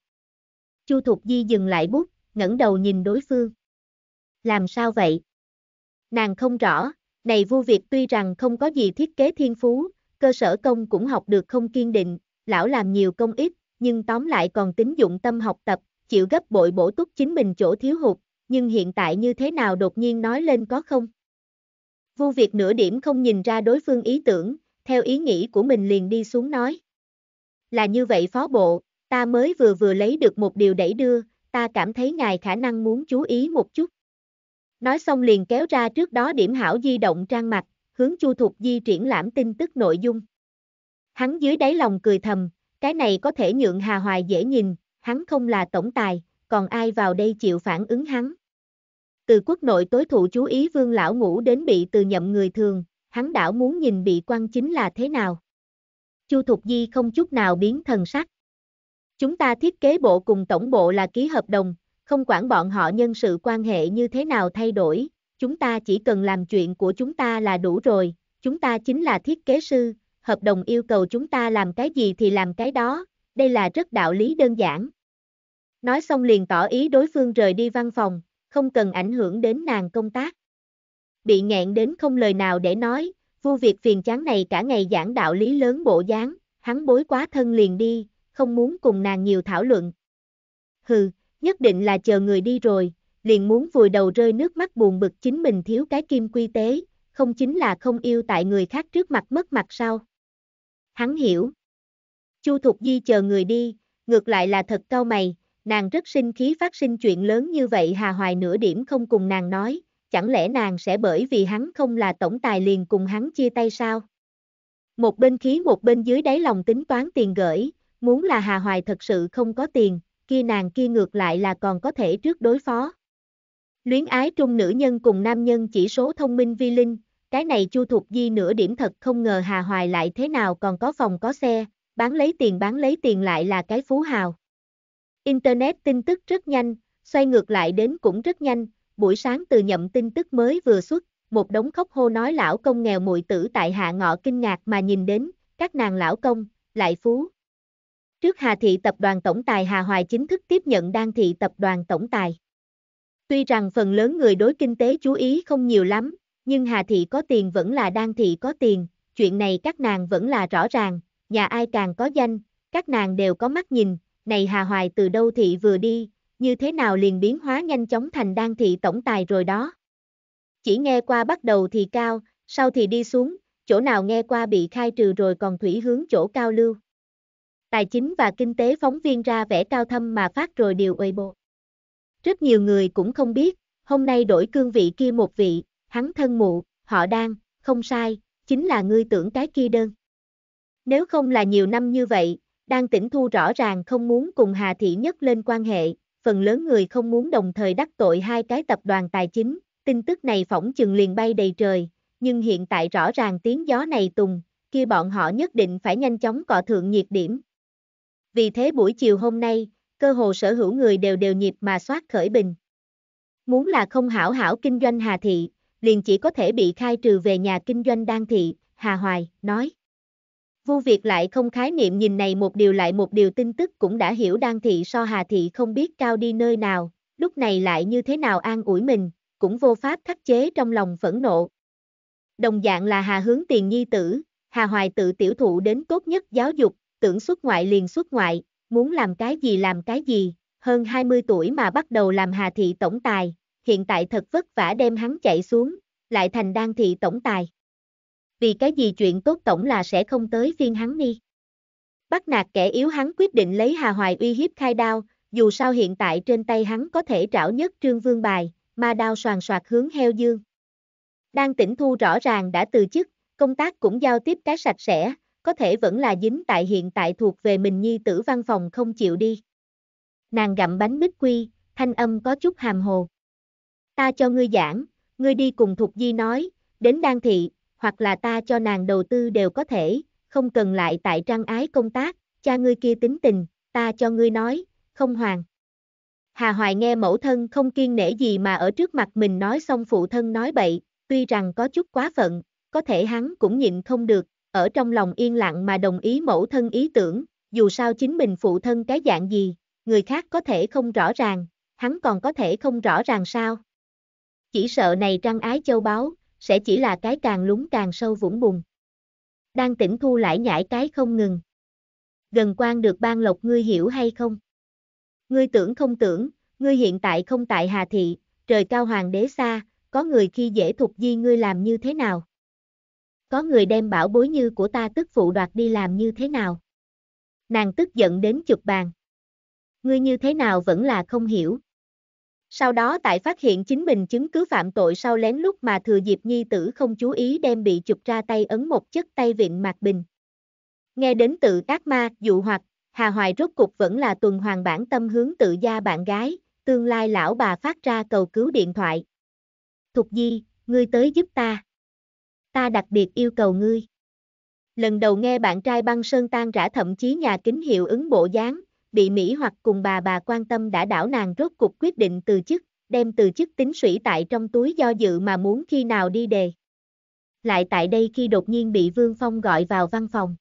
Chu Thục Di dừng lại bút, ngẩng đầu nhìn đối phương. Làm sao vậy? Nàng không rõ, này Vu Việt tuy rằng không có gì thiết kế thiên phú, cơ sở công cũng học được không kiên định, lão làm nhiều công ít, nhưng tóm lại còn tính dụng tâm học tập, chịu gấp bội bổ túc chính mình chỗ thiếu hụt, nhưng hiện tại như thế nào đột nhiên nói lên có không? Vu Việt nửa điểm không nhìn ra đối phương ý tưởng, theo ý nghĩ của mình liền đi xuống nói. Là như vậy phó bộ, ta mới vừa vừa lấy được một điều đẩy đưa, ta cảm thấy ngài khả năng muốn chú ý một chút. Nói xong liền kéo ra trước đó điểm hảo di động trang mặt, hướng Chu Thục Di triển lãm tin tức nội dung. Hắn dưới đáy lòng cười thầm, cái này có thể nhượng Hà Hoài dễ nhìn, hắn không là tổng tài, còn ai vào đây chịu phản ứng hắn. Từ quốc nội tối thụ chú ý vương lão ngũ đến bị từ nhậm người thường, hắn đảo muốn nhìn bị quan chính là thế nào. Chu Thục Di không chút nào biến thần sắc. Chúng ta thiết kế bộ cùng tổng bộ là ký hợp đồng, không quản bọn họ nhân sự quan hệ như thế nào thay đổi, chúng ta chỉ cần làm chuyện của chúng ta là đủ rồi, chúng ta chính là thiết kế sư, hợp đồng yêu cầu chúng ta làm cái gì thì làm cái đó, đây là rất đạo lý đơn giản. Nói xong liền tỏ ý đối phương rời đi văn phòng, không cần ảnh hưởng đến nàng công tác. Bị nghẹn đến không lời nào để nói, vu việc phiền chán này cả ngày giảng đạo lý lớn bộ dáng, hắn bối quá thân liền đi, không muốn cùng nàng nhiều thảo luận. Hừ, nhất định là chờ người đi rồi, liền muốn vùi đầu rơi nước mắt buồn bực chính mình thiếu cái kim quy tế, không chính là không yêu tại người khác trước mặt mất mặt sao. Hắn hiểu. Chu Thục Di chờ người đi, ngược lại là thật cao mày, nàng rất sinh khí phát sinh chuyện lớn như vậy Hà Hoài nửa điểm không cùng nàng nói, chẳng lẽ nàng sẽ bởi vì hắn không là tổng tài liền cùng hắn chia tay sao? Một bên khí một bên dưới đáy lòng tính toán tiền gửi, muốn là Hà Hoài thật sự không có tiền, kia nàng kia ngược lại là còn có thể trước đối phó. Luyến ái trung nữ nhân cùng nam nhân chỉ số thông minh vi linh, cái này Chu Thục Di nửa điểm thật không ngờ Hà Hoài lại thế nào còn có phòng có xe, bán lấy tiền bán lấy tiền lại là cái phú hào. Internet tin tức rất nhanh, xoay ngược lại đến cũng rất nhanh, buổi sáng từ nhậm tin tức mới vừa xuất, một đống khóc hô nói lão công nghèo muội tử tại hạ ngọ kinh ngạc mà nhìn đến, các nàng lão công, lại phú. Trước Hà Thị Tập đoàn Tổng Tài Hà Hoài chính thức tiếp nhận Đan Thị Tập đoàn Tổng Tài. Tuy rằng phần lớn người đối kinh tế chú ý không nhiều lắm, nhưng Hà Thị có tiền vẫn là Đan Thị có tiền, chuyện này các nàng vẫn là rõ ràng, nhà ai càng có danh, các nàng đều có mắt nhìn, này Hà Hoài từ đâu thị vừa đi, như thế nào liền biến hóa nhanh chóng thành đan thị tổng tài rồi đó. Chỉ nghe qua bắt đầu thì cao, sau thì đi xuống, chỗ nào nghe qua bị khai trừ rồi còn thủy hướng chỗ cao lưu. Tài chính và kinh tế phóng viên ra vẻ cao thâm mà phát rồi điều ơi bộ. Rất nhiều người cũng không biết, hôm nay đổi cương vị kia một vị, hắn thân mụ, họ đang, không sai, chính là ngươi tưởng cái kia đơn. Nếu không là nhiều năm như vậy, đang tỉnh thu rõ ràng không muốn cùng Hà Thị nhất lên quan hệ, phần lớn người không muốn đồng thời đắc tội hai cái tập đoàn tài chính, tin tức này phỏng chừng liền bay đầy trời, nhưng hiện tại rõ ràng tiếng gió này tùng, kia bọn họ nhất định phải nhanh chóng cọ thượng nhiệt điểm. Vì thế buổi chiều hôm nay, cơ hồ sở hữu người đều đều nhịp mà soát khởi bình. Muốn là không hảo hảo kinh doanh Hà Thị, liền chỉ có thể bị khai trừ về nhà kinh doanh Đan Thị, Hà Hoài, nói. Vô Việt lại không khái niệm nhìn này một điều lại một điều tin tức cũng đã hiểu Đan Thị so Hà Thị không biết cao đi nơi nào, lúc này lại như thế nào an ủi mình, cũng vô pháp khắc chế trong lòng phẫn nộ. Đồng dạng là Hà Hướng Tiền Nhi Tử, Hà Hoài tự tiểu thụ đến tốt nhất giáo dục, tưởng xuất ngoại liền xuất ngoại, muốn làm cái gì làm cái gì, hơn 20 tuổi mà bắt đầu làm Hà Thị Tổng Tài, hiện tại thật vất vả đem hắn chạy xuống, lại thành Đan Thị Tổng Tài vì cái gì chuyện tốt tổng là sẽ không tới phiên hắn đi. Bắt nạt kẻ yếu hắn quyết định lấy Hà Hoài uy hiếp khai đao, dù sao hiện tại trên tay hắn có thể trảo nhất trương vương bài, mà đao soàn soạt hướng heo dương. Đang tỉnh thu rõ ràng đã từ chức, công tác cũng giao tiếp cái sạch sẽ, có thể vẫn là dính tại hiện tại thuộc về mình nhi tử văn phòng không chịu đi. Nàng gặm bánh bích quy, thanh âm có chút hàm hồ. Ta cho ngươi giảng, ngươi đi cùng Thục Di nói, đến Đan Thị, hoặc là ta cho nàng đầu tư đều có thể, không cần lại tại trang ái công tác, cha ngươi kia tính tình, ta cho ngươi nói, không hoàng. Hà Hoài nghe mẫu thân không kiên nể gì mà ở trước mặt mình nói xong phụ thân nói bậy, tuy rằng có chút quá phận, có thể hắn cũng nhịn không được, ở trong lòng yên lặng mà đồng ý mẫu thân ý tưởng, dù sao chính mình phụ thân cái dạng gì, người khác có thể không rõ ràng, hắn còn có thể không rõ ràng sao. Chỉ sợ này trăng ái châu báu, sẽ chỉ là cái càng lúng càng sâu vũng bùn. Đang tỉnh thu lại nhảy cái không ngừng. Gần quan được ban lộc ngươi hiểu hay không? Ngươi tưởng không tưởng, ngươi hiện tại không tại Hà Thị, trời cao hoàng đế xa, có người khi dễ thục di ngươi làm như thế nào? Có người đem bảo bối như của ta tức phụ đoạt đi làm như thế nào? Nàng tức giận đến chụp bàn. Ngươi như thế nào vẫn là không hiểu. Sau đó tại phát hiện chính mình chứng cứ phạm tội sau lén lút mà thừa dịp nhi tử không chú ý đem bị chụp ra tay ấn một chất tay viện mạc bình. Nghe đến tự ác ma, dụ hoặc, Hà Hoài rốt cục vẫn là tuần hoàn bản tâm hướng tự gia bạn gái, tương lai lão bà phát ra cầu cứu điện thoại. Thục Di, ngươi tới giúp ta. Ta đặc biệt yêu cầu ngươi. Lần đầu nghe bạn trai băng sơn tan rã thậm chí nhà kính hiệu ứng bộ dáng, bị Mỹ hoặc cùng bà bà quan tâm đã đảo nàng rốt cục quyết định từ chức, đem từ chức tính sủy tại trong túi do dự mà muốn khi nào đi đề. Lại tại đây khi đột nhiên bị Vương Phong gọi vào văn phòng.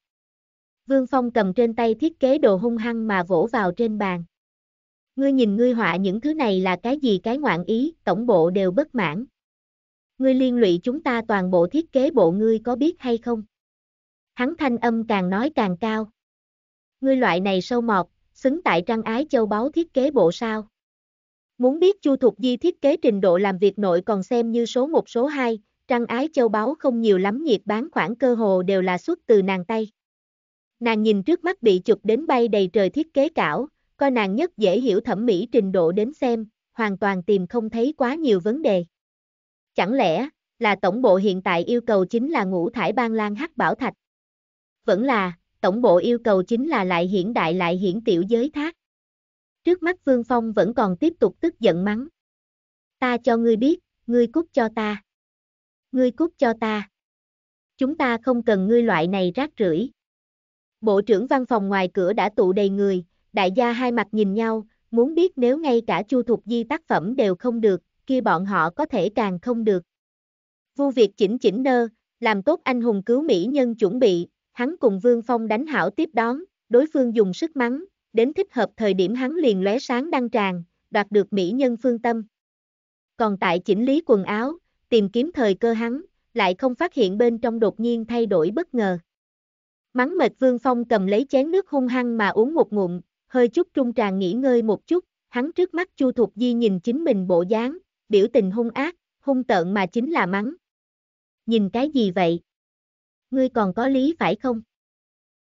Vương Phong cầm trên tay thiết kế đồ hung hăng mà vỗ vào trên bàn. Ngươi nhìn ngươi họa những thứ này là cái gì cái ngoạn ý, tổng bộ đều bất mãn. Ngươi liên lụy chúng ta toàn bộ thiết kế bộ ngươi có biết hay không? Hắn thanh âm càng nói càng cao. Ngươi loại này sâu mọt, xứng tại Trang ái châu báu thiết kế bộ sao. Muốn biết Chu Thục Di thiết kế trình độ làm việc nội còn xem như số 1 số 2, Trang ái châu báu không nhiều lắm nhiệt bán khoảng cơ hồ đều là xuất từ nàng tay. Nàng nhìn trước mắt bị chụp đến bay đầy trời thiết kế cảo, coi nàng nhất dễ hiểu thẩm mỹ trình độ đến xem, hoàn toàn tìm không thấy quá nhiều vấn đề. Chẳng lẽ, là tổng bộ hiện tại yêu cầu chính là ngũ thải ban lan hắc bảo thạch? Vẫn là, tổng bộ yêu cầu chính là lại hiển đại lại hiển tiểu giới thác. Trước mắt Vương Phong vẫn còn tiếp tục tức giận mắng. Ta cho ngươi biết, ngươi cút cho ta. Ngươi cút cho ta. Chúng ta không cần ngươi loại này rác rưởi. Bộ trưởng văn phòng ngoài cửa đã tụ đầy người, đại gia hai mặt nhìn nhau, muốn biết nếu ngay cả Chu Thục Di tác phẩm đều không được, kia bọn họ có thể càng không được. Vu Việt chỉnh chỉnh nơ, làm tốt anh hùng cứu mỹ nhân chuẩn bị, hắn cùng Vương Phong đánh hảo tiếp đón, đối phương dùng sức mắng, đến thích hợp thời điểm hắn liền lóe sáng đăng tràn, đoạt được mỹ nhân phương tâm. Còn tại chỉnh lý quần áo, tìm kiếm thời cơ hắn, lại không phát hiện bên trong đột nhiên thay đổi bất ngờ. Mắng mệt Vương Phong cầm lấy chén nước hung hăng mà uống một ngụm, hơi chút trung tràn nghỉ ngơi một chút, hắn trước mắt Chu Thục Di nhìn chính mình bộ dáng, biểu tình hung ác, hung tợn mà chính là mắng. Nhìn cái gì vậy? ngươi còn có lý phải không?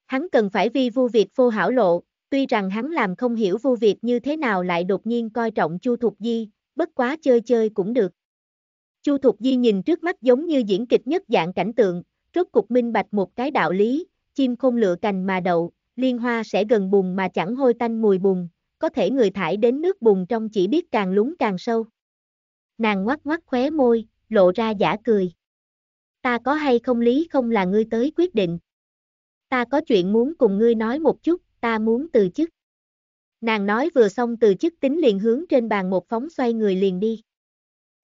Hắn cần phải vi vu Việt vô hảo lộ, tuy rằng hắn làm không hiểu vu Việt như thế nào lại đột nhiên coi trọng Chu Thục Di, bất quá chơi chơi cũng được. Chu Thục Di nhìn trước mắt giống như diễn kịch nhất dạng cảnh tượng, rốt cục minh bạch một cái đạo lý, chim không lựa cành mà đậu, liên hoa sẽ gần bùn mà chẳng hôi tanh mùi bùn, có thể người thải đến nước bùn trong chỉ biết càng lúng càng sâu. Nàng ngoắc ngoắc khóe môi, lộ ra giả cười ta có hay không lý không là ngươi tới quyết định. Ta có chuyện muốn cùng ngươi nói một chút, ta muốn từ chức. Nàng nói vừa xong từ chức tính liền hướng trên bàn một phóng xoay người liền đi.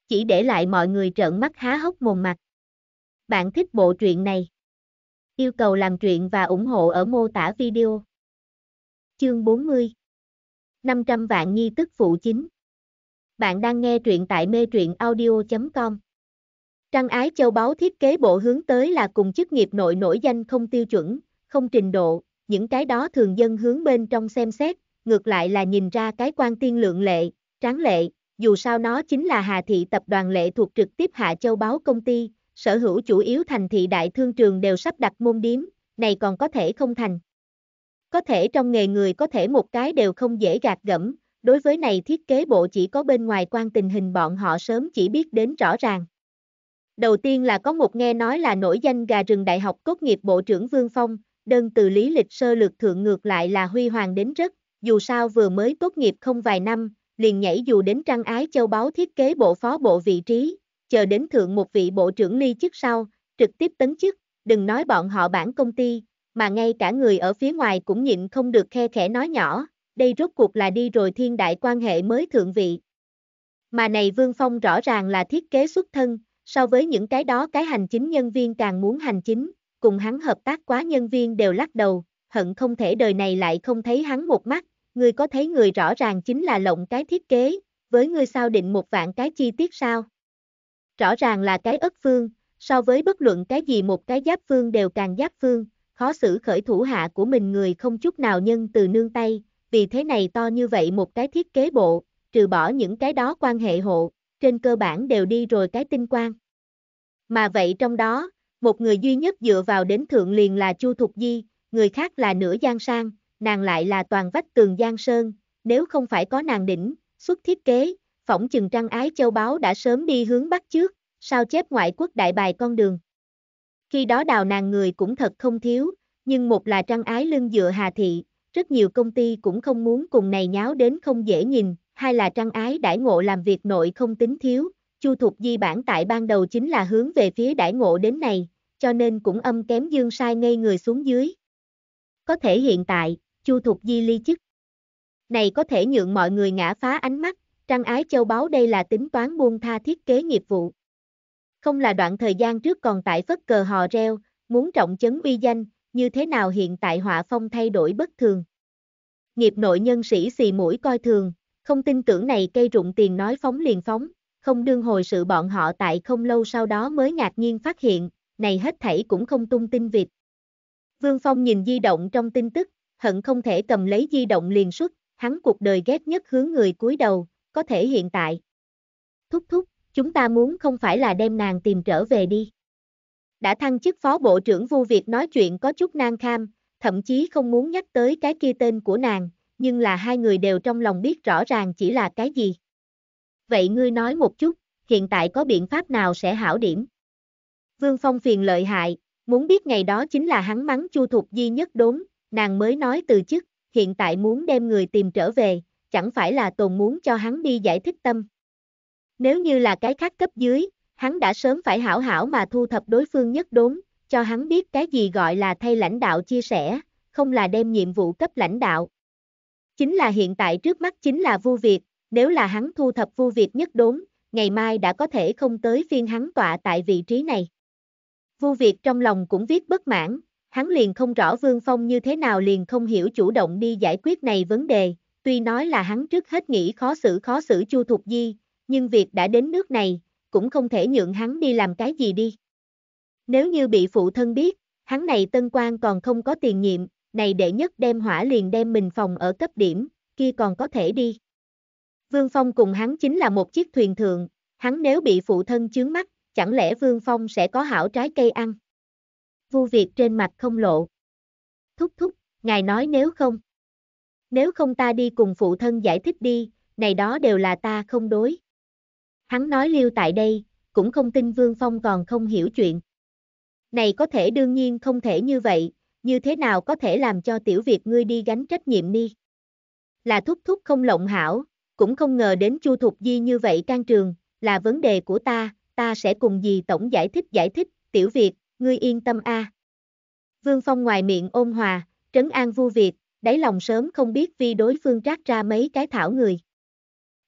Chỉ để lại mọi người trợn mắt há hốc mồm mặt. Bạn thích bộ truyện này. Yêu cầu làm truyện và ủng hộ ở mô tả video. Chương 40 500 vạn nhi tức phụ chính. Bạn đang nghe truyện tại mê truyện audio.com Trang ái châu báu thiết kế bộ hướng tới là cùng chức nghiệp nội nổi danh không tiêu chuẩn, không trình độ, những cái đó thường dân hướng bên trong xem xét, ngược lại là nhìn ra cái quan tiên lượng lệ, tráng lệ, dù sao nó chính là Hà Thị Tập đoàn lệ thuộc trực tiếp Hạ Châu Báo Công ty, sở hữu chủ yếu thành thị đại thương trường đều sắp đặt môn điếm, này còn có thể không thành. Có thể trong nghề người có thể một cái đều không dễ gạt gẫm, đối với này thiết kế bộ chỉ có bên ngoài quan tình hình bọn họ sớm chỉ biết đến rõ ràng. Đầu tiên là có một nghe nói là nổi danh gà rừng đại học tốt nghiệp bộ trưởng Vương Phong, đơn từ lý lịch sơ lược thượng ngược lại là huy hoàng đến rất, dù sao vừa mới tốt nghiệp không vài năm, liền nhảy dù đến trăng ái châu báu thiết kế bộ phó bộ vị trí, chờ đến thượng một vị bộ trưởng ly chức sau, trực tiếp tấn chức, đừng nói bọn họ bản công ty, mà ngay cả người ở phía ngoài cũng nhịn không được khe khẽ nói nhỏ, đây rốt cuộc là đi rồi thiên đại quan hệ mới thượng vị. Mà này Vương Phong rõ ràng là thiết kế xuất thân, So với những cái đó cái hành chính nhân viên càng muốn hành chính, cùng hắn hợp tác quá nhân viên đều lắc đầu, hận không thể đời này lại không thấy hắn một mắt, người có thấy người rõ ràng chính là lộng cái thiết kế, với người sao định một vạn cái chi tiết sao? Rõ ràng là cái ất phương, so với bất luận cái gì một cái giáp phương đều càng giáp phương, khó xử khởi thủ hạ của mình người không chút nào nhân từ nương tay, vì thế này to như vậy một cái thiết kế bộ, trừ bỏ những cái đó quan hệ hộ, trên cơ bản đều đi rồi cái tinh quang. Mà vậy trong đó, một người duy nhất dựa vào đến thượng liền là Chu Thục Di, người khác là nửa Giang Sang, nàng lại là toàn vách tường Giang Sơn, nếu không phải có nàng đỉnh, xuất thiết kế, phỏng chừng trăng ái châu báo đã sớm đi hướng bắc trước, sao chép ngoại quốc đại bài con đường. Khi đó đào nàng người cũng thật không thiếu, nhưng một là trăng ái lưng dựa Hà Thị, rất nhiều công ty cũng không muốn cùng này nháo đến không dễ nhìn, hai là trăng ái đãi ngộ làm việc nội không tính thiếu, Chu Thục Di bản tại ban đầu chính là hướng về phía đãi ngộ đến này, cho nên cũng âm kém dương sai ngay người xuống dưới. Có thể hiện tại, Chu Thục Di ly chức. Này có thể nhượng mọi người ngã phá ánh mắt, trăng ái châu báu đây là tính toán buông tha thiết kế nghiệp vụ. Không là đoạn thời gian trước còn tại phất cờ hò reo, muốn trọng chấn uy danh, như thế nào hiện tại họa phong thay đổi bất thường. Nghiệp nội nhân sĩ xì mũi coi thường, không tin tưởng này cây rụng tiền nói phóng liền phóng, không đương hồi sự bọn họ tại không lâu sau đó mới ngạc nhiên phát hiện, này hết thảy cũng không tung tin việc. Vương Phong nhìn di động trong tin tức, hận không thể cầm lấy di động liền xuất, hắn cuộc đời ghét nhất hướng người cúi đầu, có thể hiện tại. Thúc thúc, chúng ta muốn không phải là đem nàng tìm trở về đi. Đã thăng chức phó bộ trưởng Vu Việt nói chuyện có chút nang kham, thậm chí không muốn nhắc tới cái kia tên của nàng, nhưng là hai người đều trong lòng biết rõ ràng chỉ là cái gì. Vậy ngươi nói một chút, hiện tại có biện pháp nào sẽ hảo điểm? Vương Phong phiền lợi hại, muốn biết ngày đó chính là hắn mắng chu thục di nhất đốn, nàng mới nói từ chức, hiện tại muốn đem người tìm trở về, chẳng phải là tồn muốn cho hắn đi giải thích tâm. Nếu như là cái khác cấp dưới, hắn đã sớm phải hảo hảo mà thu thập đối phương nhất đốn, cho hắn biết cái gì gọi là thay lãnh đạo chia sẻ, không là đem nhiệm vụ cấp lãnh đạo. Chính là hiện tại trước mắt chính là Vu Việt, nếu là hắn thu thập Vu Việt nhất đốn, ngày mai đã có thể không tới phiên hắn tọa tại vị trí này. Vu Việt trong lòng cũng viết bất mãn, hắn liền không rõ Vương Phong như thế nào liền không hiểu chủ động đi giải quyết này vấn đề, tuy nói là hắn trước hết nghĩ khó xử khó xử Chu Thục Di, nhưng việc đã đến nước này, cũng không thể nhượng hắn đi làm cái gì đi. Nếu như bị phụ thân biết, hắn này tân quan còn không có tiền nhiệm, này đệ nhất đem hỏa liền đem mình phòng ở cấp điểm, kia còn có thể đi. Vương Phong cùng hắn chính là một chiếc thuyền thượng, hắn nếu bị phụ thân chướng mắt, chẳng lẽ Vương Phong sẽ có hảo trái cây ăn? Vu Việt trên mặt không lộ. Thúc thúc, ngài nói nếu không. Nếu không ta đi cùng phụ thân giải thích đi, này đó đều là ta không đối. Hắn nói lưu tại đây, cũng không tin Vương Phong còn không hiểu chuyện. Này có thể đương nhiên không thể như vậy, như thế nào có thể làm cho tiểu Việt ngươi đi gánh trách nhiệm ni? Là thúc thúc không lộng hảo, cũng không ngờ đến chu thục di như vậy can trường, là vấn đề của ta, ta sẽ cùng dì tổng giải thích giải thích, tiểu Việt, ngươi yên tâm a. Vương Phong ngoài miệng ôn hòa, trấn an vu Việt, đáy lòng sớm không biết vi đối phương trát ra mấy cái thảo người.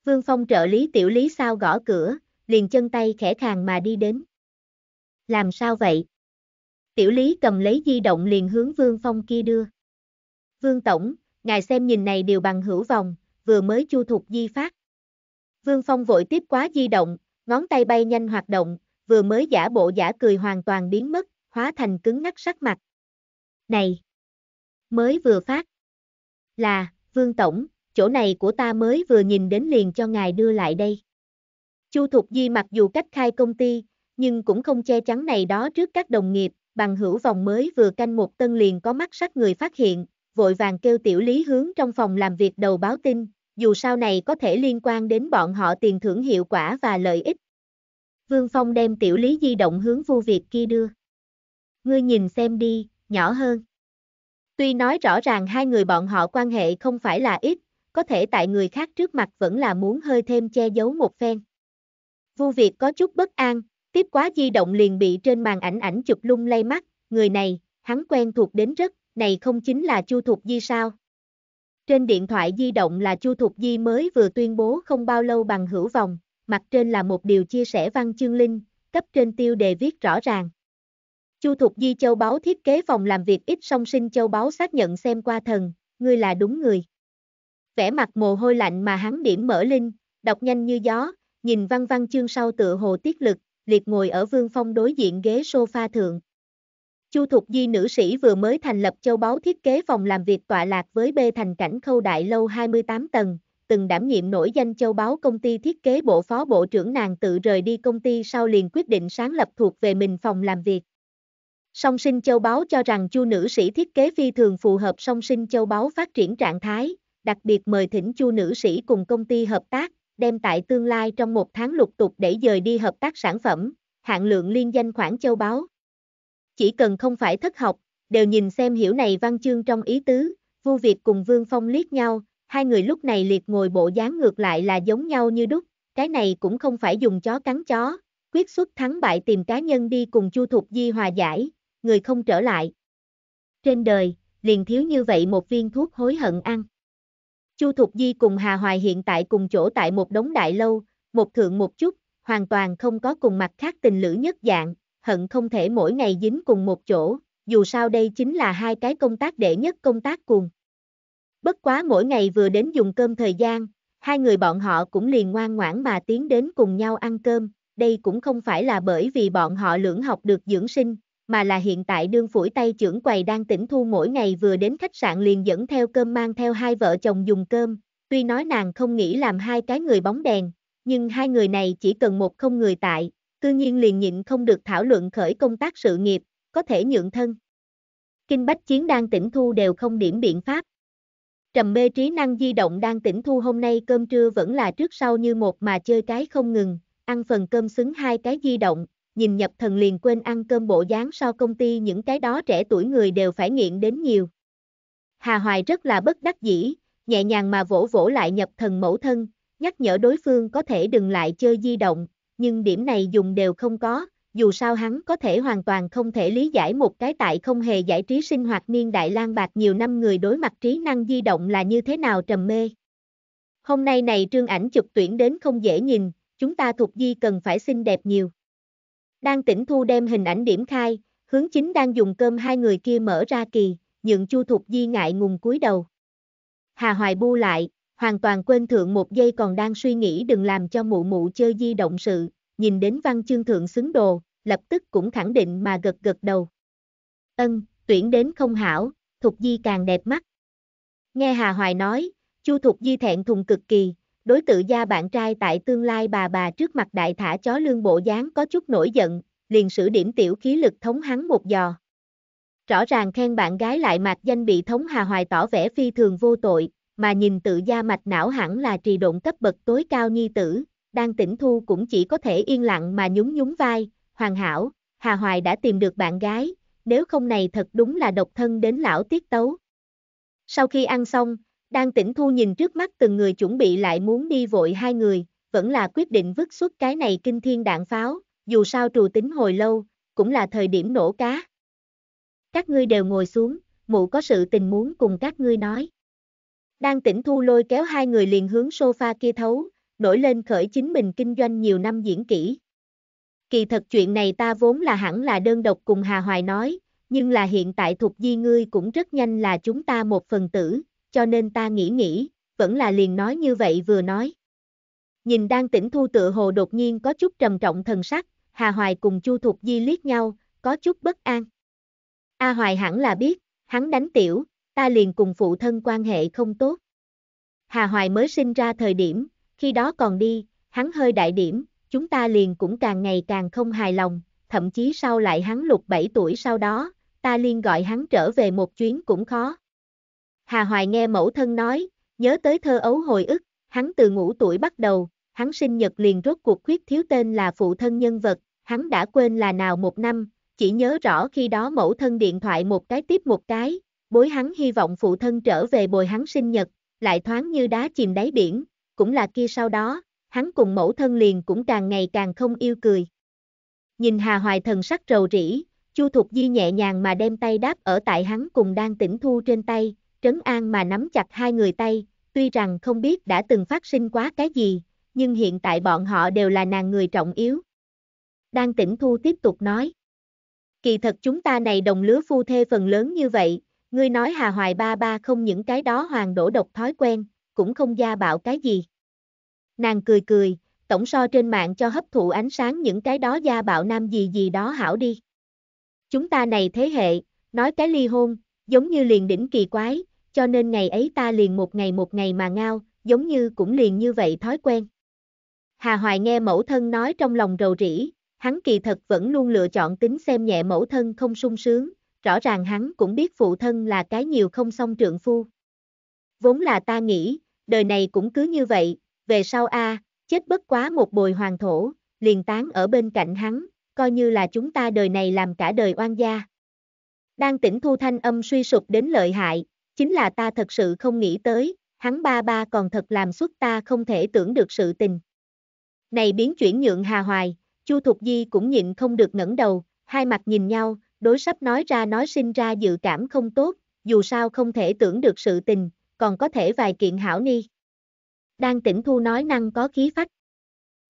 Vương Phong trợ lý tiểu lý sao gõ cửa, liền chân tay khẽ khàng mà đi đến. Làm sao vậy? Tiểu Lý cầm lấy di động liền hướng Vương Phong kia đưa. Vương Tổng, ngài xem nhìn này đều bằng hữu vòng, vừa mới chu thuộc di phát. Vương Phong vội tiếp quá di động, ngón tay bay nhanh hoạt động, vừa mới giả bộ giả cười hoàn toàn biến mất, hóa thành cứng ngắc sắc mặt. Này! Mới vừa phát. Là, Vương Tổng, chỗ này của ta mới vừa nhìn đến liền cho ngài đưa lại đây. Chu Thục Di mặc dù cách khai công ty, nhưng cũng không che chắn này đó trước các đồng nghiệp, bằng hữu vòng mới vừa canh một tân liền có mắt sắc người phát hiện, vội vàng kêu tiểu lý hướng trong phòng làm việc đầu báo tin, dù sau này có thể liên quan đến bọn họ tiền thưởng hiệu quả và lợi ích. Vương Phong đem tiểu lý di động hướng vu việc kia đưa. Ngươi nhìn xem đi, nhỏ hơn. Tuy nói rõ ràng hai người bọn họ quan hệ không phải là ít, có thể tại người khác trước mặt vẫn là muốn hơi thêm che giấu một phen. Vu Việt có chút bất an, Tiếp quá di động liền bị trên màn ảnh ảnh chụp lung lay mắt, người này, hắn quen thuộc đến rất, này không chính là Chu Thục Di sao? Trên điện thoại di động là Chu Thục Di mới vừa tuyên bố không bao lâu bằng hữu vòng, mặt trên là một điều chia sẻ văn chương linh, cấp trên tiêu đề viết rõ ràng. Chu Thục Di Châu báo thiết kế phòng làm việc ít song sinh Châu báo xác nhận xem qua thần, ngươi là đúng người. Vẽ mặt mồ hôi lạnh mà hắn điểm mở linh, đọc nhanh như gió, nhìn văn văn chương sau tựa hồ tiết lực, liệt ngồi ở Vương Phong đối diện ghế sofa thượng. Chu Thục Di nữ sĩ vừa mới thành lập châu báu thiết kế phòng làm việc tọa lạc với bê thành cảnh khâu đại lâu 28 tầng, từng đảm nhiệm nổi danh châu báu công ty thiết kế bộ phó bộ trưởng nàng tự rời đi công ty sau liền quyết định sáng lập thuộc về mình phòng làm việc. Song sinh châu báu cho rằng chu nữ sĩ thiết kế phi thường phù hợp song sinh châu báu phát triển trạng thái, đặc biệt mời thỉnh chu nữ sĩ cùng công ty hợp tác, đem tại tương lai trong một tháng lục tục để dời đi hợp tác sản phẩm, hạng lượng liên danh khoản châu báo. Chỉ cần không phải thất học, đều nhìn xem hiểu này văn chương trong ý tứ, Vu việc cùng Vương Phong liếc nhau, hai người lúc này liệt ngồi bộ dáng ngược lại là giống nhau như đúc, cái này cũng không phải dùng chó cắn chó, quyết xuất thắng bại tìm cá nhân đi cùng Chu Thục Di hòa giải, người không trở lại. Trên đời, liền thiếu như vậy một viên thuốc hối hận ăn. Chu Thục Di cùng Hà Hoài hiện tại cùng chỗ tại một đống đại lâu, một thượng một chút, hoàn toàn không có cùng mặt khác tình lữ nhất dạng, hận không thể mỗi ngày dính cùng một chỗ, dù sao đây chính là hai cái công tác đệ nhất công tác cùng. Bất quá mỗi ngày vừa đến dùng cơm thời gian, hai người bọn họ cũng liền ngoan ngoãn mà tiến đến cùng nhau ăn cơm, đây cũng không phải là bởi vì bọn họ lưỡng học được dưỡng sinh, mà là hiện tại đương phủi tay trưởng quầy đang tỉnh thu mỗi ngày vừa đến khách sạn liền dẫn theo cơm mang theo hai vợ chồng dùng cơm, tuy nói nàng không nghĩ làm hai cái người bóng đèn, nhưng hai người này chỉ cần một không người tại, cư nhiên liền nhịn không được thảo luận khởi công tác sự nghiệp, có thể nhượng thân. Kinh Bách Chiến đang tỉnh thu đều không điểm biện pháp. Trầm mê trí năng di động đang tỉnh thu hôm nay cơm trưa vẫn là trước sau như một mà chơi cái không ngừng, ăn phần cơm xứng hai cái di động, nhìn nhập thần liền quên ăn cơm bộ dáng sau công ty những cái đó trẻ tuổi người đều phải nghiện đến nhiều. Hà Hoài rất là bất đắc dĩ, nhẹ nhàng mà vỗ vỗ lại nhập thần mẫu thân, nhắc nhở đối phương có thể đừng lại chơi di động, nhưng điểm này dùng đều không có, dù sao hắn có thể hoàn toàn không thể lý giải một cái tại không hề giải trí sinh hoạt niên đại lang bạc nhiều năm người đối mặt trí năng di động là như thế nào trầm mê. Hôm nay này trương ảnh chụp tuyển đến không dễ nhìn, chúng ta thuộc di cần phải xinh đẹp nhiều. Đang tỉnh thu đem hình ảnh điểm khai, hướng chính đang dùng cơm hai người kia mở ra kỳ, nhượng Chu Thục Di ngại ngùng cúi đầu. Hà Hoài bu lại, hoàn toàn quên thượng một giây còn đang suy nghĩ đừng làm cho mụ mụ chơi di động sự, nhìn đến văn chương thượng xứng đồ, lập tức cũng khẳng định mà gật gật đầu. Ân, tuyển đến không hảo, Thục Di càng đẹp mắt. Nghe Hà Hoài nói, Chu Thục Di thẹn thùng cực kỳ, đối tự gia bạn trai tại tương lai bà bà trước mặt đại thả chó lương bộ dáng có chút nổi giận, liền sử điểm tiểu khí lực thống hắn một giò. Rõ ràng khen bạn gái lại mặt danh bị thống hà hoài tỏ vẻ phi thường vô tội, mà nhìn tự gia mạch não hẳn là trì độn cấp bậc tối cao nhi tử, đang tỉnh thu cũng chỉ có thể yên lặng mà nhún nhún vai, hoàn hảo, Hà Hoài đã tìm được bạn gái, nếu không này thật đúng là độc thân đến lão tiết tấu. Sau khi ăn xong, đang tỉnh thu nhìn trước mắt từng người chuẩn bị lại muốn đi vội hai người, vẫn là quyết định vứt xuất cái này kinh thiên đạn pháo, dù sao trù tính hồi lâu, cũng là thời điểm nổ cá. Các ngươi đều ngồi xuống, mụ có sự tình muốn cùng các ngươi nói. Đang tỉnh thu lôi kéo hai người liền hướng sofa kia thấu, nổi lên khởi chính mình kinh doanh nhiều năm diễn kỹ. Kỳ thật chuyện này ta vốn là hẳn là đơn độc cùng Hà Hoài nói, nhưng là hiện tại thuộc di ngươi cũng rất nhanh là chúng ta một phần tử, cho nên ta nghĩ nghĩ, vẫn là liền nói như vậy vừa nói. Nhìn đang tỉnh thu tựa hồ đột nhiên có chút trầm trọng thần sắc, Hà Hoài cùng Chu Thục Di liếc nhau, có chút bất an. A Hoài hẳn là biết, hắn đánh tiểu, ta liền cùng phụ thân quan hệ không tốt. Hà Hoài mới sinh ra thời điểm, khi đó còn đi, hắn hơi đại điểm, chúng ta liền cũng càng ngày càng không hài lòng, thậm chí sau lại hắn lục 7 tuổi sau đó, ta liền gọi hắn trở về một chuyến cũng khó. Hà Hoài nghe mẫu thân nói, nhớ tới thơ ấu hồi ức, hắn từ ngũ tuổi bắt đầu, hắn sinh nhật liền rốt cuộc khuyết thiếu tên là phụ thân nhân vật, hắn đã quên là nào một năm, chỉ nhớ rõ khi đó mẫu thân điện thoại một cái tiếp một cái, bối hắn hy vọng phụ thân trở về bồi hắn sinh nhật, lại thoáng như đá chìm đáy biển, cũng là kia sau đó, hắn cùng mẫu thân liền cũng càng ngày càng không yêu cười. Nhìn Hà Hoài thần sắc rầu rĩ, Chu Thục Di nhẹ nhàng mà đem tay đáp ở tại hắn cùng đang tỉnh thu trên tay, trấn an mà nắm chặt hai người tay, tuy rằng không biết đã từng phát sinh quá cái gì, nhưng hiện tại bọn họ đều là nàng người trọng yếu. Đang tỉnh thu tiếp tục nói. Kỳ thật chúng ta này đồng lứa phu thê phần lớn như vậy, ngươi nói Hà Hoài ba ba không những cái đó hoàng đổ độc thói quen, cũng không gia bạo cái gì. Nàng cười cười, tổng so trên mạng cho hấp thụ ánh sáng những cái đó gia bạo nam gì gì đó hảo đi. Chúng ta này thế hệ, nói cái ly hôn, giống như liền đỉnh kỳ quái, cho nên ngày ấy ta liền một ngày một ngày mà ngao, giống như cũng liền như vậy thói quen. Hà Hoài nghe mẫu thân nói trong lòng rầu rĩ, hắn kỳ thật vẫn luôn lựa chọn tính xem nhẹ mẫu thân không sung sướng, rõ ràng hắn cũng biết phụ thân là cái nhiều không song trượng phu. Vốn là ta nghĩ, đời này cũng cứ như vậy, về sau a, chết bất quá một bồi hoàng thổ, liền tán ở bên cạnh hắn, coi như là chúng ta đời này làm cả đời oan gia. Đang tỉnh thu thanh âm suy sụp đến lợi hại, chính là ta thật sự không nghĩ tới, hắn ba ba còn thật làm suốt ta không thể tưởng được sự tình. Này biến chuyển nhượng hà hoài, Chu Thục Di cũng nhịn không được ngẩng đầu, hai mặt nhìn nhau, đối sắp nói ra nói sinh ra dự cảm không tốt, dù sao không thể tưởng được sự tình, còn có thể vài kiện hảo ni. Đang tỉnh thu nói năng có khí phách.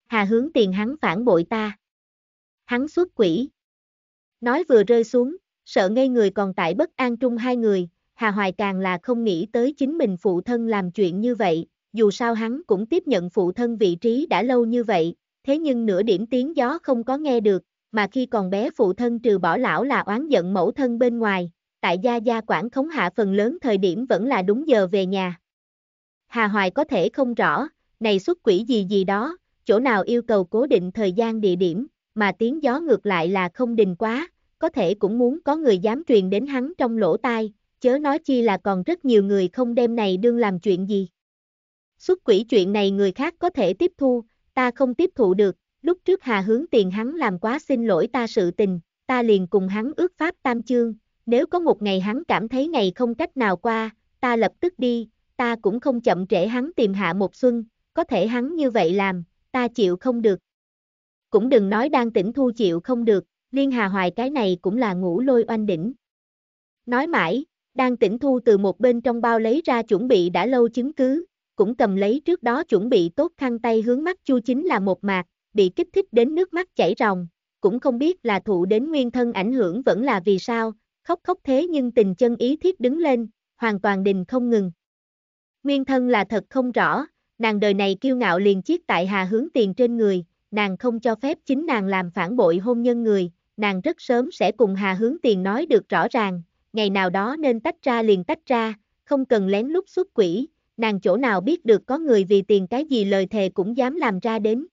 Hà hướng tiền hắn phản bội ta. Hắn xuất quỷ. Nói vừa rơi xuống, sợ ngây người còn tại bất an trung hai người, Hà Hoài càng là không nghĩ tới chính mình phụ thân làm chuyện như vậy, dù sao hắn cũng tiếp nhận phụ thân vị trí đã lâu như vậy, thế nhưng nửa điểm tiếng gió không có nghe được, mà khi còn bé phụ thân trừ bỏ lão là oán giận mẫu thân bên ngoài, tại gia gia quản khống hạ phần lớn thời điểm vẫn là đúng giờ về nhà. Hà Hoài có thể không rõ, này xuất quỷ gì gì đó, chỗ nào yêu cầu cố định thời gian địa điểm, mà tiếng gió ngược lại là không đình quá, có thể cũng muốn có người dám truyền đến hắn trong lỗ tai, chớ nói chi là còn rất nhiều người không đem này đương làm chuyện gì. Xuất quỷ chuyện này người khác có thể tiếp thu, ta không tiếp thụ được, lúc trước Hà hướng tiền hắn làm quá xin lỗi ta sự tình, ta liền cùng hắn ước pháp tam chương, nếu có một ngày hắn cảm thấy ngày không cách nào qua, ta lập tức đi, ta cũng không chậm trễ hắn tìm hạ một xuân, có thể hắn như vậy làm, ta chịu không được. Cũng đừng nói đang tỉnh thu chịu không được, liên hà hoài cái này cũng là ngủ lôi oanh đỉnh. Nói mãi, đang tỉnh thu từ một bên trong bao lấy ra chuẩn bị đã lâu chứng cứ, cũng cầm lấy trước đó chuẩn bị tốt khăn tay hướng mắt chu chính là một mạc, bị kích thích đến nước mắt chảy ròng, cũng không biết là thụ đến nguyên thân ảnh hưởng vẫn là vì sao, khóc khóc thế nhưng tình chân ý thiết đứng lên, hoàn toàn đình không ngừng. Nguyên thân là thật không rõ, nàng đời này kiêu ngạo liền chiếc tại hà hướng tiền trên người, nàng không cho phép chính nàng làm phản bội hôn nhân người, nàng rất sớm sẽ cùng hà hướng tiền nói được rõ ràng, ngày nào đó nên tách ra liền tách ra, không cần lén lút xuất quỷ, nàng chỗ nào biết được có người vì tiền cái gì lời thề cũng dám làm ra đến.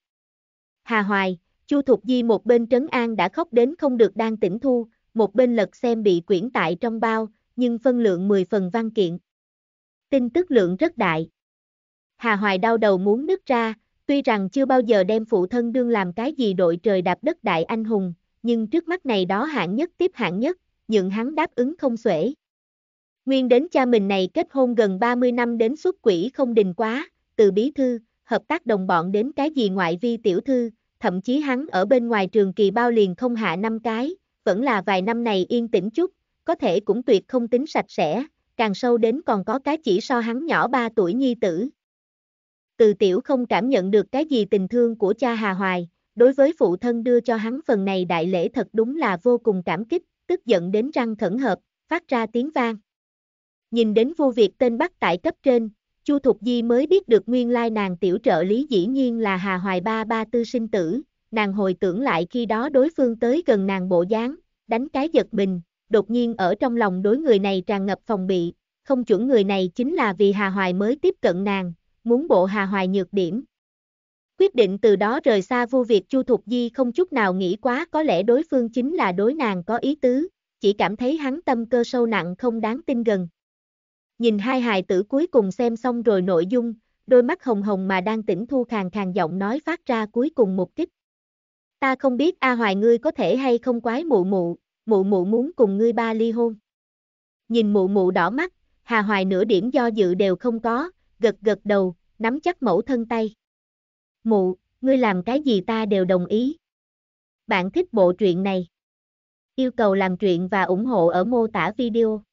Hà Hoài, Chu Thục Di một bên trấn an đã khóc đến không được đang tỉnh thu, một bên lật xem bị quyển tại trong bao, nhưng phân lượng 10 phần văn kiện. Tin tức lượng rất đại. Hà Hoài đau đầu muốn nứt ra, tuy rằng chưa bao giờ đem phụ thân đương làm cái gì đội trời đạp đất đại anh hùng, nhưng trước mắt này đó hạng nhất tiếp hạng nhất, nhượng hắn đáp ứng không xuể. Nguyên đến cha mình này kết hôn gần 30 năm đến xuất quỷ không đình quá, từ bí thư, hợp tác đồng bọn đến cái gì ngoại vi tiểu thư, thậm chí hắn ở bên ngoài trường kỳ bao liền không hạ năm cái, vẫn là vài năm này yên tĩnh chút, có thể cũng tuyệt không tính sạch sẽ, càng sâu đến còn có cái chỉ so hắn nhỏ 3 tuổi nhi tử. Từ tiểu không cảm nhận được cái gì tình thương của cha Hà Hoài, đối với phụ thân đưa cho hắn phần này đại lễ thật đúng là vô cùng cảm kích, tức giận đến răng khẩn hợp, phát ra tiếng vang. Nhìn đến vô việc tên bắt tại cấp trên, Chu Thục Di mới biết được nguyên lai nàng tiểu trợ lý dĩ nhiên là Hà Hoài Ba Ba Tư sinh tử, nàng hồi tưởng lại khi đó đối phương tới gần nàng bộ dáng, đánh cái giật mình, đột nhiên ở trong lòng đối người này tràn ngập phòng bị, không chuẩn người này chính là vì Hà Hoài mới tiếp cận nàng, muốn bộ Hà Hoài nhược điểm, quyết định từ đó rời xa vu Việt Chu Thục Di không chút nào nghĩ quá có lẽ đối phương chính là đối nàng có ý tứ, chỉ cảm thấy hắn tâm cơ sâu nặng không đáng tin gần. Nhìn hai hài tử cuối cùng xem xong rồi nội dung, đôi mắt hồng hồng mà đang tỉnh thu khàn khàn giọng nói phát ra cuối cùng một kích. Ta không biết A Hoài ngươi có thể hay không quái mụ mụ, mụ mụ muốn cùng ngươi ba ly hôn. Nhìn mụ mụ đỏ mắt, Hà Hoài nửa điểm do dự đều không có, gật gật đầu, nắm chắc mẫu thân tay. Mụ, ngươi làm cái gì ta đều đồng ý. Bạn thích bộ truyện này. Yêu cầu làm truyện và ủng hộ ở mô tả video.